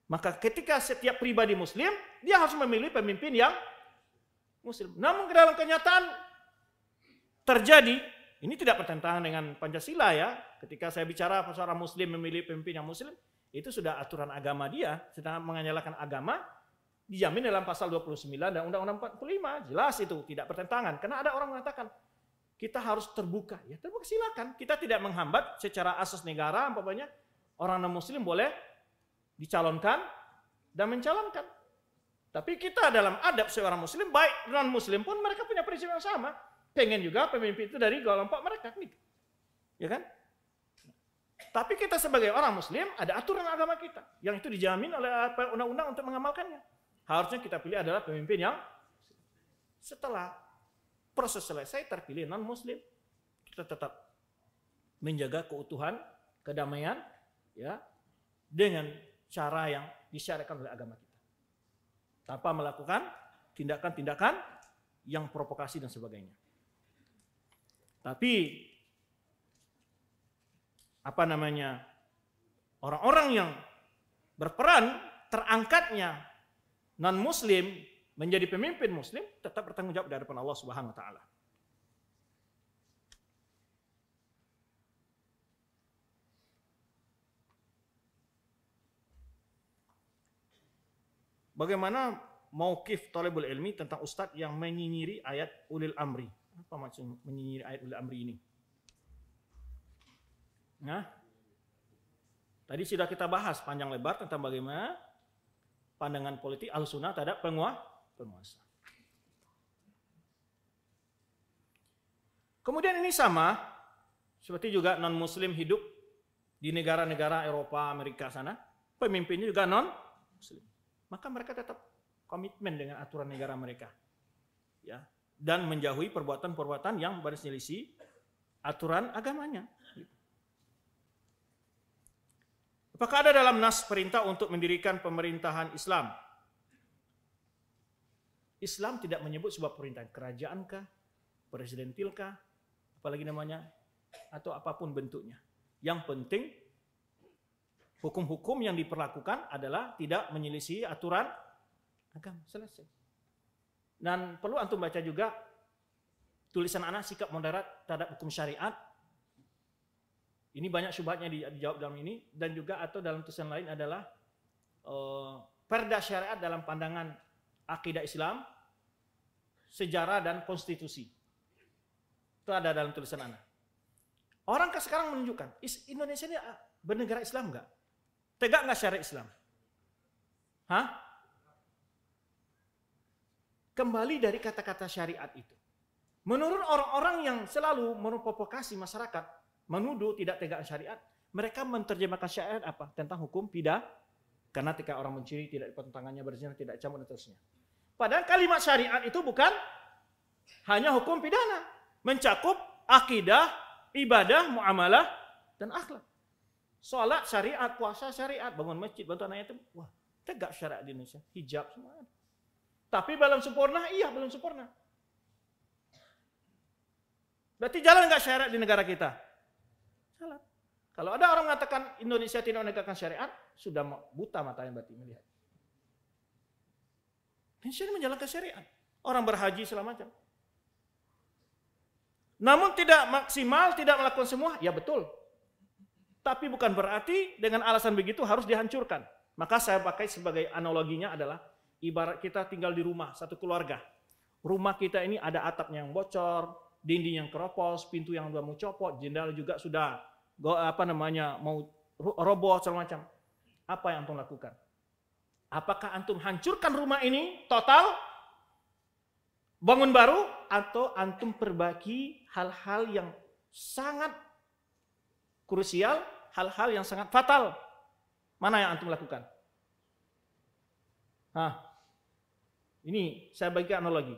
Maka ketika setiap pribadi muslim, dia harus memilih pemimpin yang muslim. Namun dalam kenyataan terjadi, ini tidak bertentangan dengan Pancasila ya. Ketika saya bicara seorang muslim memilih pemimpin yang muslim, itu sudah aturan agama dia, sedang menganyalakan agama, dijamin dalam pasal 29 dan Undang-Undang 45. Jelas itu tidak bertentangan. Karena ada orang mengatakan kita harus terbuka. Ya terbuka silakan. Kita tidak menghambat secara asas negara banyak orang non muslim boleh dicalonkan dan mencalonkan. Tapi kita dalam adab seorang muslim, baik non muslim pun mereka punya prinsip yang sama. Pengen juga pemimpin itu dari kelompok mereka. Nih. Ya kan? Tapi kita sebagai orang muslim ada aturan agama kita yang itu dijamin oleh undang-undang untuk mengamalkannya. Harusnya kita pilih adalah pemimpin yang setelah proses selesai terpilih non muslim kita tetap menjaga keutuhan kedamaian ya dengan cara yang disyariatkan oleh agama kita tanpa melakukan tindakan-tindakan yang provokasi dan sebagainya tapi apa namanya orang-orang yang berperan terangkatnya non muslim menjadi pemimpin muslim tetap bertanggung jawab di hadapan Allah Subhanahu wa taala. Bagaimana mauqif talibul ilmi tentang ustadz yang menyinyiri ayat ulil amri? Apa maksud menyinyiri ayat ulil amri ini? Nah, tadi sudah kita bahas panjang lebar tentang bagaimana pandangan politik al sunnah terhadap penguasa. penguasa. Kemudian ini sama seperti juga non muslim hidup di negara-negara Eropa, Amerika sana, pemimpinnya juga non muslim. Maka mereka tetap komitmen dengan aturan negara mereka. Ya, dan menjauhi perbuatan-perbuatan yang berselisih aturan agamanya. Gitu. Apakah ada dalam nas perintah untuk mendirikan pemerintahan Islam? Islam tidak menyebut sebuah perintah kerajaankah, presidentilkah, apalagi namanya, atau apapun bentuknya. Yang penting hukum-hukum yang diperlakukan adalah tidak menyelisih aturan agama. Selesai. Dan perlu antum baca juga tulisan anak sikap moderat terhadap hukum syariat ini banyak syubhatnya di, dijawab dalam ini dan juga atau dalam tulisan lain adalah uh, perda syariat dalam pandangan akidah Islam, sejarah dan konstitusi. Itu ada dalam tulisan Anda. Orang ke sekarang menunjukkan, Indonesia ini ah, bernegara Islam enggak? Tegak enggak syariat Islam? Hah? Kembali dari kata-kata syariat itu. Menurut orang-orang yang selalu merupakan masyarakat menuduh tidak tegak syariat, mereka menerjemahkan syariat apa? Tentang hukum pidah, karena ketika orang mencuri tidak dipotong tangannya berzina, tidak dicambuk dan seterusnya. Padahal kalimat syariat itu bukan hanya hukum pidana, mencakup akidah, ibadah, muamalah, dan akhlak. Sholat syariat, puasa syariat, bangun masjid, bantu anak yatim, wah tegak syariat di Indonesia, hijab semua. Tapi belum sempurna, iya belum sempurna. Berarti jalan enggak syariat di negara kita? Salat. Kalau ada orang mengatakan Indonesia tidak menegakkan syariat, sudah buta matanya berarti melihat. Indonesia ini menjalankan syariat. Orang berhaji selama macam. Namun tidak maksimal, tidak melakukan semua, ya betul. Tapi bukan berarti dengan alasan begitu harus dihancurkan. Maka saya pakai sebagai analoginya adalah ibarat kita tinggal di rumah satu keluarga. Rumah kita ini ada atapnya yang bocor, dinding yang keropos, pintu yang sudah mau copot, jendela juga sudah apa namanya mau roboh segala macam. Apa yang antum lakukan? Apakah antum hancurkan rumah ini total? Bangun baru atau antum perbaiki hal-hal yang sangat krusial, hal-hal yang sangat fatal. Mana yang antum lakukan? Hah. Ini saya bagikan analogi.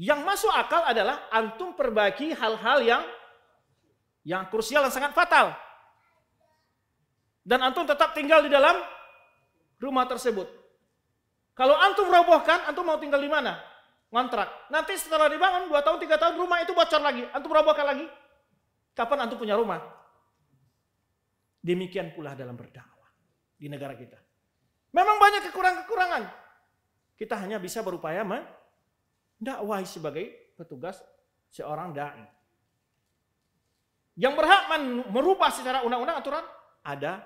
Yang masuk akal adalah antum perbaiki hal-hal yang yang krusial dan sangat fatal. Dan antum tetap tinggal di dalam rumah tersebut. Kalau antum robohkan, antum mau tinggal di mana? Ngontrak. Nanti setelah dibangun dua tahun, tiga tahun rumah itu bocor lagi. Antum robohkan lagi. Kapan antum punya rumah? Demikian pula dalam berdakwah di negara kita. Memang banyak kekurangan-kekurangan. Kita hanya bisa berupaya mendakwahi sebagai petugas seorang dai. Yang berhak merubah secara undang-undang aturan ada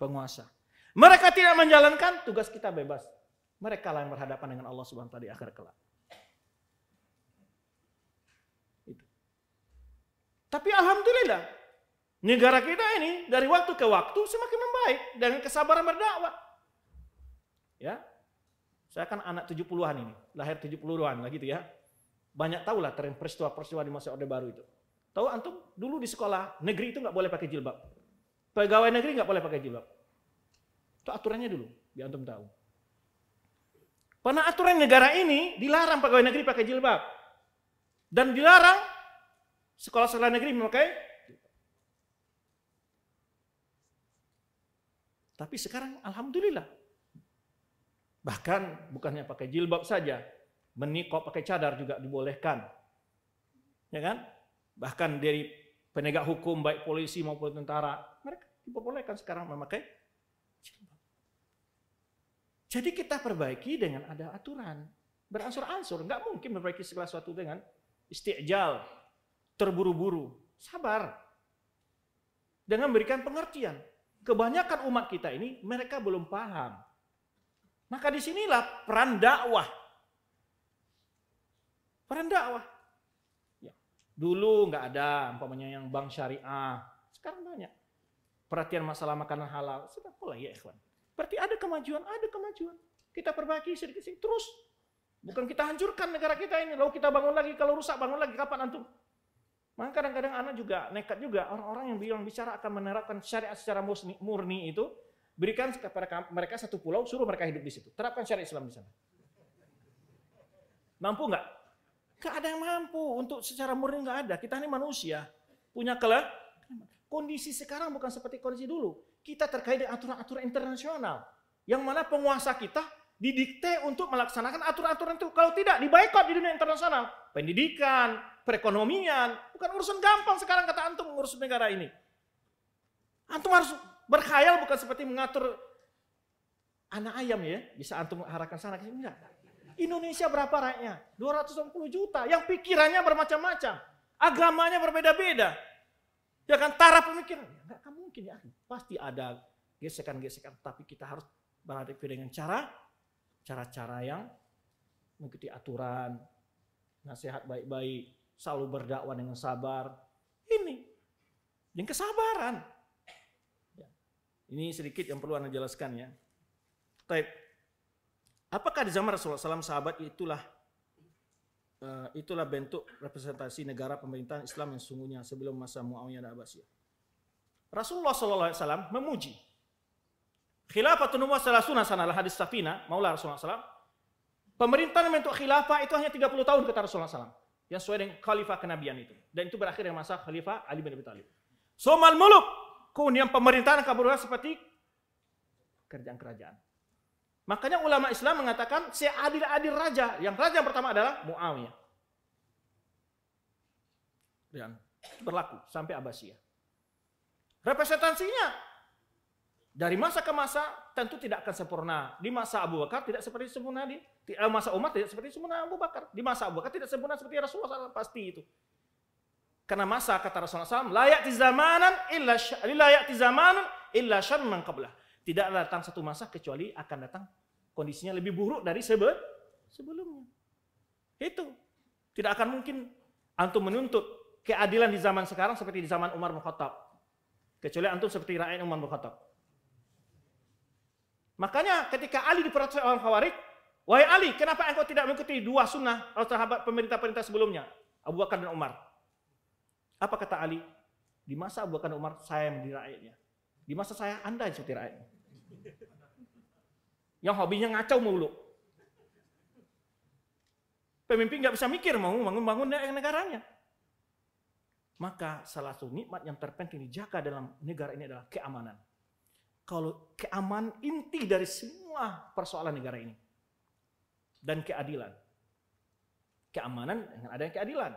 penguasa. Mereka tidak menjalankan tugas kita bebas. Mereka lah yang berhadapan dengan Allah Subhanahu wa taala di akhir kelak. Itu. Tapi alhamdulillah negara kita ini dari waktu ke waktu semakin membaik dengan kesabaran berdakwah. Ya. Saya kan anak 70-an ini, lahir 70-an lah gitu ya. Banyak tahulah tren peristiwa-peristiwa di masa Orde Baru itu. Tahu antum dulu di sekolah negeri itu nggak boleh pakai jilbab. Pegawai negeri nggak boleh pakai jilbab. Itu aturannya dulu, biar antum tahu. Karena aturan negara ini dilarang pegawai negeri pakai jilbab. Dan dilarang sekolah-sekolah negeri memakai Tapi sekarang alhamdulillah. Bahkan bukannya pakai jilbab saja, menikah pakai cadar juga dibolehkan. Ya kan? bahkan dari penegak hukum baik polisi maupun tentara mereka diperbolehkan sekarang memakai jilbab. Jadi kita perbaiki dengan ada aturan beransur-ansur, nggak mungkin memperbaiki segala sesuatu dengan istiqjal terburu-buru, sabar. Dengan memberikan pengertian. Kebanyakan umat kita ini mereka belum paham. Maka disinilah peran dakwah. Peran dakwah. Dulu nggak ada umpamanya yang bank syariah. Sekarang banyak. Perhatian masalah makanan halal. Sudah mulai ya ikhwan. Berarti ada kemajuan, ada kemajuan. Kita perbaiki sedikit-sedikit terus. Bukan kita hancurkan negara kita ini. Lalu kita bangun lagi. Kalau rusak bangun lagi. Kapan antum? Maka kadang-kadang anak juga nekat juga. Orang-orang yang bilang bicara akan menerapkan syariat secara murni, murni itu. Berikan kepada mereka satu pulau, suruh mereka hidup di situ. Terapkan syariat Islam di sana. Mampu nggak? Gak ada yang mampu untuk secara murni nggak ada. Kita ini manusia punya kelak. Kondisi sekarang bukan seperti kondisi dulu. Kita terkait dengan aturan-aturan internasional yang mana penguasa kita didikte untuk melaksanakan aturan-aturan itu. Kalau tidak dibaikot di dunia internasional, pendidikan, perekonomian, bukan urusan gampang sekarang kata antum mengurus negara ini. Antum harus berkhayal bukan seperti mengatur anak ayam ya, bisa antum arahkan sana ke sini enggak. Indonesia berapa rakyatnya? 260 juta. Yang pikirannya bermacam-macam. Agamanya berbeda-beda. dia ya kan, tara pemikiran. Ya, enggak kan mungkin ya. Pasti ada gesekan-gesekan. Tapi kita harus berhadapi dengan cara cara-cara yang mengikuti aturan, nasihat baik-baik, selalu berdakwah dengan sabar. Ini yang kesabaran. Ya. Ini sedikit yang perlu Anda jelaskan ya. Tapi Apakah di zaman Rasulullah SAW sahabat itulah uh, itulah bentuk representasi negara pemerintahan Islam yang sungguhnya sebelum masa Muawiyah dan Abbasiyah. Rasulullah SAW memuji khilafah nubuwah salah sunnah sanalah hadis safina maulah Rasulullah SAW. Pemerintahan bentuk khilafah itu hanya 30 tahun kata Rasulullah SAW. Yang sesuai dengan khalifah kenabian itu. Dan itu berakhir dengan masa khalifah Ali bin Abi Thalib. Somal muluk. keunian pemerintahan kabur seperti kerjaan kerajaan. Makanya ulama Islam mengatakan seadil-adil raja. Yang raja yang pertama adalah Muawiyah. Dan berlaku sampai Abbasiyah. Representasinya dari masa ke masa tentu tidak akan sempurna. Di masa Abu Bakar tidak seperti sempurna di eh, masa Umar tidak seperti sempurna Abu Bakar. Di masa Abu Bakar tidak sempurna seperti Rasulullah SAW, pasti itu. Karena masa kata Rasulullah SAW, layak di zamanan illa layak di zamanan illa syarman qablah. Tidak datang satu masa kecuali akan datang kondisinya lebih buruk dari sebe sebelumnya. Itu. Tidak akan mungkin antum menuntut keadilan di zaman sekarang seperti di zaman Umar bin Khattab. Kecuali antum seperti rakyat Umar bin Khattab. Makanya ketika Ali diperantai orang Khawarij, wahai Ali, kenapa engkau tidak mengikuti dua sunnah atau sahabat pemerintah-pemerintah sebelumnya, Abu Bakar dan Umar? Apa kata Ali? Di masa Abu Bakar dan Umar, saya menjadi rakyatnya. Di masa saya, Anda yang seperti rakyatnya yang hobinya ngacau mulu. Pemimpin nggak bisa mikir mau bangun-bangun negaranya. Maka salah satu nikmat yang terpenting dijaga dalam negara ini adalah keamanan. Kalau keamanan inti dari semua persoalan negara ini. Dan keadilan. Keamanan dengan adanya keadilan.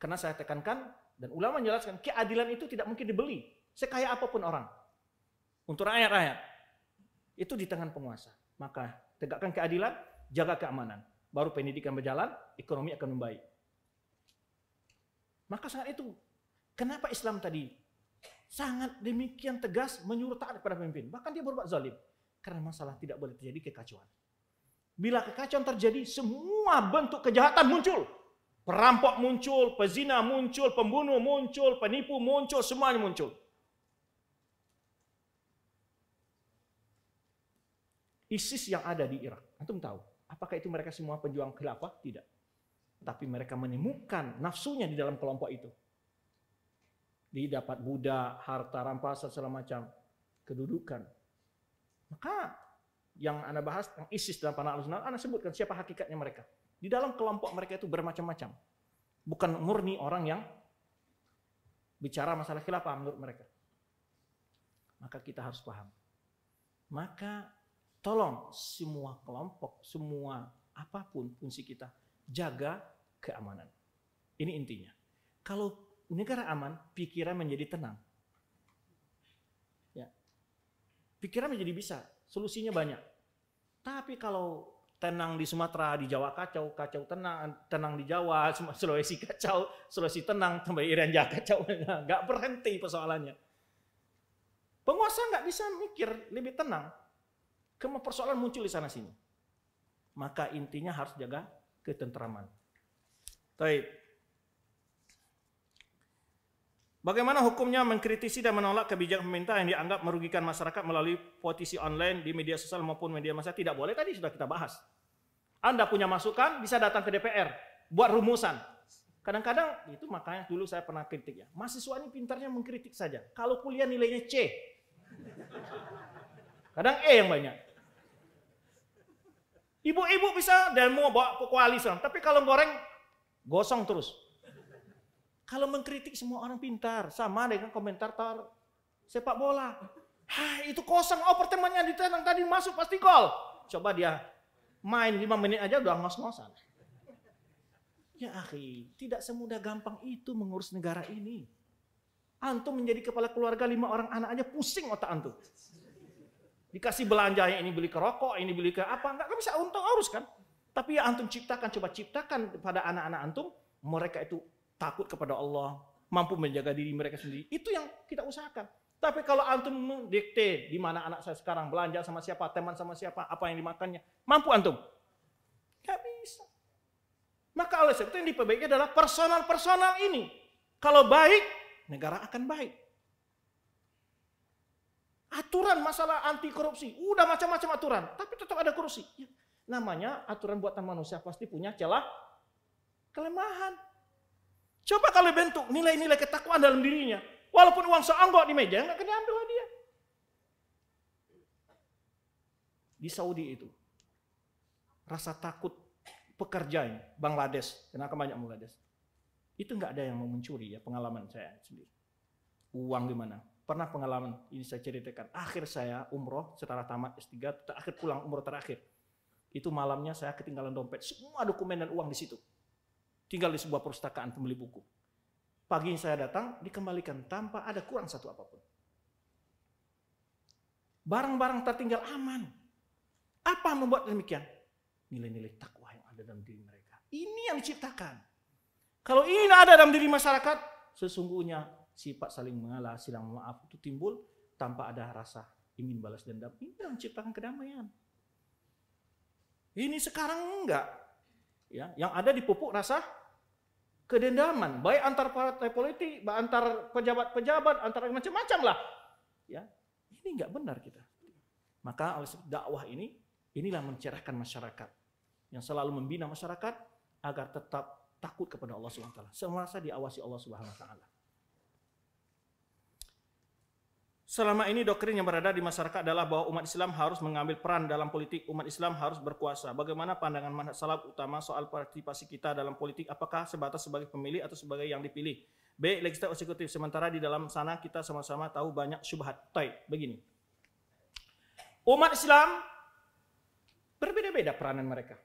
Karena saya tekankan dan ulama menjelaskan keadilan itu tidak mungkin dibeli. Sekaya apapun orang. Untuk rakyat-rakyat itu di tangan penguasa. Maka tegakkan keadilan, jaga keamanan. Baru pendidikan berjalan, ekonomi akan membaik. Maka saat itu, kenapa Islam tadi sangat demikian tegas menyuruh taat kepada pemimpin? Bahkan dia berbuat zalim. Karena masalah tidak boleh terjadi kekacauan. Bila kekacauan terjadi, semua bentuk kejahatan muncul. Perampok muncul, pezina muncul, pembunuh muncul, penipu muncul, semuanya muncul. ISIS yang ada di Irak. Antum tahu, apakah itu mereka semua penjuang khilafah? Tidak. Tapi mereka menemukan nafsunya di dalam kelompok itu. Didapat budak, harta rampasan segala macam, kedudukan. Maka yang Anda bahas tentang ISIS dalam panah al Anda sebutkan siapa hakikatnya mereka. Di dalam kelompok mereka itu bermacam-macam. Bukan murni orang yang bicara masalah khilafah menurut mereka. Maka kita harus paham. Maka Tolong semua kelompok, semua apapun fungsi kita, jaga keamanan. Ini intinya. Kalau negara aman, pikiran menjadi tenang. Ya. Pikiran menjadi bisa, solusinya banyak. Tapi kalau tenang di Sumatera, di Jawa kacau, kacau tenang, tenang di Jawa, Sulawesi kacau, Sulawesi tenang, tambah Iran Jawa kacau, nggak berhenti persoalannya. Penguasa nggak bisa mikir lebih tenang, karena persoalan muncul di sana sini. Maka intinya harus jaga ketentraman. Baik. Bagaimana hukumnya mengkritisi dan menolak kebijakan pemerintah yang dianggap merugikan masyarakat melalui petisi online di media sosial maupun media massa tidak boleh tadi sudah kita bahas. Anda punya masukan bisa datang ke DPR buat rumusan. Kadang-kadang itu makanya dulu saya pernah kritik ya. Mahasiswa ini pintarnya mengkritik saja. Kalau kuliah nilainya C. Kadang E yang banyak. Ibu-ibu bisa dan mau bawa ke koalisi, tapi kalau goreng gosong terus. Kalau mengkritik semua orang pintar, sama dengan komentar tar sepak bola. Hah, itu kosong, oh pertemanannya ditendang tadi masuk pasti gol. Coba dia main 5 menit aja udah ngos-ngosan. Ya akhi, tidak semudah gampang itu mengurus negara ini. Antum menjadi kepala keluarga lima orang anak aja pusing otak antum. Dikasih belanja yang ini beli ke rokok, ini beli ke apa, enggak, bisa untung harus kan. Tapi ya antum ciptakan, coba ciptakan pada anak-anak antum, mereka itu takut kepada Allah, mampu menjaga diri mereka sendiri. Itu yang kita usahakan. Tapi kalau antum dikte di mana anak saya sekarang belanja sama siapa, teman sama siapa, apa yang dimakannya, mampu antum? Gak bisa. Maka oleh sebab itu yang diperbaiki adalah personal-personal ini. Kalau baik, negara akan baik. Aturan masalah anti korupsi, udah macam-macam aturan, tapi tetap ada korupsi. Ya, namanya aturan buatan manusia pasti punya celah kelemahan. Coba kalau bentuk nilai-nilai ketakwaan dalam dirinya, walaupun uang seanggok di meja nggak kena ambil dia. Di Saudi itu rasa takut pekerja ini, Bangladesh, kenapa banyak Bangladesh. Itu nggak ada yang mau mencuri ya pengalaman saya sendiri. Uang gimana pernah pengalaman ini saya ceritakan. Akhir saya umroh setelah tamat S3, terakhir pulang umroh terakhir. Itu malamnya saya ketinggalan dompet, semua dokumen dan uang di situ. Tinggal di sebuah perpustakaan pembeli buku. Pagi saya datang, dikembalikan tanpa ada kurang satu apapun. Barang-barang tertinggal aman. Apa membuat demikian? Nilai-nilai takwa yang ada dalam diri mereka. Ini yang diciptakan. Kalau ini ada dalam diri masyarakat, sesungguhnya sifat saling mengalah, silang maaf itu timbul tanpa ada rasa ingin balas dendam. Ini yang menciptakan kedamaian. Ini sekarang enggak. Ya, yang ada dipupuk rasa kedendaman, baik antar partai politik, baik antar pejabat-pejabat, antar macam-macam lah. Ya, ini enggak benar kita. Maka oleh dakwah ini inilah mencerahkan masyarakat yang selalu membina masyarakat agar tetap takut kepada Allah SWT. wa taala, semasa diawasi Allah SWT. Selama ini doktrin yang berada di masyarakat adalah bahwa umat Islam harus mengambil peran dalam politik, umat Islam harus berkuasa. Bagaimana pandangan manhaj salaf utama soal partisipasi kita dalam politik? Apakah sebatas sebagai pemilih atau sebagai yang dipilih? B. Legislatif eksekutif. Sementara di dalam sana kita sama-sama tahu banyak syubhat. Taib, begini. Umat Islam berbeda-beda peranan mereka.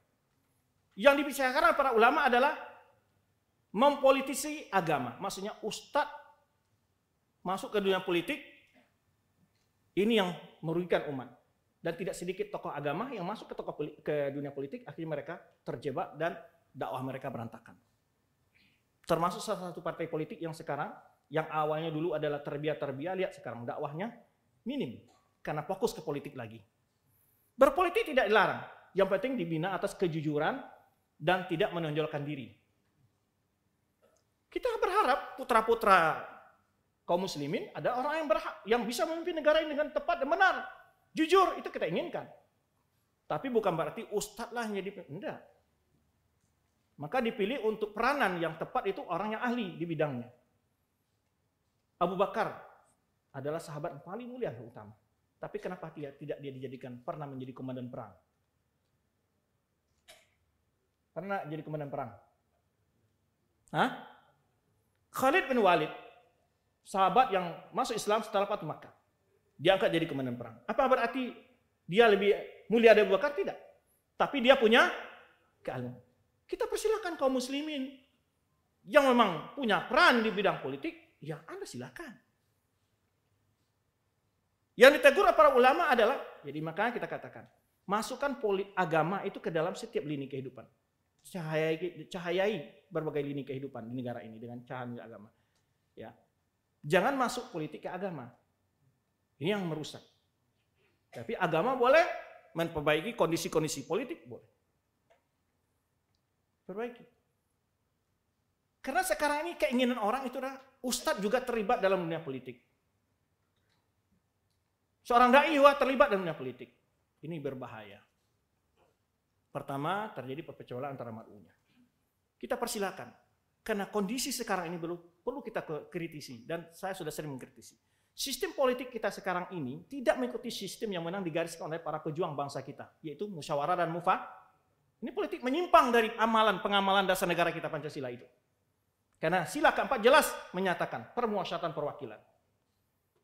Yang dibicarakan para ulama adalah mempolitisi agama. Maksudnya ustadz masuk ke dunia politik ini yang merugikan umat. Dan tidak sedikit tokoh agama yang masuk ke tokoh ke dunia politik akhirnya mereka terjebak dan dakwah mereka berantakan. Termasuk salah satu partai politik yang sekarang yang awalnya dulu adalah terbiak-terbiak lihat sekarang dakwahnya minim karena fokus ke politik lagi. Berpolitik tidak dilarang, yang penting dibina atas kejujuran dan tidak menonjolkan diri. Kita berharap putra-putra kaum muslimin ada orang yang berhak yang bisa memimpin negara ini dengan tepat dan benar. Jujur itu kita inginkan. Tapi bukan berarti ustadz lah yang jadi enggak. Maka dipilih untuk peranan yang tepat itu orang yang ahli di bidangnya. Abu Bakar adalah sahabat yang paling mulia yang utama. Tapi kenapa dia tidak dia dijadikan pernah menjadi komandan perang? Pernah jadi komandan perang? Hah? Khalid bin Walid sahabat yang masuk Islam setelah Fathu Makkah. Diangkat jadi kemenangan perang. Apa berarti dia lebih mulia dari Abu Bakar? Tidak. Tapi dia punya keilmuan. Kita persilahkan kaum muslimin yang memang punya peran di bidang politik, ya Anda silakan. Yang ditegur para ulama adalah, jadi makanya kita katakan, masukkan poli, agama itu ke dalam setiap lini kehidupan. Cahayai, cahayai berbagai lini kehidupan di negara ini dengan cahaya agama. Ya, Jangan masuk politik ke agama. Ini yang merusak. Tapi agama boleh memperbaiki kondisi-kondisi politik boleh. Perbaiki. Karena sekarang ini keinginan orang itu adalah ustadz juga terlibat dalam dunia politik. Seorang dai juga terlibat dalam dunia politik. Ini berbahaya. Pertama, terjadi perpecolan antara umat Kita persilakan. Karena kondisi sekarang ini perlu, perlu kita kritisi dan saya sudah sering mengkritisi. Sistem politik kita sekarang ini tidak mengikuti sistem yang menang digariskan oleh para pejuang bangsa kita, yaitu musyawarah dan mufa. Ini politik menyimpang dari amalan pengamalan dasar negara kita Pancasila itu. Karena sila keempat jelas menyatakan permuasatan perwakilan.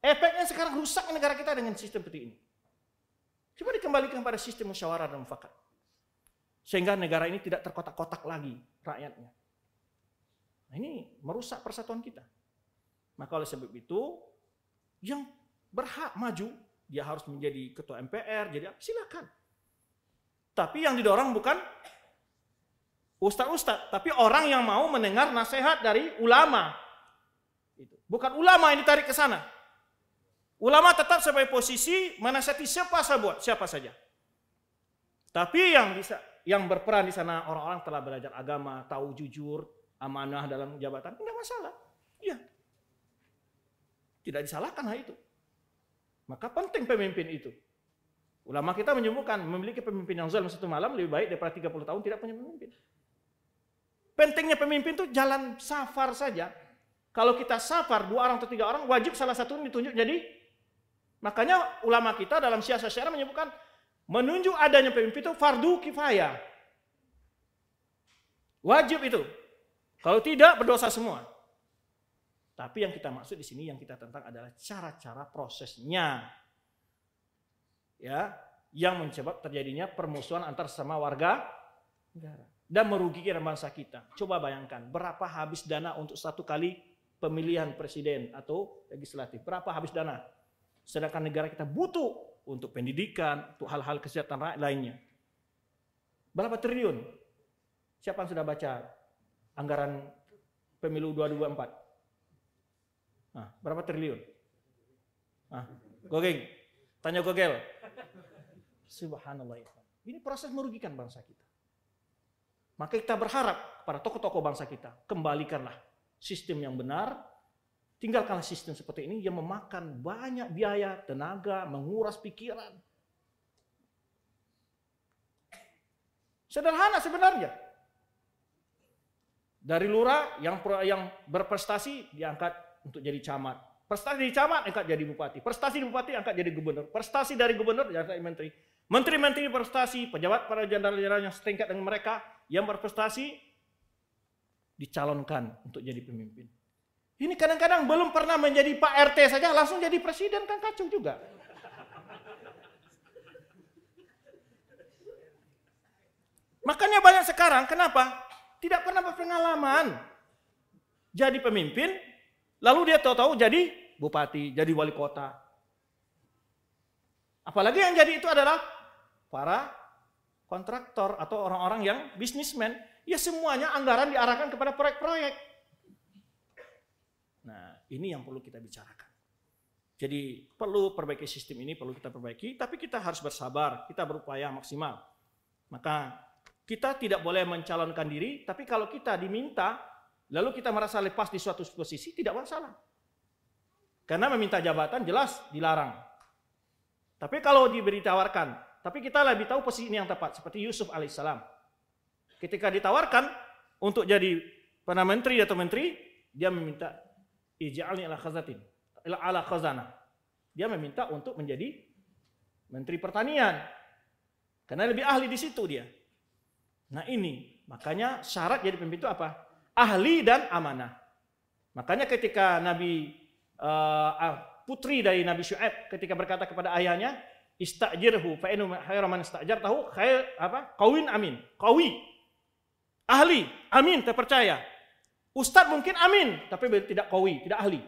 Efeknya sekarang rusak negara kita dengan sistem seperti ini. Coba dikembalikan pada sistem musyawarah dan mufakat. Sehingga negara ini tidak terkotak-kotak lagi rakyatnya. Nah, ini merusak persatuan kita. Maka oleh sebab itu, yang berhak maju, dia harus menjadi ketua MPR, jadi silakan. Tapi yang didorong bukan ustadz-ustadz, tapi orang yang mau mendengar nasihat dari ulama. Bukan ulama yang ditarik ke sana. Ulama tetap sebagai posisi menasihati siapa saja siapa saja. Tapi yang bisa yang berperan di sana orang-orang telah belajar agama, tahu jujur, amanah dalam jabatan, tidak masalah. ya Tidak disalahkan hal itu. Maka penting pemimpin itu. Ulama kita menyembuhkan memiliki pemimpin yang zalim satu malam lebih baik daripada 30 tahun tidak punya pemimpin. Pentingnya pemimpin itu jalan safar saja. Kalau kita safar dua orang atau tiga orang wajib salah satu ditunjuk jadi makanya ulama kita dalam siasa syara menyebutkan menunjuk adanya pemimpin itu fardu kifayah. Wajib itu. Kalau tidak berdosa semua. Tapi yang kita maksud di sini yang kita tentang adalah cara-cara prosesnya. Ya, yang menyebab terjadinya permusuhan antar sesama warga negara dan merugikan bangsa kita. Coba bayangkan berapa habis dana untuk satu kali pemilihan presiden atau legislatif. Berapa habis dana? Sedangkan negara kita butuh untuk pendidikan, untuk hal-hal kesehatan lainnya. Berapa triliun? Siapa yang sudah baca anggaran pemilu 2024? Nah, berapa triliun? Nah, gogeng, tanya gogel. Subhanallah. Ya ini proses merugikan bangsa kita. Maka kita berharap pada tokoh-tokoh bangsa kita, kembalikanlah sistem yang benar, tinggalkanlah sistem seperti ini yang memakan banyak biaya, tenaga, menguras pikiran. Sederhana sebenarnya. Dari lurah yang yang berprestasi diangkat untuk jadi camat. Prestasi di camat angkat jadi bupati. Prestasi di bupati angkat jadi gubernur. Prestasi dari gubernur diangkat jadi menteri. Menteri-menteri prestasi pejabat para jenderal-jenderal yang setingkat dengan mereka yang berprestasi dicalonkan untuk jadi pemimpin. Ini kadang-kadang belum pernah menjadi Pak RT saja langsung jadi presiden kan kacau juga. Makanya banyak sekarang, kenapa? tidak pernah berpengalaman jadi pemimpin, lalu dia tahu-tahu jadi bupati, jadi wali kota. Apalagi yang jadi itu adalah para kontraktor atau orang-orang yang bisnismen. Ya semuanya anggaran diarahkan kepada proyek-proyek. Nah ini yang perlu kita bicarakan. Jadi perlu perbaiki sistem ini, perlu kita perbaiki, tapi kita harus bersabar, kita berupaya maksimal. Maka kita tidak boleh mencalonkan diri, tapi kalau kita diminta, lalu kita merasa lepas di suatu posisi, tidak masalah. Karena meminta jabatan jelas dilarang. Tapi kalau diberi tawarkan tapi kita lebih tahu posisi ini yang tepat, seperti Yusuf alaihissalam. Ketika ditawarkan untuk jadi pernah menteri atau menteri, dia meminta ija'alni ala khazatin, ala khazanah. Dia meminta untuk menjadi menteri pertanian. Karena lebih ahli di situ dia. Nah ini, makanya syarat jadi pemimpin itu apa? Ahli dan amanah. Makanya ketika Nabi uh, putri dari Nabi Syuaib ketika berkata kepada ayahnya, "Istajirhu fa innu istajar tahu khair apa? Kawin amin. Kawi. Ahli, amin, terpercaya. Ustadz mungkin amin, tapi tidak kawi, tidak ahli.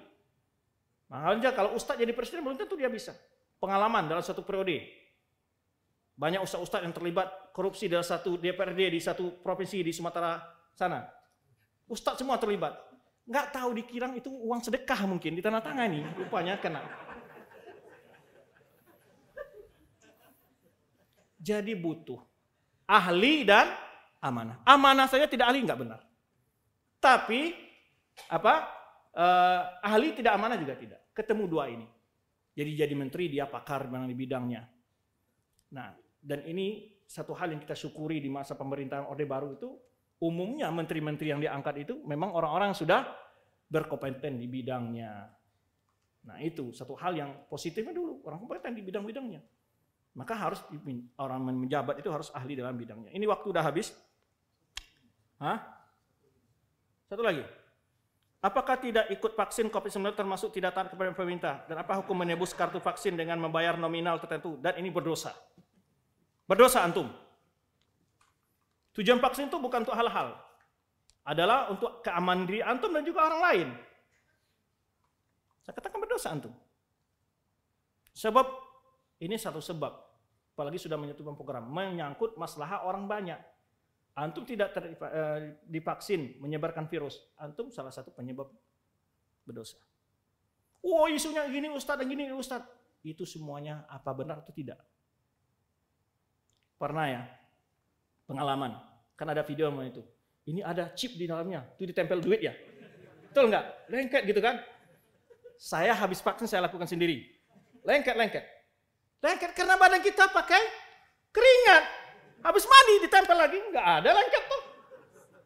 Makanya kalau ustadz jadi presiden belum tentu dia bisa. Pengalaman dalam satu periode, banyak ustaz-ustaz yang terlibat korupsi dalam satu DPRD di satu provinsi di Sumatera sana. Ustaz semua terlibat. Nggak tahu dikira itu uang sedekah mungkin di tangan ini rupanya kena. Jadi butuh ahli dan amanah. Amanah saja tidak ahli nggak benar. Tapi apa eh, ahli tidak amanah juga tidak. Ketemu dua ini. Jadi jadi menteri dia pakar di bidangnya. Nah, dan ini satu hal yang kita syukuri di masa pemerintahan Orde Baru itu umumnya menteri-menteri yang diangkat itu memang orang-orang sudah berkompeten di bidangnya. Nah itu satu hal yang positifnya dulu, orang kompeten di bidang-bidangnya. Maka harus orang menjabat itu harus ahli dalam bidangnya. Ini waktu udah habis. Hah? Satu lagi. Apakah tidak ikut vaksin COVID-19 termasuk tidak taat kepada pemerintah? Dan apa hukum menebus kartu vaksin dengan membayar nominal tertentu? Dan ini berdosa. Berdosa antum. Tujuan vaksin itu bukan untuk hal-hal. Adalah untuk keamanan diri antum dan juga orang lain. Saya katakan berdosa antum. Sebab ini satu sebab. Apalagi sudah menyatukan program menyangkut masalah orang banyak. Antum tidak ter, eh, divaksin menyebarkan virus. Antum salah satu penyebab berdosa. Wow oh, isunya gini Ustadz dan gini Ustadz. Itu semuanya apa benar atau tidak? Pernah ya? Pengalaman. Kan ada video sama itu. Ini ada chip di dalamnya. Itu ditempel duit ya? Betul nggak? Lengket gitu kan? Saya habis vaksin saya lakukan sendiri. Lengket, lengket. Lengket karena badan kita pakai keringat. Habis mandi ditempel lagi, nggak ada lengket tuh.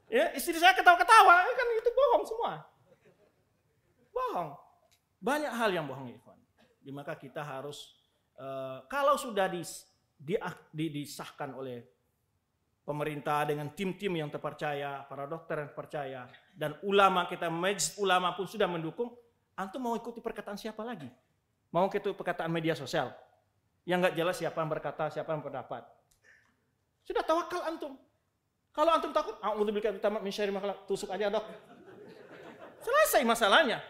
Ya, istri saya ketawa-ketawa, ya kan itu bohong semua. Bohong. Banyak hal yang bohong, Ivan Ya, maka kita harus, uh, kalau sudah di di, disahkan oleh pemerintah dengan tim-tim yang terpercaya, para dokter yang terpercaya, dan ulama kita, majlis ulama pun sudah mendukung, antum mau ikuti perkataan siapa lagi? Mau ikuti perkataan media sosial? Yang nggak jelas siapa yang berkata, siapa yang berpendapat. Sudah tawakal antum. Kalau antum takut, a'udzubillah tamat min syarri tusuk aja dok. Selesai masalahnya.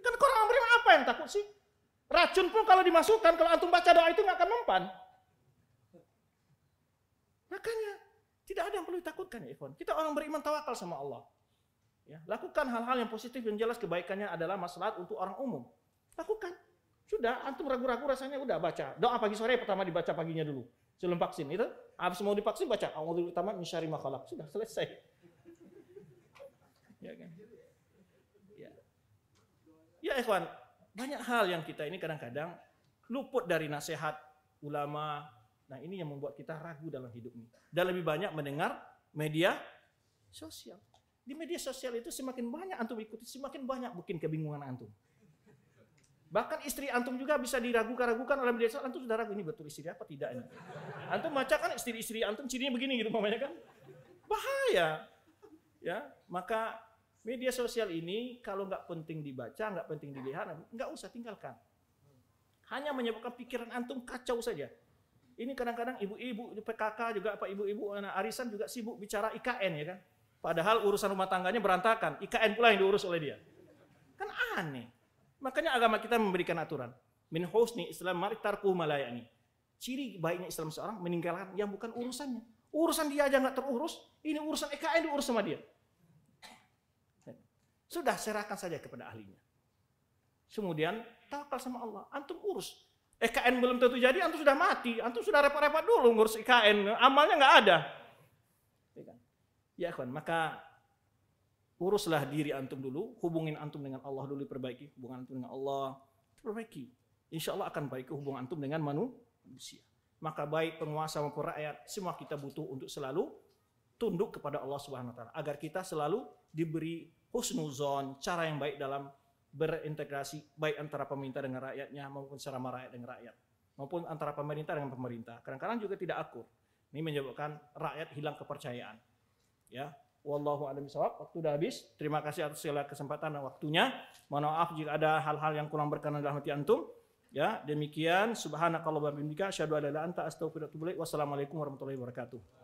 Kan Quran Amri apa yang takut sih? Racun pun kalau dimasukkan, kalau antum baca doa itu nggak akan mempan. Makanya tidak ada yang perlu ditakutkan ya ikhwan. Kita orang beriman tawakal sama Allah. Ya, lakukan hal-hal yang positif yang jelas kebaikannya adalah maslahat untuk orang umum. Lakukan. Sudah, antum ragu-ragu rasanya udah baca. Doa pagi sore pertama dibaca paginya dulu. Sebelum vaksin itu, habis mau divaksin baca. A'udzu pertama min syarri Sudah selesai. Ya kan? Ya. Ya ikhwan, banyak hal yang kita ini kadang-kadang luput dari nasihat ulama, Nah ini yang membuat kita ragu dalam hidup ini. Dan lebih banyak mendengar media sosial. Di media sosial itu semakin banyak antum ikuti, semakin banyak bikin kebingungan antum. Bahkan istri antum juga bisa diragukan-ragukan oleh media sosial. Antum sudah ragu, ini betul istri apa tidak ini. Antum baca kan istri-istri antum cirinya begini gitu mamanya kan. Bahaya. Ya, maka media sosial ini kalau nggak penting dibaca, nggak penting dilihat, nggak usah tinggalkan. Hanya menyebabkan pikiran antum kacau saja ini kadang-kadang ibu-ibu PKK juga apa ibu-ibu anak arisan juga sibuk bicara IKN ya kan. Padahal urusan rumah tangganya berantakan, IKN pula yang diurus oleh dia. Kan aneh. Makanya agama kita memberikan aturan. Min husni Islam maritarku malayani. Ciri baiknya Islam seorang meninggalkan yang bukan urusannya. Urusan dia aja nggak terurus, ini urusan IKN diurus sama dia. Sudah serahkan saja kepada ahlinya. Kemudian tawakal sama Allah. Antum urus IKN belum tentu jadi, antum sudah mati. Antum sudah repot-repot dulu ngurus IKN. Amalnya nggak ada. Iya kan? Ya kawan, maka uruslah diri antum dulu, hubungin antum dengan Allah dulu perbaiki, hubungan antum dengan Allah perbaiki. Insya Allah akan baik hubungan antum dengan manusia. Maka baik penguasa maupun rakyat, semua kita butuh untuk selalu tunduk kepada Allah Subhanahu wa taala agar kita selalu diberi husnuzon, cara yang baik dalam berintegrasi baik antara pemerintah dengan rakyatnya maupun serama rakyat dengan rakyat maupun antara pemerintah dengan pemerintah. Kadang-kadang juga tidak akur. Ini menyebabkan rakyat hilang kepercayaan. Ya, wallahu a'lam Waktu sudah habis. Terima kasih atas segala kesempatan dan waktunya. Mohon maaf jika ada hal-hal yang kurang berkenan dalam hati antum. Ya, demikian subhanakallah wa bihamdika asyhadu an la ilaha anta astaghfiruka Wassalamualaikum warahmatullahi wabarakatuh.